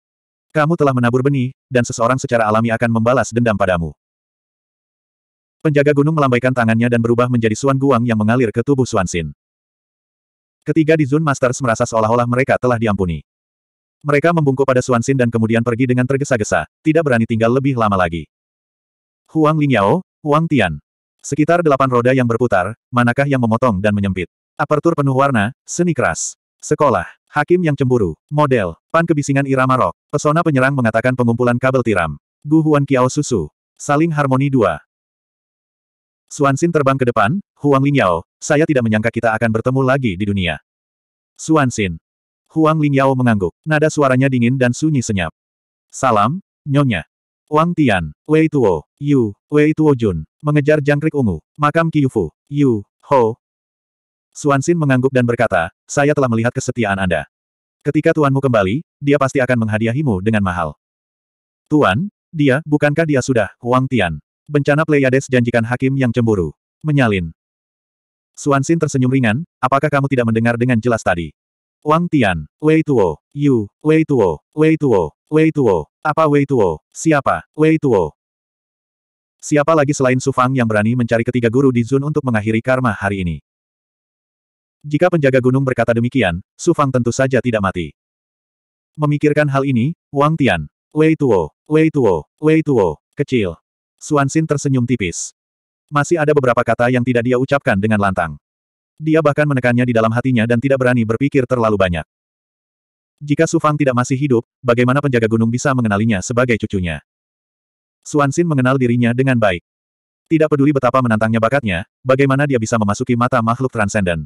Kamu telah menabur benih, dan seseorang secara alami akan membalas dendam padamu. Penjaga gunung melambaikan tangannya dan berubah menjadi Suan Guang yang mengalir ke tubuh Suan Xin. Ketiga di Zun Masters merasa seolah-olah mereka telah diampuni. Mereka membungkuk pada Suan Xin dan kemudian pergi dengan tergesa-gesa, tidak berani tinggal lebih lama lagi. Huang Lingyao, Huang Tian. Sekitar delapan roda yang berputar, manakah yang memotong dan menyempit. Apertur penuh warna, seni keras. Sekolah. Hakim yang cemburu. Model. Pan kebisingan irama rok. Pesona penyerang mengatakan pengumpulan kabel tiram. Gu Huan Kiao Susu. Saling harmoni dua. Suansin terbang ke depan, Huang Lingyao, saya tidak menyangka kita akan bertemu lagi di dunia. Suansin. Huang Lingyao mengangguk, nada suaranya dingin dan sunyi senyap. Salam, Nyonya. Wang Tian, Wei Tuo, Yu, Wei Tuo Jun, mengejar jangkrik ungu, makam Kiyufu, Yu, Ho, Suansin mengangguk dan berkata, saya telah melihat kesetiaan Anda. Ketika tuanmu kembali, dia pasti akan menghadiahimu dengan mahal. Tuan, dia, bukankah dia sudah, Huang Tian? Bencana Pleiades janjikan hakim yang cemburu. Menyalin. Suansin tersenyum ringan, apakah kamu tidak mendengar dengan jelas tadi? Wang Tian, Wei Tuo, Yu, Wei Tuo, Wei Tuo, Wei Tuo, apa Wei Tuo, siapa, Wei Tuo. Siapa lagi selain Su Fang yang berani mencari ketiga guru di Zun untuk mengakhiri karma hari ini? Jika penjaga gunung berkata demikian, Su Fang tentu saja tidak mati. Memikirkan hal ini, Wang Tian. Wei Tuo, Wei Tuo, Wei Tuo, kecil. Suan Xin tersenyum tipis. Masih ada beberapa kata yang tidak dia ucapkan dengan lantang. Dia bahkan menekannya di dalam hatinya dan tidak berani berpikir terlalu banyak. Jika Su Fang tidak masih hidup, bagaimana penjaga gunung bisa mengenalinya sebagai cucunya? Suan Xin mengenal dirinya dengan baik. Tidak peduli betapa menantangnya bakatnya, bagaimana dia bisa memasuki mata makhluk transenden.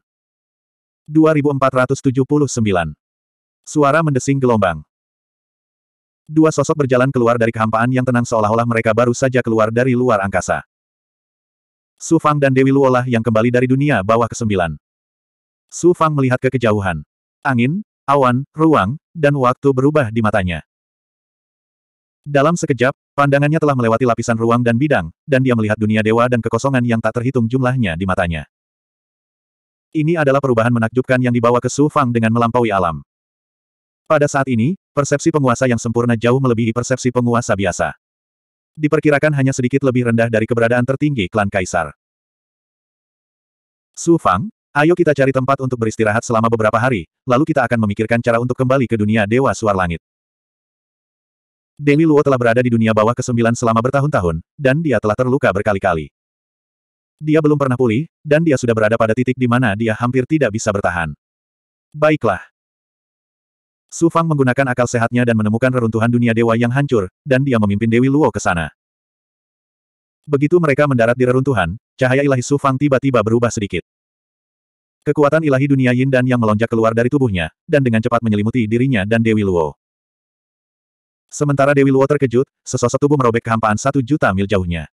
2479. Suara mendesing gelombang. Dua sosok berjalan keluar dari kehampaan yang tenang seolah-olah mereka baru saja keluar dari luar angkasa. Su Fang dan Dewi Luolah yang kembali dari dunia bawah kesembilan. Su Fang melihat ke kejauhan. Angin, awan, ruang, dan waktu berubah di matanya. Dalam sekejap, pandangannya telah melewati lapisan ruang dan bidang, dan dia melihat dunia dewa dan kekosongan yang tak terhitung jumlahnya di matanya. Ini adalah perubahan menakjubkan yang dibawa ke Su Fang dengan melampaui alam. Pada saat ini, persepsi penguasa yang sempurna jauh melebihi persepsi penguasa biasa. Diperkirakan hanya sedikit lebih rendah dari keberadaan tertinggi klan Kaisar. Su Fang, ayo kita cari tempat untuk beristirahat selama beberapa hari, lalu kita akan memikirkan cara untuk kembali ke dunia Dewa Suar Langit. Dewi Luo telah berada di dunia bawah ke-9 selama bertahun-tahun, dan dia telah terluka berkali-kali dia belum pernah pulih, dan dia sudah berada pada titik di mana dia hampir tidak bisa bertahan. Baiklah. Su Fang menggunakan akal sehatnya dan menemukan reruntuhan dunia dewa yang hancur, dan dia memimpin Dewi Luo ke sana. Begitu mereka mendarat di reruntuhan, cahaya ilahi Su Fang tiba-tiba berubah sedikit. Kekuatan ilahi dunia Yin dan yang melonjak keluar dari tubuhnya, dan dengan cepat menyelimuti dirinya dan Dewi Luo. Sementara Dewi Luo terkejut, sesosok tubuh merobek kehampaan satu juta mil jauhnya.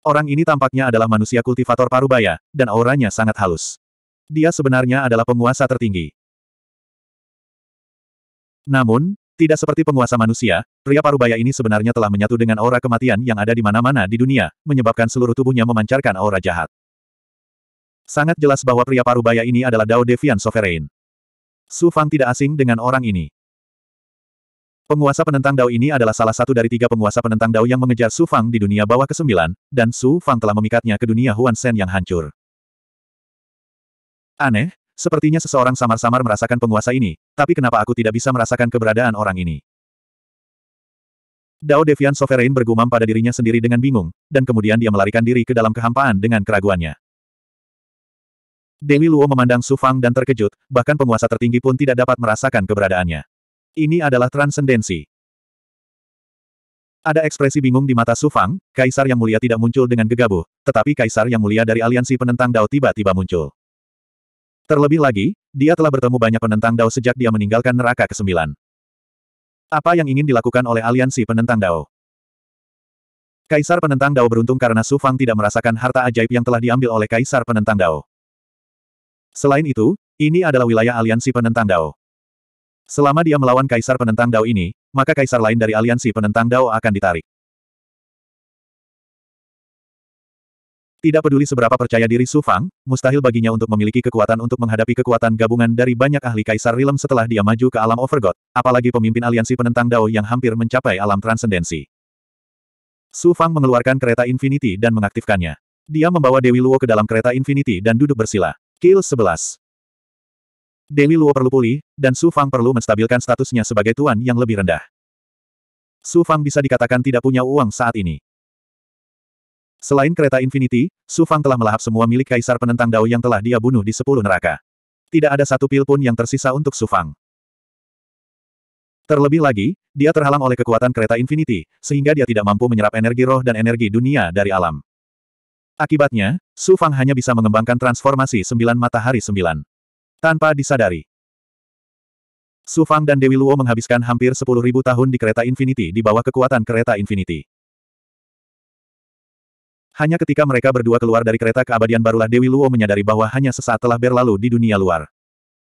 Orang ini tampaknya adalah manusia kultivator parubaya, dan auranya sangat halus. Dia sebenarnya adalah penguasa tertinggi. Namun, tidak seperti penguasa manusia, pria parubaya ini sebenarnya telah menyatu dengan aura kematian yang ada di mana-mana di dunia, menyebabkan seluruh tubuhnya memancarkan aura jahat. Sangat jelas bahwa pria parubaya ini adalah Dao Devian Sovereign. Su Fang tidak asing dengan orang ini. Penguasa penentang Dao ini adalah salah satu dari tiga penguasa penentang Dao yang mengejar Su Fang di dunia bawah ke-9, dan Su Fang telah memikatnya ke dunia Huan Sen yang hancur. Aneh, sepertinya seseorang samar-samar merasakan penguasa ini, tapi kenapa aku tidak bisa merasakan keberadaan orang ini? Dao Devian Sovereign bergumam pada dirinya sendiri dengan bingung, dan kemudian dia melarikan diri ke dalam kehampaan dengan keraguannya. Dewi Luo memandang Su Fang dan terkejut, bahkan penguasa tertinggi pun tidak dapat merasakan keberadaannya. Ini adalah transendensi. Ada ekspresi bingung di mata Sufang, Kaisar Yang Mulia tidak muncul dengan gegabah, tetapi Kaisar Yang Mulia dari aliansi penentang Dao tiba-tiba muncul. Terlebih lagi, dia telah bertemu banyak penentang Dao sejak dia meninggalkan neraka ke-9. Apa yang ingin dilakukan oleh aliansi penentang Dao? Kaisar penentang Dao beruntung karena Sufang tidak merasakan harta ajaib yang telah diambil oleh Kaisar penentang Dao. Selain itu, ini adalah wilayah aliansi penentang Dao. Selama dia melawan kaisar penentang Dao ini, maka kaisar lain dari aliansi penentang Dao akan ditarik. Tidak peduli seberapa percaya diri Su Fang, mustahil baginya untuk memiliki kekuatan untuk menghadapi kekuatan gabungan dari banyak ahli kaisar Rilem setelah dia maju ke alam Overgod, apalagi pemimpin aliansi penentang Dao yang hampir mencapai alam transendensi. Su Fang mengeluarkan kereta Infinity dan mengaktifkannya. Dia membawa Dewi Luo ke dalam kereta Infinity dan duduk bersila. Kill 11. Dewi Luo perlu pulih, dan Su Fang perlu menstabilkan statusnya sebagai tuan yang lebih rendah. Su Fang bisa dikatakan tidak punya uang saat ini. Selain kereta Infinity, Su Fang telah melahap semua milik Kaisar Penentang Dao yang telah dia bunuh di sepuluh neraka. Tidak ada satu pil pun yang tersisa untuk Su Fang. Terlebih lagi, dia terhalang oleh kekuatan kereta Infinity, sehingga dia tidak mampu menyerap energi roh dan energi dunia dari alam. Akibatnya, Su Fang hanya bisa mengembangkan transformasi sembilan matahari sembilan. Tanpa disadari. Su Fang dan Dewi Luo menghabiskan hampir 10.000 tahun di kereta Infinity di bawah kekuatan kereta Infinity. Hanya ketika mereka berdua keluar dari kereta keabadian barulah Dewi Luo menyadari bahwa hanya sesaat telah berlalu di dunia luar.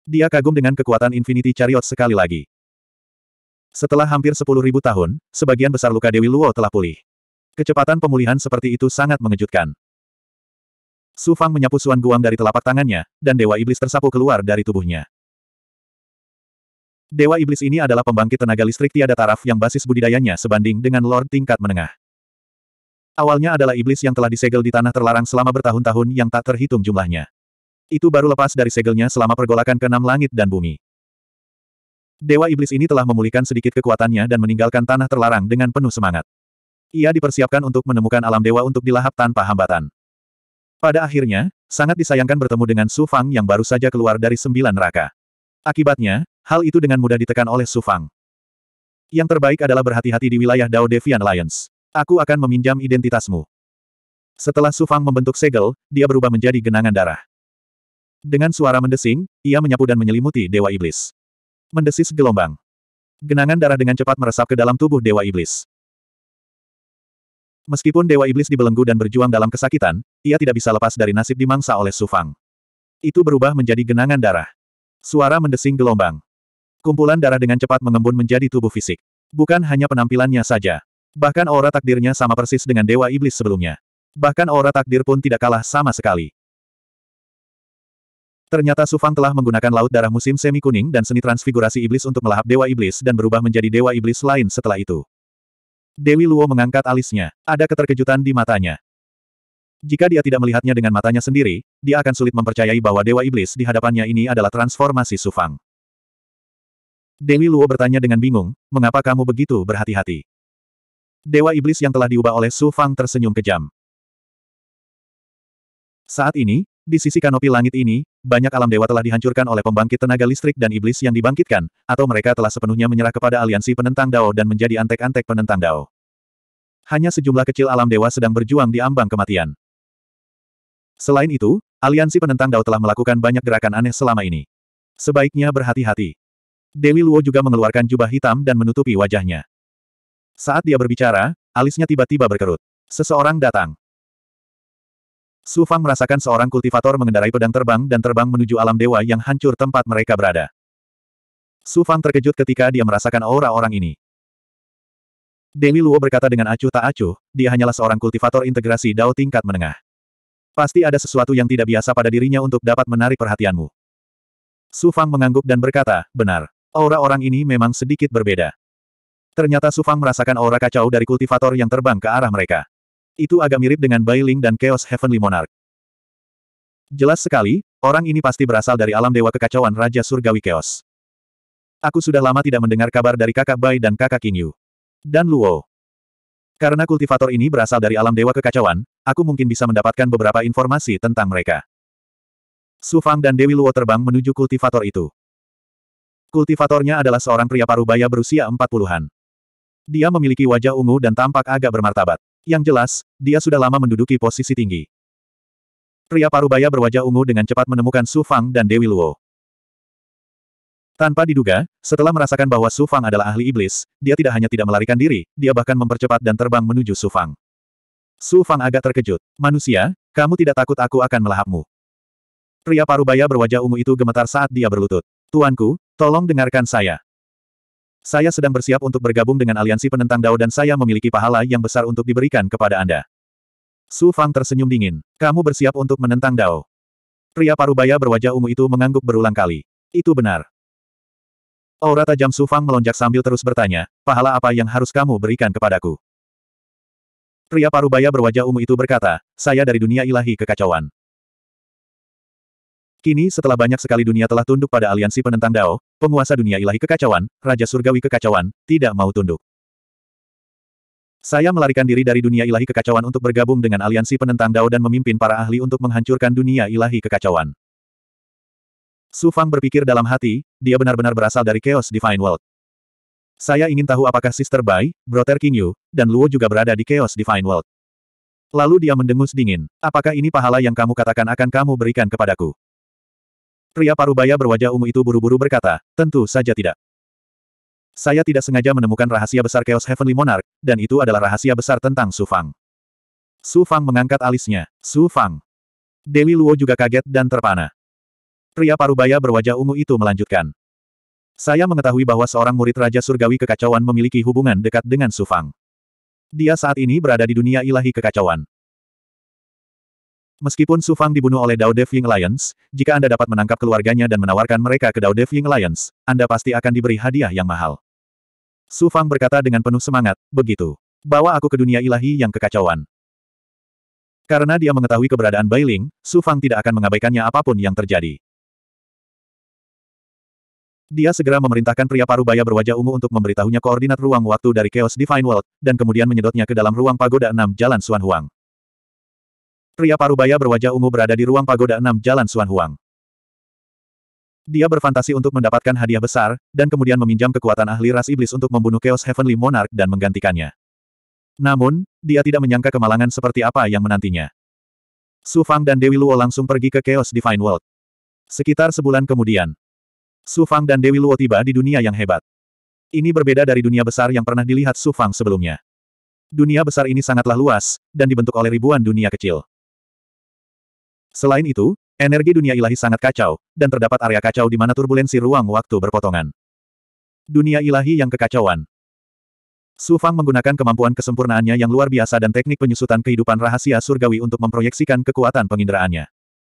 Dia kagum dengan kekuatan Infinity Chariot sekali lagi. Setelah hampir 10.000 tahun, sebagian besar luka Dewi Luo telah pulih. Kecepatan pemulihan seperti itu sangat mengejutkan. Su Fang menyapu Suan Guang dari telapak tangannya, dan Dewa Iblis tersapu keluar dari tubuhnya. Dewa Iblis ini adalah pembangkit tenaga listrik tiada taraf yang basis budidayanya sebanding dengan Lord tingkat menengah. Awalnya adalah iblis yang telah disegel di tanah terlarang selama bertahun-tahun yang tak terhitung jumlahnya. Itu baru lepas dari segelnya selama pergolakan keenam langit dan bumi. Dewa Iblis ini telah memulihkan sedikit kekuatannya dan meninggalkan tanah terlarang dengan penuh semangat. Ia dipersiapkan untuk menemukan alam dewa untuk dilahap tanpa hambatan. Pada akhirnya, sangat disayangkan bertemu dengan Su Fang yang baru saja keluar dari sembilan neraka. Akibatnya, hal itu dengan mudah ditekan oleh Su Fang. Yang terbaik adalah berhati-hati di wilayah Dao Devian Alliance. Aku akan meminjam identitasmu. Setelah Su Fang membentuk segel, dia berubah menjadi genangan darah. Dengan suara mendesing, ia menyapu dan menyelimuti Dewa Iblis. Mendesis gelombang. Genangan darah dengan cepat meresap ke dalam tubuh Dewa Iblis. Meskipun Dewa Iblis dibelenggu dan berjuang dalam kesakitan, ia tidak bisa lepas dari nasib dimangsa oleh Sufang. Itu berubah menjadi genangan darah. Suara mendesing gelombang. Kumpulan darah dengan cepat mengembun menjadi tubuh fisik. Bukan hanya penampilannya saja. Bahkan aura takdirnya sama persis dengan Dewa Iblis sebelumnya. Bahkan aura takdir pun tidak kalah sama sekali. Ternyata Sufang telah menggunakan Laut Darah Musim Semi Kuning dan seni transfigurasi iblis untuk melahap Dewa Iblis dan berubah menjadi Dewa Iblis lain setelah itu. Dewi Luo mengangkat alisnya. Ada keterkejutan di matanya. Jika dia tidak melihatnya dengan matanya sendiri, dia akan sulit mempercayai bahwa Dewa Iblis di hadapannya ini adalah transformasi Sufang. Dewi Luo bertanya dengan bingung, mengapa kamu begitu berhati-hati? Dewa Iblis yang telah diubah oleh Sufang tersenyum kejam. Saat ini, di sisi kanopi langit ini, banyak alam dewa telah dihancurkan oleh pembangkit tenaga listrik dan iblis yang dibangkitkan, atau mereka telah sepenuhnya menyerah kepada aliansi penentang Dao dan menjadi antek-antek penentang Dao. Hanya sejumlah kecil alam dewa sedang berjuang di ambang kematian. Selain itu, aliansi penentang Dao telah melakukan banyak gerakan aneh selama ini. Sebaiknya berhati-hati. Dewi Luo juga mengeluarkan jubah hitam dan menutupi wajahnya. Saat dia berbicara, alisnya tiba-tiba berkerut. Seseorang datang. Su Fang merasakan seorang kultivator mengendarai pedang terbang dan terbang menuju alam dewa yang hancur tempat mereka berada. Su Fang terkejut ketika dia merasakan aura orang ini. Dewi Luo berkata dengan acuh tak acuh, dia hanyalah seorang kultivator integrasi Dao tingkat menengah. Pasti ada sesuatu yang tidak biasa pada dirinya untuk dapat menarik perhatianmu. Su Fang mengangguk dan berkata, benar. Aura orang ini memang sedikit berbeda. Ternyata Su Fang merasakan aura kacau dari kultivator yang terbang ke arah mereka. Itu agak mirip dengan Bailing dan Chaos Heavenly Monarch. Jelas sekali, orang ini pasti berasal dari alam dewa kekacauan Raja Surgawi Chaos. Aku sudah lama tidak mendengar kabar dari kakak Bai dan kakak King Yu. Dan Luo. Karena kultivator ini berasal dari alam dewa kekacauan, aku mungkin bisa mendapatkan beberapa informasi tentang mereka. Su Fang dan Dewi Luo terbang menuju kultivator itu. Kultivatornya adalah seorang pria parubaya berusia 40-an. Dia memiliki wajah ungu dan tampak agak bermartabat. Yang jelas, dia sudah lama menduduki posisi tinggi. Pria parubaya berwajah ungu dengan cepat menemukan Su Fang dan Dewi Luo. Tanpa diduga, setelah merasakan bahwa Su Fang adalah ahli iblis, dia tidak hanya tidak melarikan diri, dia bahkan mempercepat dan terbang menuju Su Fang. Su Fang agak terkejut. Manusia, kamu tidak takut aku akan melahapmu. Pria parubaya berwajah ungu itu gemetar saat dia berlutut. Tuanku, tolong dengarkan saya. Saya sedang bersiap untuk bergabung dengan aliansi penentang Dao dan saya memiliki pahala yang besar untuk diberikan kepada Anda. Su Fang tersenyum dingin. Kamu bersiap untuk menentang Dao. Pria parubaya berwajah ungu itu mengangguk berulang kali. Itu benar. Aura tajam Su Fang melonjak sambil terus bertanya, pahala apa yang harus kamu berikan kepadaku? Pria parubaya berwajah ungu itu berkata, saya dari dunia ilahi kekacauan. Kini setelah banyak sekali dunia telah tunduk pada aliansi penentang Dao, penguasa dunia ilahi kekacauan, Raja Surgawi kekacauan, tidak mau tunduk. Saya melarikan diri dari dunia ilahi kekacauan untuk bergabung dengan aliansi penentang Dao dan memimpin para ahli untuk menghancurkan dunia ilahi kekacauan. Su Fang berpikir dalam hati, dia benar-benar berasal dari Chaos Divine World. Saya ingin tahu apakah Sister Bai, Brother King Yu, dan Luo juga berada di Chaos Divine World. Lalu dia mendengus dingin. Apakah ini pahala yang kamu katakan akan kamu berikan kepadaku? Pria parubaya berwajah ungu itu buru-buru berkata, tentu saja tidak. Saya tidak sengaja menemukan rahasia besar Chaos Heavenly Monarch, dan itu adalah rahasia besar tentang Su Fang. Su Fang mengangkat alisnya. Su Fang. Deli Luo juga kaget dan terpana. Pria parubaya berwajah ungu itu melanjutkan. Saya mengetahui bahwa seorang murid Raja Surgawi Kekacauan memiliki hubungan dekat dengan Su Fang. Dia saat ini berada di dunia ilahi kekacauan. Meskipun Su Fang dibunuh oleh Dao Devying Alliance, jika Anda dapat menangkap keluarganya dan menawarkan mereka ke Dao Devying Alliance, Anda pasti akan diberi hadiah yang mahal. Su Fang berkata dengan penuh semangat, begitu. Bawa aku ke dunia ilahi yang kekacauan. Karena dia mengetahui keberadaan Bailing, Su Fang tidak akan mengabaikannya apapun yang terjadi. Dia segera memerintahkan pria parubaya berwajah ungu untuk memberitahunya koordinat ruang waktu dari Chaos Divine World, dan kemudian menyedotnya ke dalam ruang pagoda enam Jalan Suan Huang. Pria parubaya berwajah ungu berada di ruang pagoda enam Jalan Suan Huang. Dia berfantasi untuk mendapatkan hadiah besar, dan kemudian meminjam kekuatan ahli ras iblis untuk membunuh Chaos Heavenly Monarch dan menggantikannya. Namun, dia tidak menyangka kemalangan seperti apa yang menantinya. Su Fang dan Dewi Luo langsung pergi ke Chaos Divine World. Sekitar sebulan kemudian, Su Fang dan Dewi Luo tiba di dunia yang hebat. Ini berbeda dari dunia besar yang pernah dilihat Su Fang sebelumnya. Dunia besar ini sangatlah luas, dan dibentuk oleh ribuan dunia kecil. Selain itu, energi dunia ilahi sangat kacau, dan terdapat area kacau di mana turbulensi ruang waktu berpotongan. Dunia ilahi yang kekacauan. Su Fang menggunakan kemampuan kesempurnaannya yang luar biasa dan teknik penyusutan kehidupan rahasia surgawi untuk memproyeksikan kekuatan penginderaannya.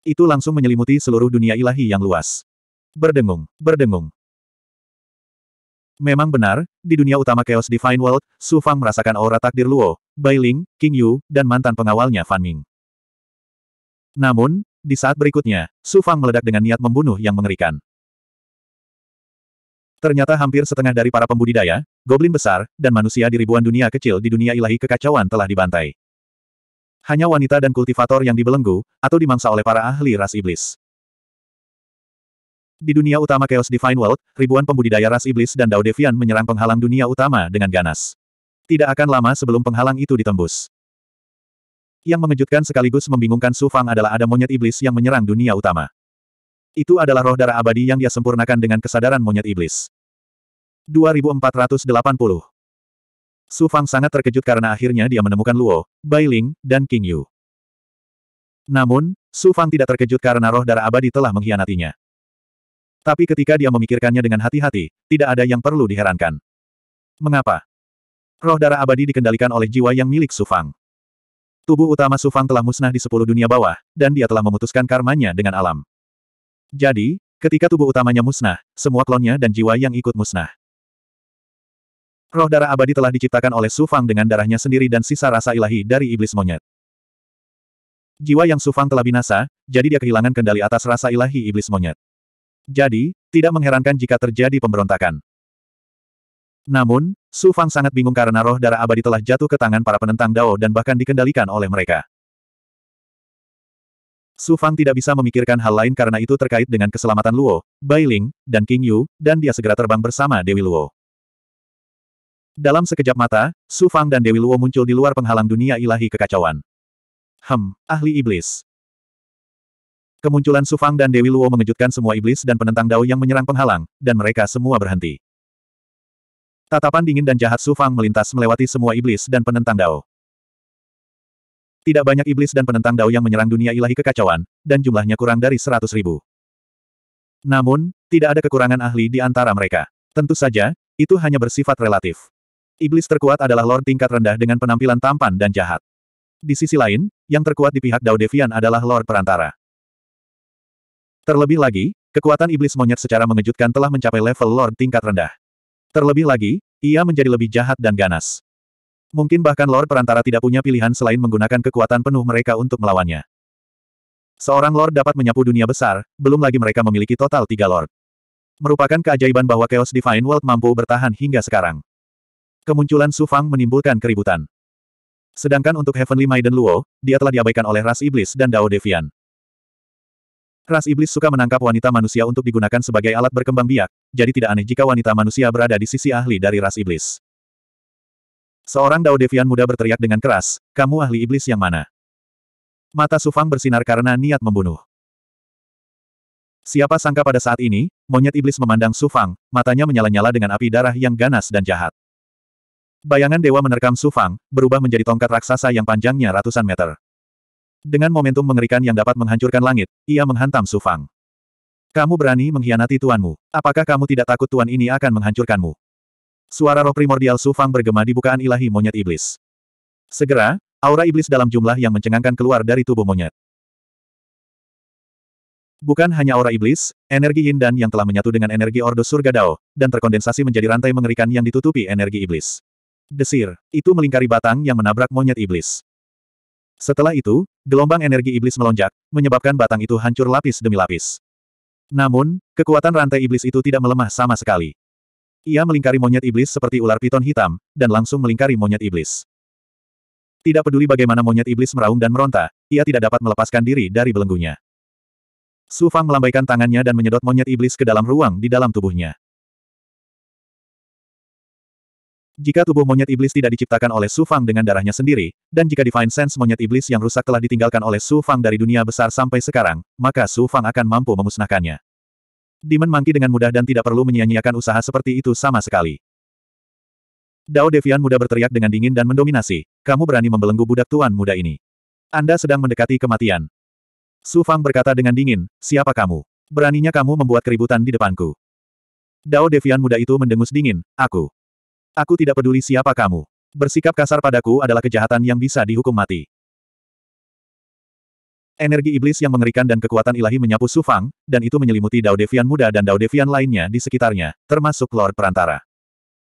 Itu langsung menyelimuti seluruh dunia ilahi yang luas. Berdengung, berdengung. Memang benar, di dunia utama Chaos Divine World, Su Fang merasakan aura takdir Luo, Bai Ling, King Yu, dan mantan pengawalnya Fan Ming. Namun, di saat berikutnya, Su Fang meledak dengan niat membunuh yang mengerikan. Ternyata hampir setengah dari para pembudidaya, goblin besar, dan manusia di ribuan dunia kecil di dunia ilahi kekacauan telah dibantai. Hanya wanita dan kultivator yang dibelenggu, atau dimangsa oleh para ahli ras iblis. Di dunia utama Chaos Divine World, ribuan pembudidaya ras iblis dan Dao Devian menyerang penghalang dunia utama dengan ganas. Tidak akan lama sebelum penghalang itu ditembus. Yang mengejutkan sekaligus membingungkan Su Fang adalah ada monyet iblis yang menyerang dunia utama. Itu adalah roh darah abadi yang dia sempurnakan dengan kesadaran monyet iblis. 2480 Su Fang sangat terkejut karena akhirnya dia menemukan Luo, Bai Ling, dan King Yu. Namun, Su Fang tidak terkejut karena roh darah abadi telah mengkhianatinya. Tapi ketika dia memikirkannya dengan hati-hati, tidak ada yang perlu diherankan. Mengapa? Roh darah abadi dikendalikan oleh jiwa yang milik Su Fang. Tubuh utama Sufang telah musnah di sepuluh dunia bawah, dan dia telah memutuskan karmanya dengan alam. Jadi, ketika tubuh utamanya musnah, semua klonnya dan jiwa yang ikut musnah. Roh darah abadi telah diciptakan oleh Sufang dengan darahnya sendiri dan sisa rasa ilahi dari iblis monyet. Jiwa yang Sufang telah binasa, jadi dia kehilangan kendali atas rasa ilahi iblis monyet. Jadi, tidak mengherankan jika terjadi pemberontakan. Namun, Su Fang sangat bingung karena roh darah abadi telah jatuh ke tangan para penentang Dao dan bahkan dikendalikan oleh mereka. Su Fang tidak bisa memikirkan hal lain karena itu terkait dengan keselamatan Luo, Bai Ling, dan King Yu, dan dia segera terbang bersama Dewi Luo. Dalam sekejap mata, Su Fang dan Dewi Luo muncul di luar penghalang dunia ilahi kekacauan. Hem, ahli iblis. Kemunculan Su Fang dan Dewi Luo mengejutkan semua iblis dan penentang Dao yang menyerang penghalang, dan mereka semua berhenti. Tatapan dingin dan jahat Su Fang melintas melewati semua iblis dan penentang Dao. Tidak banyak iblis dan penentang Dao yang menyerang dunia ilahi kekacauan, dan jumlahnya kurang dari seratus ribu. Namun, tidak ada kekurangan ahli di antara mereka. Tentu saja, itu hanya bersifat relatif. Iblis terkuat adalah lord tingkat rendah dengan penampilan tampan dan jahat. Di sisi lain, yang terkuat di pihak Dao Devian adalah lord perantara. Terlebih lagi, kekuatan iblis monyet secara mengejutkan telah mencapai level lord tingkat rendah. Terlebih lagi, ia menjadi lebih jahat dan ganas. Mungkin bahkan Lord Perantara tidak punya pilihan selain menggunakan kekuatan penuh mereka untuk melawannya. Seorang Lord dapat menyapu dunia besar, belum lagi mereka memiliki total tiga Lord. Merupakan keajaiban bahwa Chaos Divine World mampu bertahan hingga sekarang. Kemunculan Su Fang menimbulkan keributan. Sedangkan untuk Heavenly Maiden Luo, dia telah diabaikan oleh ras iblis dan Dao Devian. Ras iblis suka menangkap wanita manusia untuk digunakan sebagai alat berkembang biak, jadi tidak aneh jika wanita manusia berada di sisi ahli dari ras iblis. Seorang Dao Devian muda berteriak dengan keras, kamu ahli iblis yang mana? Mata Sufang bersinar karena niat membunuh. Siapa sangka pada saat ini, monyet iblis memandang Sufang, matanya menyala-nyala dengan api darah yang ganas dan jahat. Bayangan dewa menerkam Sufang, berubah menjadi tongkat raksasa yang panjangnya ratusan meter. Dengan momentum mengerikan yang dapat menghancurkan langit, ia menghantam Su Fang. Kamu berani mengkhianati tuanmu. Apakah kamu tidak takut tuan ini akan menghancurkanmu? Suara roh primordial Su Fang bergema di bukaan ilahi monyet iblis. Segera, aura iblis dalam jumlah yang mencengangkan keluar dari tubuh monyet. Bukan hanya aura iblis, energi yin dan yang telah menyatu dengan energi Ordo Surga Dao, dan terkondensasi menjadi rantai mengerikan yang ditutupi energi iblis. Desir, itu melingkari batang yang menabrak monyet iblis. Setelah itu, gelombang energi iblis melonjak, menyebabkan batang itu hancur lapis demi lapis. Namun, kekuatan rantai iblis itu tidak melemah sama sekali. Ia melingkari monyet iblis seperti ular piton hitam, dan langsung melingkari monyet iblis. Tidak peduli bagaimana monyet iblis meraung dan meronta, ia tidak dapat melepaskan diri dari belenggunya. Su melambaikan tangannya dan menyedot monyet iblis ke dalam ruang di dalam tubuhnya. Jika tubuh monyet iblis tidak diciptakan oleh Su Fang dengan darahnya sendiri, dan jika Divine Sense monyet iblis yang rusak telah ditinggalkan oleh Su Fang dari dunia besar sampai sekarang, maka Su Fang akan mampu memusnahkannya. Demon mangki dengan mudah dan tidak perlu menyia-nyiakan usaha seperti itu sama sekali. Dao Devian muda berteriak dengan dingin dan mendominasi, kamu berani membelenggu budak tuan muda ini. Anda sedang mendekati kematian. Su Fang berkata dengan dingin, siapa kamu? Beraninya kamu membuat keributan di depanku. Dao Devian muda itu mendengus dingin, aku. Aku tidak peduli siapa kamu. Bersikap kasar padaku adalah kejahatan yang bisa dihukum mati. Energi iblis yang mengerikan dan kekuatan ilahi menyapu Sufang, dan itu menyelimuti Dao Devian muda dan Dao Devian lainnya di sekitarnya, termasuk Lord Perantara.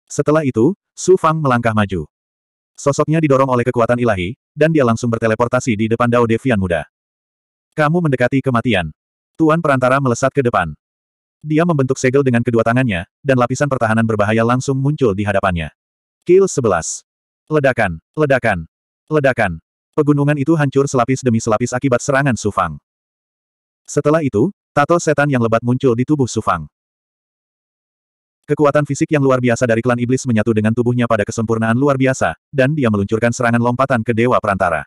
Setelah itu, Sufang melangkah maju. Sosoknya didorong oleh kekuatan ilahi, dan dia langsung berteleportasi di depan Dao Devian muda. Kamu mendekati kematian. Tuan Perantara melesat ke depan. Dia membentuk segel dengan kedua tangannya, dan lapisan pertahanan berbahaya langsung muncul di hadapannya. Kill 11. Ledakan, ledakan, ledakan. Pegunungan itu hancur selapis demi selapis akibat serangan Sufang. Setelah itu, tato setan yang lebat muncul di tubuh Sufang. Kekuatan fisik yang luar biasa dari klan iblis menyatu dengan tubuhnya pada kesempurnaan luar biasa, dan dia meluncurkan serangan lompatan ke Dewa Perantara.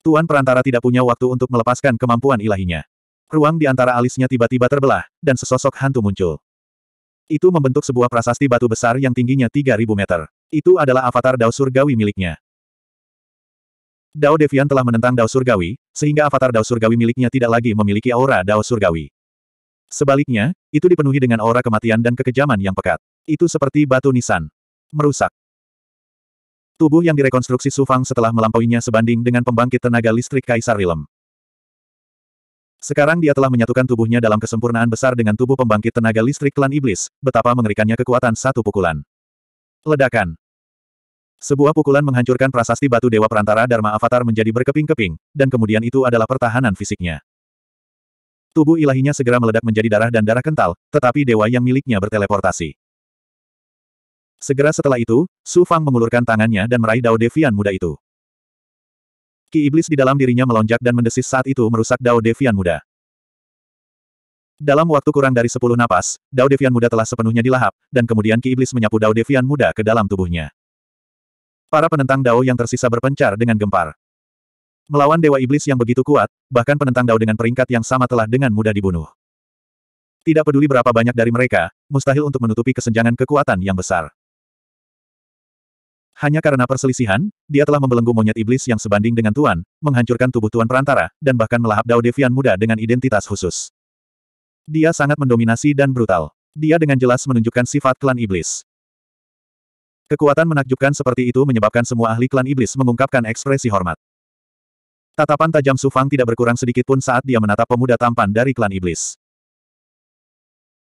Tuan Perantara tidak punya waktu untuk melepaskan kemampuan ilahinya ruang di antara alisnya tiba-tiba terbelah, dan sesosok hantu muncul. Itu membentuk sebuah prasasti batu besar yang tingginya 3.000 meter. Itu adalah avatar Dao Surgawi miliknya. Dao Devian telah menentang Dao Surgawi, sehingga avatar Dao Surgawi miliknya tidak lagi memiliki aura Dao Surgawi. Sebaliknya, itu dipenuhi dengan aura kematian dan kekejaman yang pekat. Itu seperti batu nisan. Merusak. Tubuh yang direkonstruksi Sufang setelah melampauinya sebanding dengan pembangkit tenaga listrik Kaisar Rilem. Sekarang dia telah menyatukan tubuhnya dalam kesempurnaan besar dengan tubuh pembangkit tenaga listrik klan iblis, betapa mengerikannya kekuatan satu pukulan. Ledakan. Sebuah pukulan menghancurkan prasasti batu dewa perantara Dharma Avatar menjadi berkeping-keping, dan kemudian itu adalah pertahanan fisiknya. Tubuh ilahinya segera meledak menjadi darah dan darah kental, tetapi dewa yang miliknya berteleportasi. Segera setelah itu, Su Fang mengulurkan tangannya dan meraih Dao Devian muda itu. Ki iblis di dalam dirinya melonjak dan mendesis saat itu merusak Dao Devian muda. Dalam waktu kurang dari sepuluh napas, Dao Devian muda telah sepenuhnya dilahap, dan kemudian Ki iblis menyapu Dao Devian muda ke dalam tubuhnya. Para penentang Dao yang tersisa berpencar dengan gempar. Melawan Dewa Iblis yang begitu kuat, bahkan penentang Dao dengan peringkat yang sama telah dengan mudah dibunuh. Tidak peduli berapa banyak dari mereka, mustahil untuk menutupi kesenjangan kekuatan yang besar. Hanya karena perselisihan, dia telah membelenggu monyet iblis yang sebanding dengan Tuan, menghancurkan tubuh Tuan Perantara, dan bahkan melahap Dao Devian muda dengan identitas khusus. Dia sangat mendominasi dan brutal. Dia dengan jelas menunjukkan sifat klan iblis. Kekuatan menakjubkan seperti itu menyebabkan semua ahli klan iblis mengungkapkan ekspresi hormat. Tatapan tajam Sufang tidak berkurang sedikit pun saat dia menatap pemuda tampan dari klan iblis.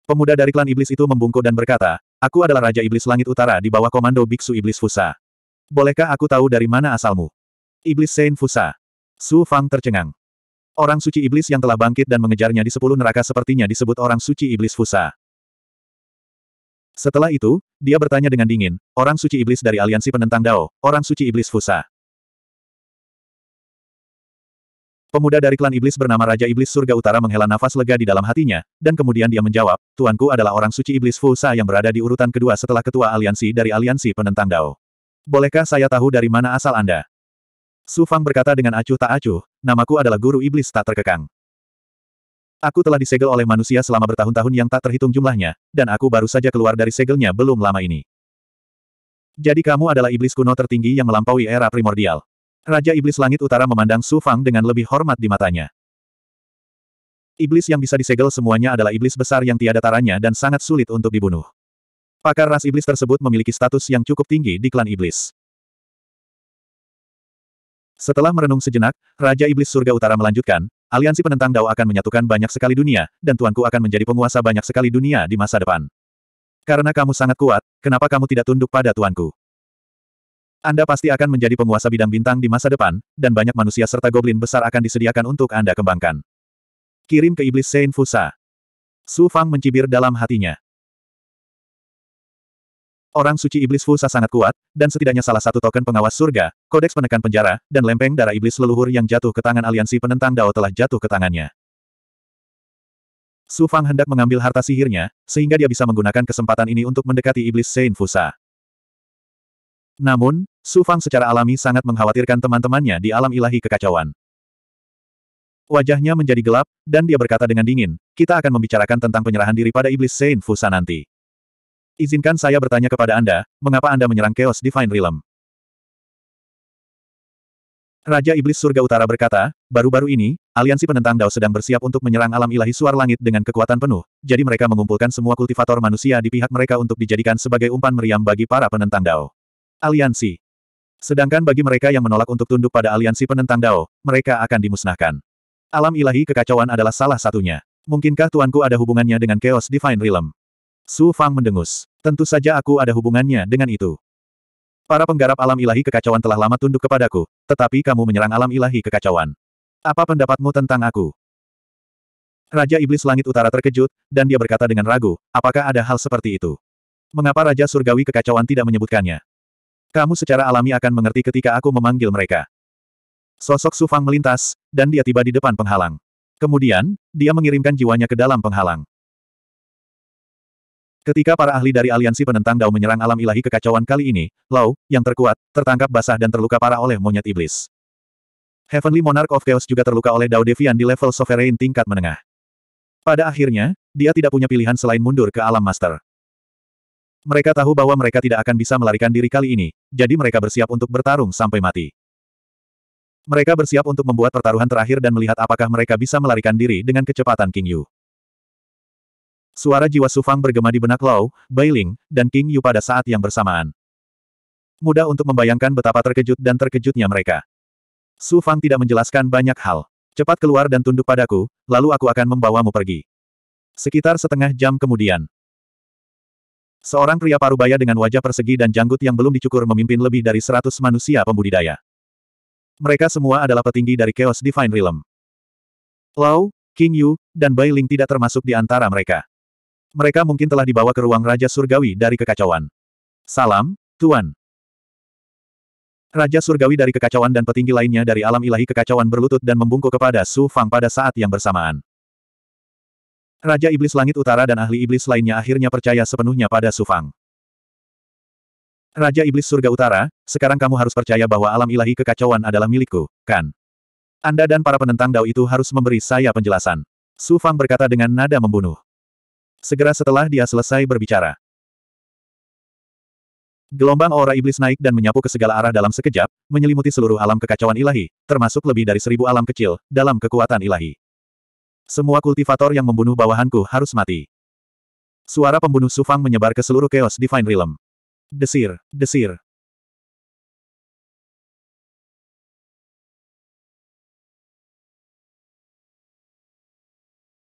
Pemuda dari klan iblis itu membungkuk dan berkata, Aku adalah Raja Iblis Langit Utara di bawah komando Biksu Iblis Fusa. Bolehkah aku tahu dari mana asalmu? Iblis Sein Fusa. Su Fang tercengang. Orang suci iblis yang telah bangkit dan mengejarnya di sepuluh neraka sepertinya disebut orang suci iblis Fusa. Setelah itu, dia bertanya dengan dingin, orang suci iblis dari aliansi penentang Dao, orang suci iblis Fusa. Pemuda dari klan iblis bernama Raja Iblis Surga Utara menghela nafas lega di dalam hatinya, dan kemudian dia menjawab, Tuanku adalah orang suci iblis Fusa yang berada di urutan kedua setelah ketua aliansi dari aliansi penentang Dao. Bolehkah saya tahu dari mana asal Anda? Su Fang berkata dengan acuh tak acuh, namaku adalah guru iblis tak terkekang. Aku telah disegel oleh manusia selama bertahun-tahun yang tak terhitung jumlahnya, dan aku baru saja keluar dari segelnya belum lama ini. Jadi kamu adalah iblis kuno tertinggi yang melampaui era primordial. Raja Iblis Langit Utara memandang Su Fang dengan lebih hormat di matanya. Iblis yang bisa disegel semuanya adalah iblis besar yang tiada taranya dan sangat sulit untuk dibunuh. Pakar ras iblis tersebut memiliki status yang cukup tinggi di klan iblis. Setelah merenung sejenak, Raja Iblis Surga Utara melanjutkan, aliansi penentang Dao akan menyatukan banyak sekali dunia, dan tuanku akan menjadi penguasa banyak sekali dunia di masa depan. Karena kamu sangat kuat, kenapa kamu tidak tunduk pada tuanku? Anda pasti akan menjadi penguasa bidang bintang di masa depan, dan banyak manusia serta goblin besar akan disediakan untuk Anda kembangkan. Kirim ke iblis Saint Fusa. Su Fang mencibir dalam hatinya. Orang suci iblis Fusa sangat kuat, dan setidaknya salah satu token pengawas surga, kodeks penekan penjara, dan lempeng darah iblis leluhur yang jatuh ke tangan aliansi penentang Dao telah jatuh ke tangannya. Su Fang hendak mengambil harta sihirnya, sehingga dia bisa menggunakan kesempatan ini untuk mendekati iblis Saint Fusa. Namun, Su Fang secara alami sangat mengkhawatirkan teman-temannya di alam ilahi kekacauan. Wajahnya menjadi gelap, dan dia berkata dengan dingin, kita akan membicarakan tentang penyerahan diri pada Iblis Saint Fusa nanti. Izinkan saya bertanya kepada Anda, mengapa Anda menyerang Chaos Divine Realm? Raja Iblis Surga Utara berkata, baru-baru ini, aliansi penentang Dao sedang bersiap untuk menyerang alam ilahi suar langit dengan kekuatan penuh, jadi mereka mengumpulkan semua kultivator manusia di pihak mereka untuk dijadikan sebagai umpan meriam bagi para penentang Dao. Aliansi Sedangkan bagi mereka yang menolak untuk tunduk pada aliansi penentang Dao, mereka akan dimusnahkan. Alam ilahi kekacauan adalah salah satunya. Mungkinkah tuanku ada hubungannya dengan Chaos Divine Realm? Su Fang mendengus. Tentu saja aku ada hubungannya dengan itu. Para penggarap alam ilahi kekacauan telah lama tunduk kepadaku, tetapi kamu menyerang alam ilahi kekacauan. Apa pendapatmu tentang aku? Raja Iblis Langit Utara terkejut, dan dia berkata dengan ragu, apakah ada hal seperti itu? Mengapa Raja Surgawi Kekacauan tidak menyebutkannya? Kamu secara alami akan mengerti ketika aku memanggil mereka. Sosok Sufang melintas, dan dia tiba di depan penghalang. Kemudian, dia mengirimkan jiwanya ke dalam penghalang. Ketika para ahli dari aliansi penentang Dao menyerang alam ilahi kekacauan kali ini, Lau, yang terkuat, tertangkap basah dan terluka parah oleh monyet iblis. Heavenly Monarch of Chaos juga terluka oleh Dao Devian di level Sovereign tingkat menengah. Pada akhirnya, dia tidak punya pilihan selain mundur ke alam master. Mereka tahu bahwa mereka tidak akan bisa melarikan diri kali ini, jadi mereka bersiap untuk bertarung sampai mati. Mereka bersiap untuk membuat pertaruhan terakhir dan melihat apakah mereka bisa melarikan diri dengan kecepatan King Yu. Suara jiwa Sufang bergema di benak Lau, Bailing, dan King Yu pada saat yang bersamaan. Mudah untuk membayangkan betapa terkejut dan terkejutnya mereka. Su Fang tidak menjelaskan banyak hal. Cepat keluar dan tunduk padaku, lalu aku akan membawamu pergi. Sekitar setengah jam kemudian, Seorang pria parubaya dengan wajah persegi dan janggut yang belum dicukur memimpin lebih dari seratus manusia pembudidaya. Mereka semua adalah petinggi dari Chaos Divine Realm. Lau, King Yu, dan Bai Ling tidak termasuk di antara mereka. Mereka mungkin telah dibawa ke ruang Raja Surgawi dari kekacauan. Salam, Tuan. Raja Surgawi dari kekacauan dan petinggi lainnya dari alam ilahi kekacauan berlutut dan membungkuk kepada Su Fang pada saat yang bersamaan. Raja Iblis Langit Utara dan ahli iblis lainnya akhirnya percaya sepenuhnya pada Sufang. Raja Iblis Surga Utara, sekarang kamu harus percaya bahwa alam ilahi kekacauan adalah milikku, kan? Anda dan para penentang Dao itu harus memberi saya penjelasan. Su Fang berkata dengan nada membunuh. Segera setelah dia selesai berbicara. Gelombang aura iblis naik dan menyapu ke segala arah dalam sekejap, menyelimuti seluruh alam kekacauan ilahi, termasuk lebih dari seribu alam kecil, dalam kekuatan ilahi. Semua kultivator yang membunuh bawahanku harus mati. Suara pembunuh Sufang menyebar ke seluruh chaos Divine Realm. Desir, desir,